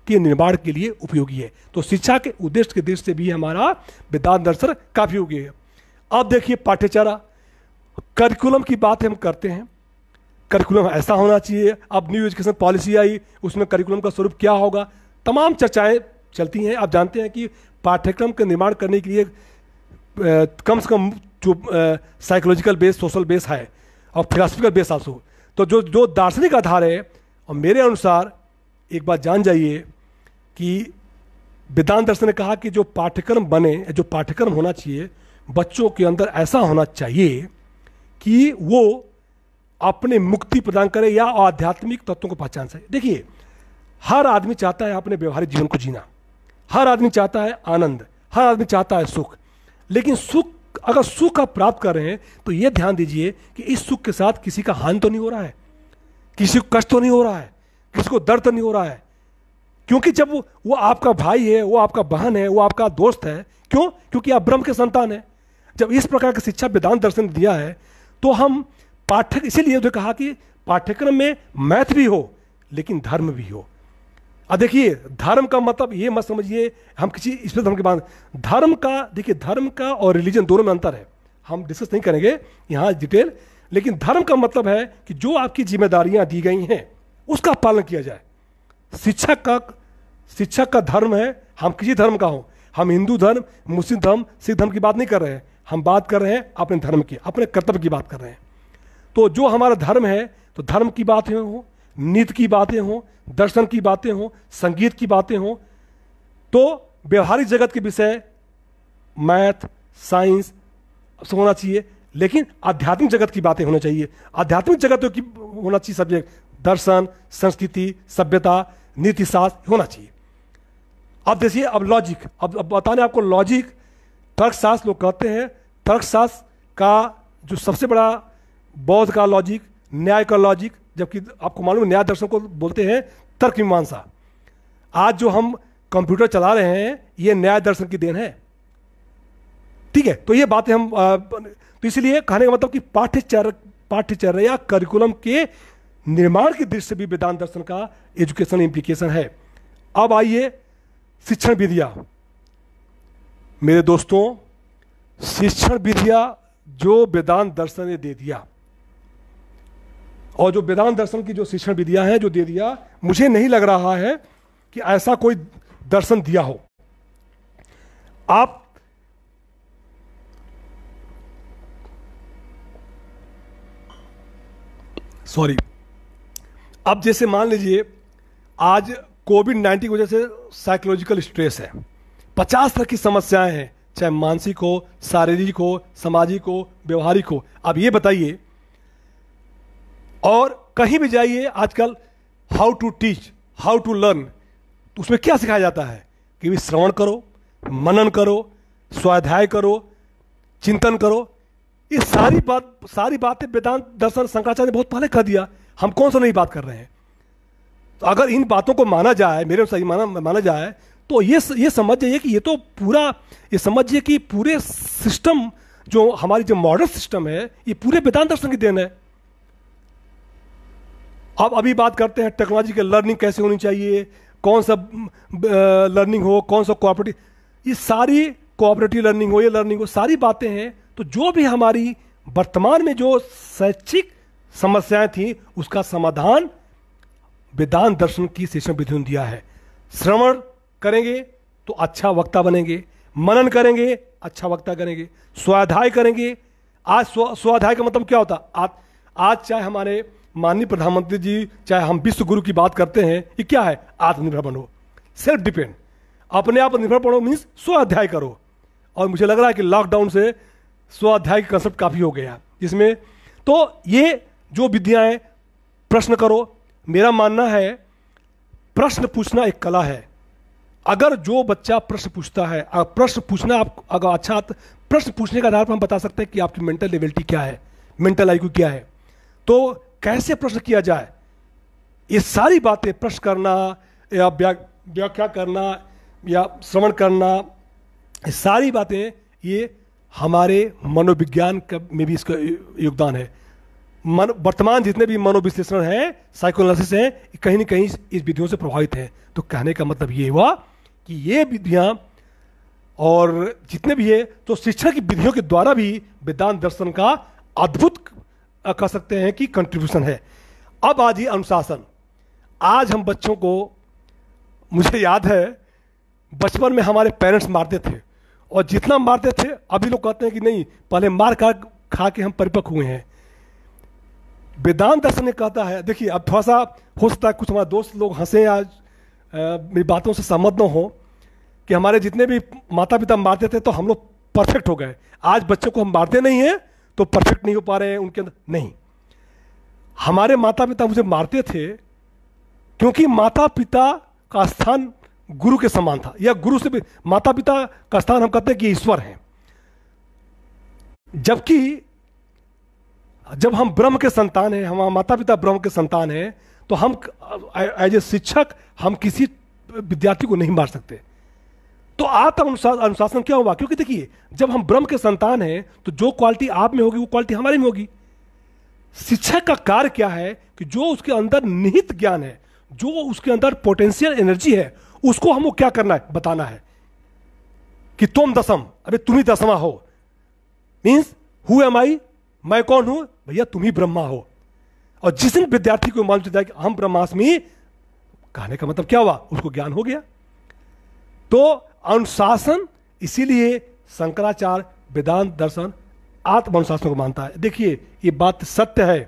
के निर्माण के लिए उपयोगी है तो शिक्षा के उद्देश्य के दृष्टि से भी हमारा वेदांत दर्शन काफ़ी उपयोगी है अब देखिए पाठ्यचारा करिकुलम की बात हम करते हैं करिकुलम ऐसा होना चाहिए अब न्यू एजुकेशन पॉलिसी आई उसमें करिकुलम का स्वरूप क्या होगा तमाम चर्चाएं चलती हैं आप जानते हैं कि पाठ्यक्रम का निर्माण करने के लिए आ, कम से कम जो साइकोलॉजिकल बेस सोशल बेस है और फिलासफिकल बेस आल्सो तो जो जो दार्शनिक आधार है और मेरे अनुसार एक बात जान जाइए कि वेदांत दर्शन ने कहा कि जो पाठ्यक्रम बने जो पाठ्यक्रम होना चाहिए बच्चों के अंदर ऐसा होना चाहिए कि वो अपने मुक्ति प्रदान करे या आध्यात्मिक तत्वों को पहचान सके देखिए हर आदमी चाहता है अपने व्यवहारिक जीवन को जीना हर आदमी चाहता है आनंद हर आदमी चाहता है सुख लेकिन सुख अगर सुख आप प्राप्त कर रहे हैं तो यह ध्यान दीजिए कि इस सुख के साथ किसी का हानि तो नहीं हो रहा है किसी को कष्ट तो नहीं हो रहा है किसी को दर्द तो नहीं हो रहा है क्योंकि जब वो, आपका भाई है वो आपका बहन है वो आपका दोस्त है क्यों क्योंकि आप ब्रह्म के संतान है जब इस प्रकार की शिक्षा वेदांत दर्शन दिया है तो हम पाठ्य इसीलिए तो कहा कि पाठ्यक्रम में मैथ भी हो लेकिन धर्म भी हो देखिए धर्म का मतलब ये मत समझिए हम किसी इस धर्म के बाद धर्म का देखिए धर्म का और रिलीजन दोनों में अंतर है हम डिस्कस नहीं करेंगे यहाँ डिटेल लेकिन धर्म का मतलब है कि जो आपकी जिम्मेदारियाँ दी गई हैं उसका पालन किया जाए शिक्षक का शिक्षक का धर्म है हम किसी धर्म का हों हम हिंदू धर्म मुस्लिम धर्म सिख धर्म की बात नहीं कर रहे हैं हम बात कर रहे हैं अपने धर्म की अपने कर्तव्य की बात कर रहे हैं तो जो हमारा धर्म है तो धर्म की बात हो नीति की बातें हों दर्शन की बातें हों संगीत की बातें हों तो व्यवहारिक जगत के विषय मैथ साइंस होना चाहिए लेकिन आध्यात्मिक जगत की बातें होनी चाहिए आध्यात्मिक जगत की होना चाहिए सब्जेक्ट दर्शन संस्कृति सभ्यता नीतिशास्त्र होना चाहिए अब देखिए अब लॉजिक अब अब बताने आपको लॉजिक तर्कशास्त्र लोग कहते हैं तर्कशास्त्र का जो सबसे बड़ा बौद्ध का लॉजिक न्याय का लॉजिक जबकि आपको मालूम न्याय दर्शन को बोलते हैं तर्क मीमांसा आज जो हम कंप्यूटर चला रहे हैं यह न्याय दर्शन की देन है ठीक है तो ये बातें हम तो इसलिए कहने का मतलब कि पाठ्यचर पाठ्यचर्य या करिकुलम के निर्माण की दृष्टि से भी वेदांत दर्शन का एजुकेशन इंप्लीकेशन है अब आइए शिक्षण विधिया मेरे दोस्तों शिक्षण विधिया जो वेदांत दर्शन ने दे दिया और जो वेदांत दर्शन की जो शिक्षण विधियां हैं जो दे दिया मुझे नहीं लग रहा है कि ऐसा कोई दर्शन दिया हो आप सॉरी अब जैसे मान लीजिए आज कोविड नाइन्टीन की वजह से साइकोलॉजिकल स्ट्रेस है पचास तरह की समस्याएं हैं चाहे मानसिक हो शारीरिक हो सामाजिक हो व्यवहारिक हो अब ये बताइए और कहीं भी जाइए आजकल how to teach how to learn उसमें क्या सिखाया जाता है कि भी श्रवण करो मनन करो स्वाध्याय करो चिंतन करो ये सारी बात सारी बातें वेदांत दर्शन शंकराचार्य ने बहुत पहले कह दिया हम कौन सा नहीं बात कर रहे हैं तो अगर इन बातों को माना जाए मेरे सही माना माना जाए तो ये ये समझ जाइए कि ये तो पूरा ये समझिए कि पूरे सिस्टम जो हमारी जो मॉडर्न सिस्टम है ये पूरे वेदांत दर्शन की देन है अब अभी बात करते हैं टेक्नोलॉजी के लर्निंग कैसे होनी चाहिए कौन सा लर्निंग हो कौन सा कोऑपरेटिव ये सारी कोऑपरेटिव लर्निंग हो ये लर्निंग हो सारी बातें हैं तो जो भी हमारी वर्तमान में जो शैक्षिक समस्याएं थी उसका समाधान वेदांत दर्शन की शिक्षण विधि ने दिया है श्रवण करेंगे तो अच्छा वक्ता बनेंगे मनन करेंगे अच्छा वक्ता करेंगे स्वाध्याय करेंगे आज स्वाध्याय का मतलब क्या होता आज आज चाहे हमारे माननीय प्रधानमंत्री जी चाहे हम विश्व गुरु की बात करते हैं ये क्या है आत्मनिर्भर बनो सेल्फ डिपेंड अपने आप निर्भर बनो मीन्स स्वाध्याय करो और मुझे लग रहा है कि लॉकडाउन से स्वाध्याय का कंसेप्ट काफ़ी हो गया जिसमें तो ये जो विद्याएं प्रश्न करो मेरा मानना है प्रश्न पूछना एक कला है अगर जो बच्चा प्रश्न पूछता है प्रश्न पूछना आप अगर अच्छा प्रश्न पूछने के आधार पर हम बता सकते हैं कि आपकी मेंटल लेवलिटी क्या है मेंटल आईक्यू क्या है तो कैसे प्रश्न किया जाए ये सारी बातें प्रश्न करना या व्याख्या करना या श्रवण करना ये सारी बातें ये हमारे मनोविज्ञान में भी इसका योगदान है मन वर्तमान जितने भी मनोविश्लेषण हैं साइकोलॉजिस्ट हैं कहीं ना कहीं इस विधियों से प्रभावित हैं तो कहने का मतलब ये हुआ कि ये विधियाँ और जितने भी है तो शिक्षा की विधियों के द्वारा भी वेदांत दर्शन का अद्भुत कह सकते हैं कि कंट्रीब्यूशन है अब आज ही अनुशासन आज हम बच्चों को मुझे याद है बचपन में हमारे पेरेंट्स मारते थे और जितना मारते थे अभी लोग कहते हैं कि नहीं पहले मार खा खा के हम परिपक्व हुए हैं वेदांत दर्शन ने कहता है देखिए अब थोड़ा सा हो सकता है कुछ हमारे दोस्त लोग हंसे आज मेरी बातों से सहमत न हो कि हमारे जितने भी माता पिता मारते थे तो हम लोग परफेक्ट हो गए आज बच्चों को हम मारते नहीं हैं तो परफेक्ट नहीं हो पा रहे हैं उनके अंदर नहीं हमारे माता पिता मुझे मारते थे क्योंकि माता पिता का स्थान गुरु के समान था या गुरु से भी माता पिता का स्थान हम कहते हैं कि ईश्वर है जबकि जब हम ब्रह्म के संतान हैं हमारे माता पिता ब्रह्म के संतान है तो हम एज ए शिक्षक हम किसी विद्यार्थी को नहीं मार सकते तो आत्म अनुशासन क्या हुआ क्योंकि देखिए जब हम ब्रह्म के संतान हैं तो जो क्वालिटी आप में होगी वो क्वालिटी हमारे में होगी शिक्षक का कार्य क्या है कि जो उसके अंदर निहित ज्ञान है जो उसके अंदर पोटेंशियल एनर्जी है उसको हमको क्या करना है बताना है कि तुम दसम अरे तुम ही दसवा हो मीन्स हु एम आई मैं कौन हूं भैया तुम ही ब्रह्मा हो और जिस दिन विद्यार्थी को मालूम चलता है कि हम ब्रह्मास्मी कहने का मतलब क्या हुआ उसको ज्ञान हो गया तो अनुशासन इसीलिए शंकराचार्य वेदांत दर्शन आत्म अनुशासन को मानता है देखिए ये बात सत्य है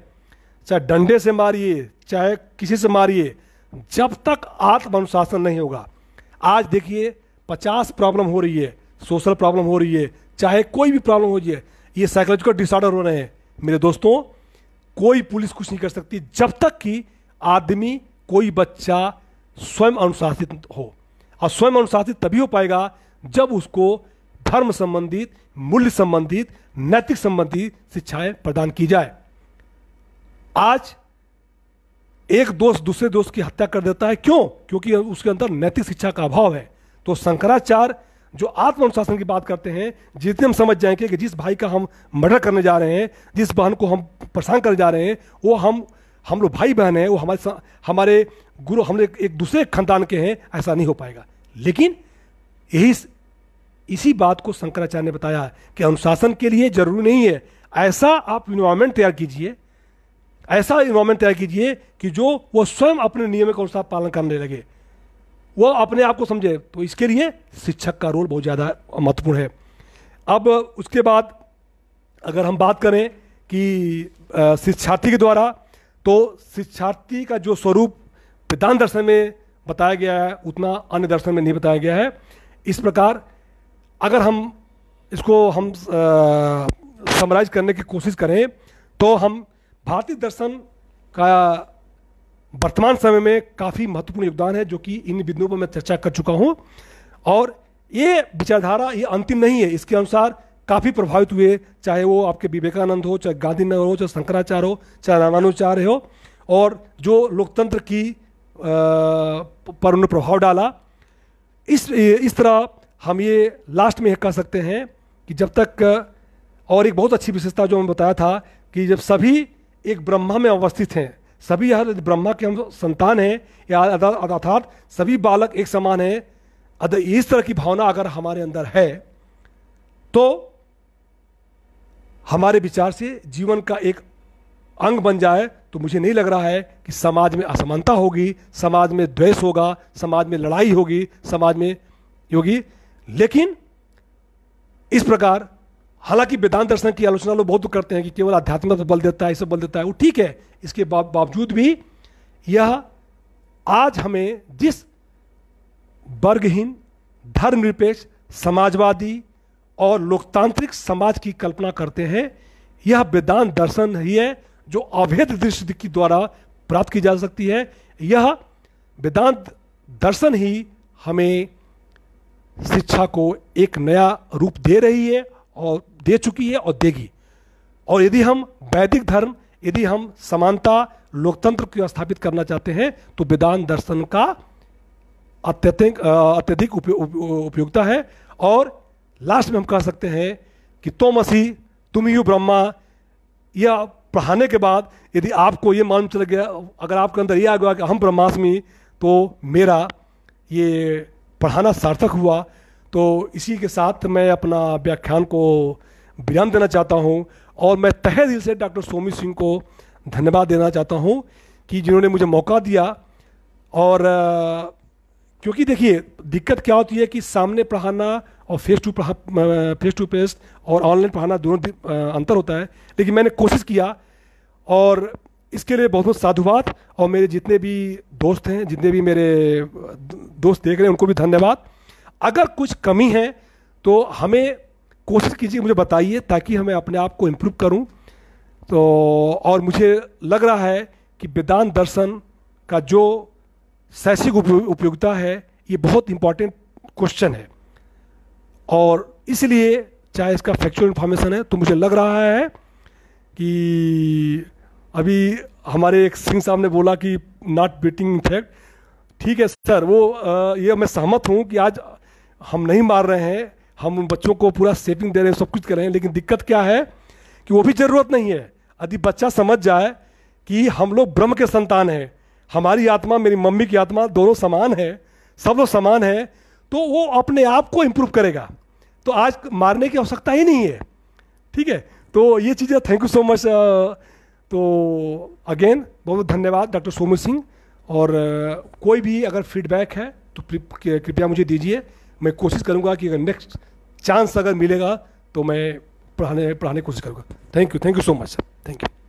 चाहे डंडे से मारिए चाहे किसी से मारिए जब तक आत्म अनुशासन नहीं होगा आज देखिए पचास प्रॉब्लम हो रही है सोशल प्रॉब्लम हो रही है चाहे कोई भी प्रॉब्लम हो रही है ये साइकोलॉजिकल डिसऑर्डर हो रहे हैं मेरे दोस्तों कोई पुलिस कुछ नहीं कर सकती जब तक कि आदमी कोई बच्चा स्वयं अनुशासित हो और स्वयं अनुशासित तभी हो पाएगा जब उसको धर्म संबंधित मूल्य संबंधित नैतिक संबंधित शिक्षाएं प्रदान की जाए आज एक दोस्त दूसरे दोस्त की हत्या कर देता है क्यों क्योंकि उसके अंदर नैतिक शिक्षा का अभाव है तो शंकराचार्य जो आत्म अनुशासन की बात करते हैं जितने हम समझ जाएंगे कि जिस भाई का हम मर्डर करने जा रहे हैं जिस बहन को हम परेशान करने जा रहे हैं वो हम हम लोग भाई बहन हैं वो हमारे हमारे गुरु हमने एक दूसरे खानदान के हैं ऐसा नहीं हो पाएगा लेकिन यही इसी बात को शंकराचार्य ने बताया कि अनुशासन के लिए जरूरी नहीं है ऐसा आप इन्वायरमेंट तैयार कीजिए ऐसा इन्वायरमेंट तैयार कीजिए कि जो वो स्वयं अपने नियमों के अनुसार पालन करने लगे वो अपने आप को समझे तो इसके लिए शिक्षक का रोल बहुत ज़्यादा महत्वपूर्ण है अब उसके बाद अगर हम बात करें कि शिक्षार्थी के द्वारा तो शिक्षार्थी का जो स्वरूप वेदांत दर्शन में बताया गया है उतना अन्य दर्शन में नहीं बताया गया है इस प्रकार अगर हम इसको हम समराइज करने की कोशिश करें तो हम भारतीय दर्शन का वर्तमान समय में काफ़ी महत्वपूर्ण योगदान है जो कि इन बिंदुओं पर मैं चर्चा कर चुका हूँ और ये विचारधारा ये अंतिम नहीं है इसके अनुसार काफ़ी प्रभावित हुए चाहे वो आपके विवेकानंद हो चाहे गांधीनगर हो चाहे शंकराचार्य हो चाहे रामानुचार्य हो और जो लोकतंत्र की आ, पर उन्होंने प्रभाव डाला इस इस तरह हम ये लास्ट में कह सकते हैं कि जब तक और एक बहुत अच्छी विशेषता जो हमें बताया था कि जब सभी एक ब्रह्मा में अवस्थित हैं सभी यह ब्रह्मा के हम संतान हैं या अर्थात सभी बालक एक समान हैं अद इस तरह की भावना अगर हमारे अंदर है तो हमारे विचार से जीवन का एक अंग बन जाए तो मुझे नहीं लग रहा है कि समाज में असमानता होगी समाज में द्वेष होगा समाज में लड़ाई होगी समाज में होगी लेकिन इस प्रकार हालांकि वेदांत दर्शन की आलोचना लोग बहुत करते हैं कि केवल आध्यात्मिक बल देता है इसे बल देता है वो ठीक है इसके बावजूद भी यह आज हमें जिस वर्गहीन धर्मनिरपेक्ष समाजवादी और लोकतांत्रिक समाज की कल्पना करते हैं यह वेदांत दर्शन ही है जो अभेद दृष्टि के द्वारा प्राप्त की जा सकती है यह वेदांत दर्शन ही हमें शिक्षा को एक नया रूप दे रही है और दे चुकी है और देगी और यदि हम वैदिक धर्म यदि हम समानता लोकतंत्र को स्थापित करना चाहते हैं तो वेदांत दर्शन का अत्यधिक अत्यधिक उपयोगिता है और लास्ट में हम कह सकते हैं कि तो मसी तुम यू ब्रह्मा यह पढ़ाने के बाद यदि आपको ये मालूम चल गया अगर आपके अंदर ये आ गया कि हम ब्रह्माष्टमी तो मेरा ये पढ़ाना सार्थक हुआ तो इसी के साथ मैं अपना व्याख्यान को विराम देना चाहता हूँ और मैं तहे दिल से डॉक्टर सोमी सिंह को धन्यवाद देना चाहता हूँ कि जिन्होंने मुझे मौका दिया और क्योंकि देखिए दिक्कत क्या होती है कि सामने पढ़ाना और face to face to face और ऑनलाइन पढ़ाना दोनों अंतर होता है लेकिन मैंने कोशिश किया और इसके लिए बहुत बहुत साधुवाद और मेरे जितने भी दोस्त हैं जितने भी मेरे दोस्त देख रहे हैं उनको भी धन्यवाद अगर कुछ कमी है तो हमें कोशिश कीजिए मुझे बताइए ताकि हमें अपने आप को इम्प्रूव करूं तो और मुझे लग रहा है कि वेदांत दर्शन का जो शैक्षिक उपयोगिता है ये बहुत इंपॉर्टेंट क्वेश्चन है और इसलिए चाहे इसका फैक्चुअल इन्फॉर्मेशन है तो मुझे लग रहा है कि अभी हमारे एक सिंह साहब ने बोला कि नॉट बीटिंग इफेक्ट ठीक है सर वो ये मैं सहमत हूँ कि आज हम नहीं मार रहे हैं हम उन बच्चों को पूरा सेटिंग दे रहे हैं सब कुछ कर रहे हैं लेकिन दिक्कत क्या है कि वो भी ज़रूरत नहीं है यदि बच्चा समझ जाए कि हम लोग ब्रह्म के संतान हैं हमारी आत्मा मेरी मम्मी की आत्मा दोनों समान है सब लोग समान है तो वो अपने आप को इम्प्रूव करेगा तो आज मारने की आवश्यकता ही नहीं है ठीक है तो ये चीज़ें थैंक यू सो मच तो अगेन बहुत बहुत धन्यवाद डॉक्टर सोमू सिंह और uh, कोई भी अगर फीडबैक है तो कृपया मुझे दीजिए मैं कोशिश करूँगा कि अगर नेक्स्ट चांस अगर मिलेगा तो मैं पढ़ाने पढ़ाने की कोशिश करूँगा thank you thank you so much sir thank you